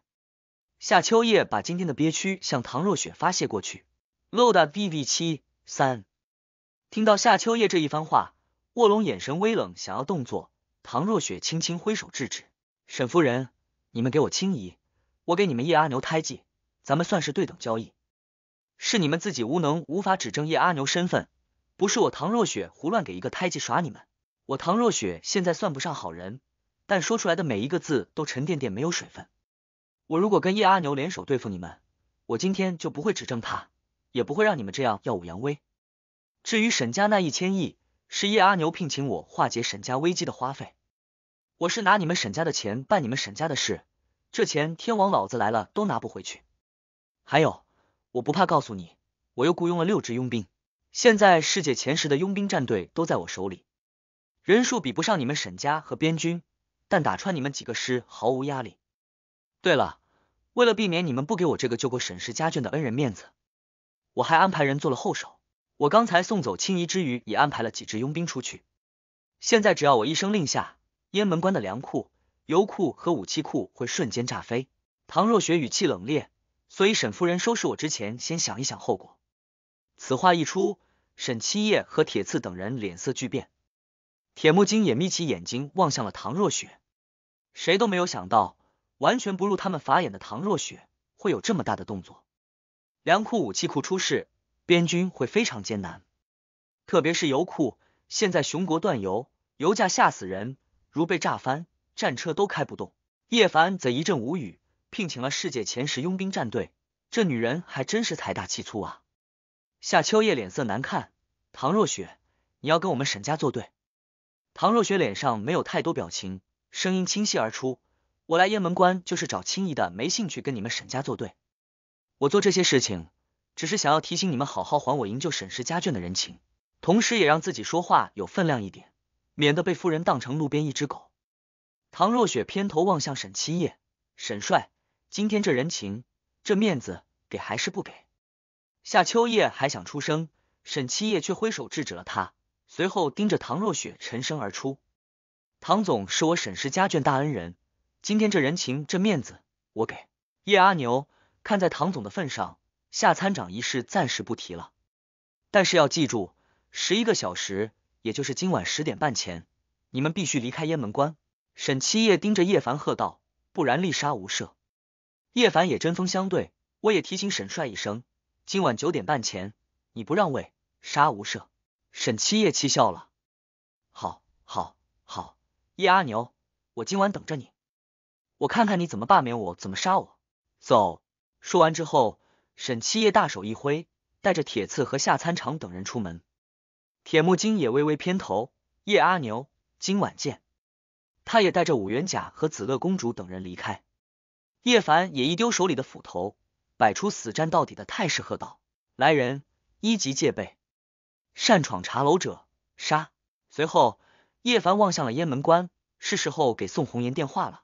夏秋叶把今天的憋屈向唐若雪发泄过去。Load V V 七三。听到夏秋叶这一番话，卧龙眼神微冷，想要动作，唐若雪轻轻挥手制止。沈夫人，你们给我轻移，我给你们叶阿牛胎记，咱们算是对等交易。是你们自己无能，无法指证叶阿牛身份，不是我唐若雪胡乱给一个胎记耍你们。我唐若雪现在算不上好人。但说出来的每一个字都沉甸甸，没有水分。我如果跟叶阿牛联手对付你们，我今天就不会指证他，也不会让你们这样耀武扬威。至于沈家那一千亿，是叶阿牛聘请我化解沈家危机的花费，我是拿你们沈家的钱办你们沈家的事，这钱天王老子来了都拿不回去。还有，我不怕告诉你，我又雇佣了六支佣兵，现在世界前十的佣兵战队都在我手里，人数比不上你们沈家和边军。但打穿你们几个师毫无压力。对了，为了避免你们不给我这个救过沈氏家眷的恩人面子，我还安排人做了后手。我刚才送走青怡之余，也安排了几支佣兵出去。现在只要我一声令下，雁门关的粮库、油库和武器库会瞬间炸飞。唐若雪语气冷冽，所以沈夫人收拾我之前，先想一想后果。此话一出，沈七夜和铁刺等人脸色巨变，铁木金也眯起眼睛望向了唐若雪。谁都没有想到，完全不入他们法眼的唐若雪会有这么大的动作。粮库、武器库出事，边军会非常艰难。特别是油库，现在熊国断油，油价吓死人。如被炸翻，战车都开不动。叶凡则一阵无语，聘请了世界前十佣兵战队，这女人还真是财大气粗啊。夏秋叶脸色难看，唐若雪，你要跟我们沈家作对？唐若雪脸上没有太多表情。声音清晰而出，我来雁门关就是找青姨的，没兴趣跟你们沈家作对。我做这些事情，只是想要提醒你们好好还我营救沈氏家眷的人情，同时也让自己说话有分量一点，免得被夫人当成路边一只狗。唐若雪偏头望向沈七叶，沈帅，今天这人情，这面子给还是不给？夏秋叶还想出声，沈七叶却挥手制止了他，随后盯着唐若雪沉声而出。唐总是我沈氏家眷大恩人，今天这人情这面子我给叶阿牛。看在唐总的份上，下参长一事暂时不提了。但是要记住，十一个小时，也就是今晚十点半前，你们必须离开雁门关。沈七夜盯着叶凡喝道：“不然立杀无赦！”叶凡也针锋相对：“我也提醒沈帅一声，今晚九点半前，你不让位，杀无赦。”沈七夜气笑了：“好，好，好。”叶阿牛，我今晚等着你，我看看你怎么罢免我，怎么杀我。走！说完之后，沈七夜大手一挥，带着铁刺和夏参长等人出门。铁木金也微微偏头，叶阿牛，今晚见。他也带着五元甲和紫乐公主等人离开。叶凡也一丢手里的斧头，摆出死战到底的态势，喝道：“来人，一级戒备，擅闯茶楼者杀。”随后。叶凡望向了雁门关，是时候给宋红颜电话了。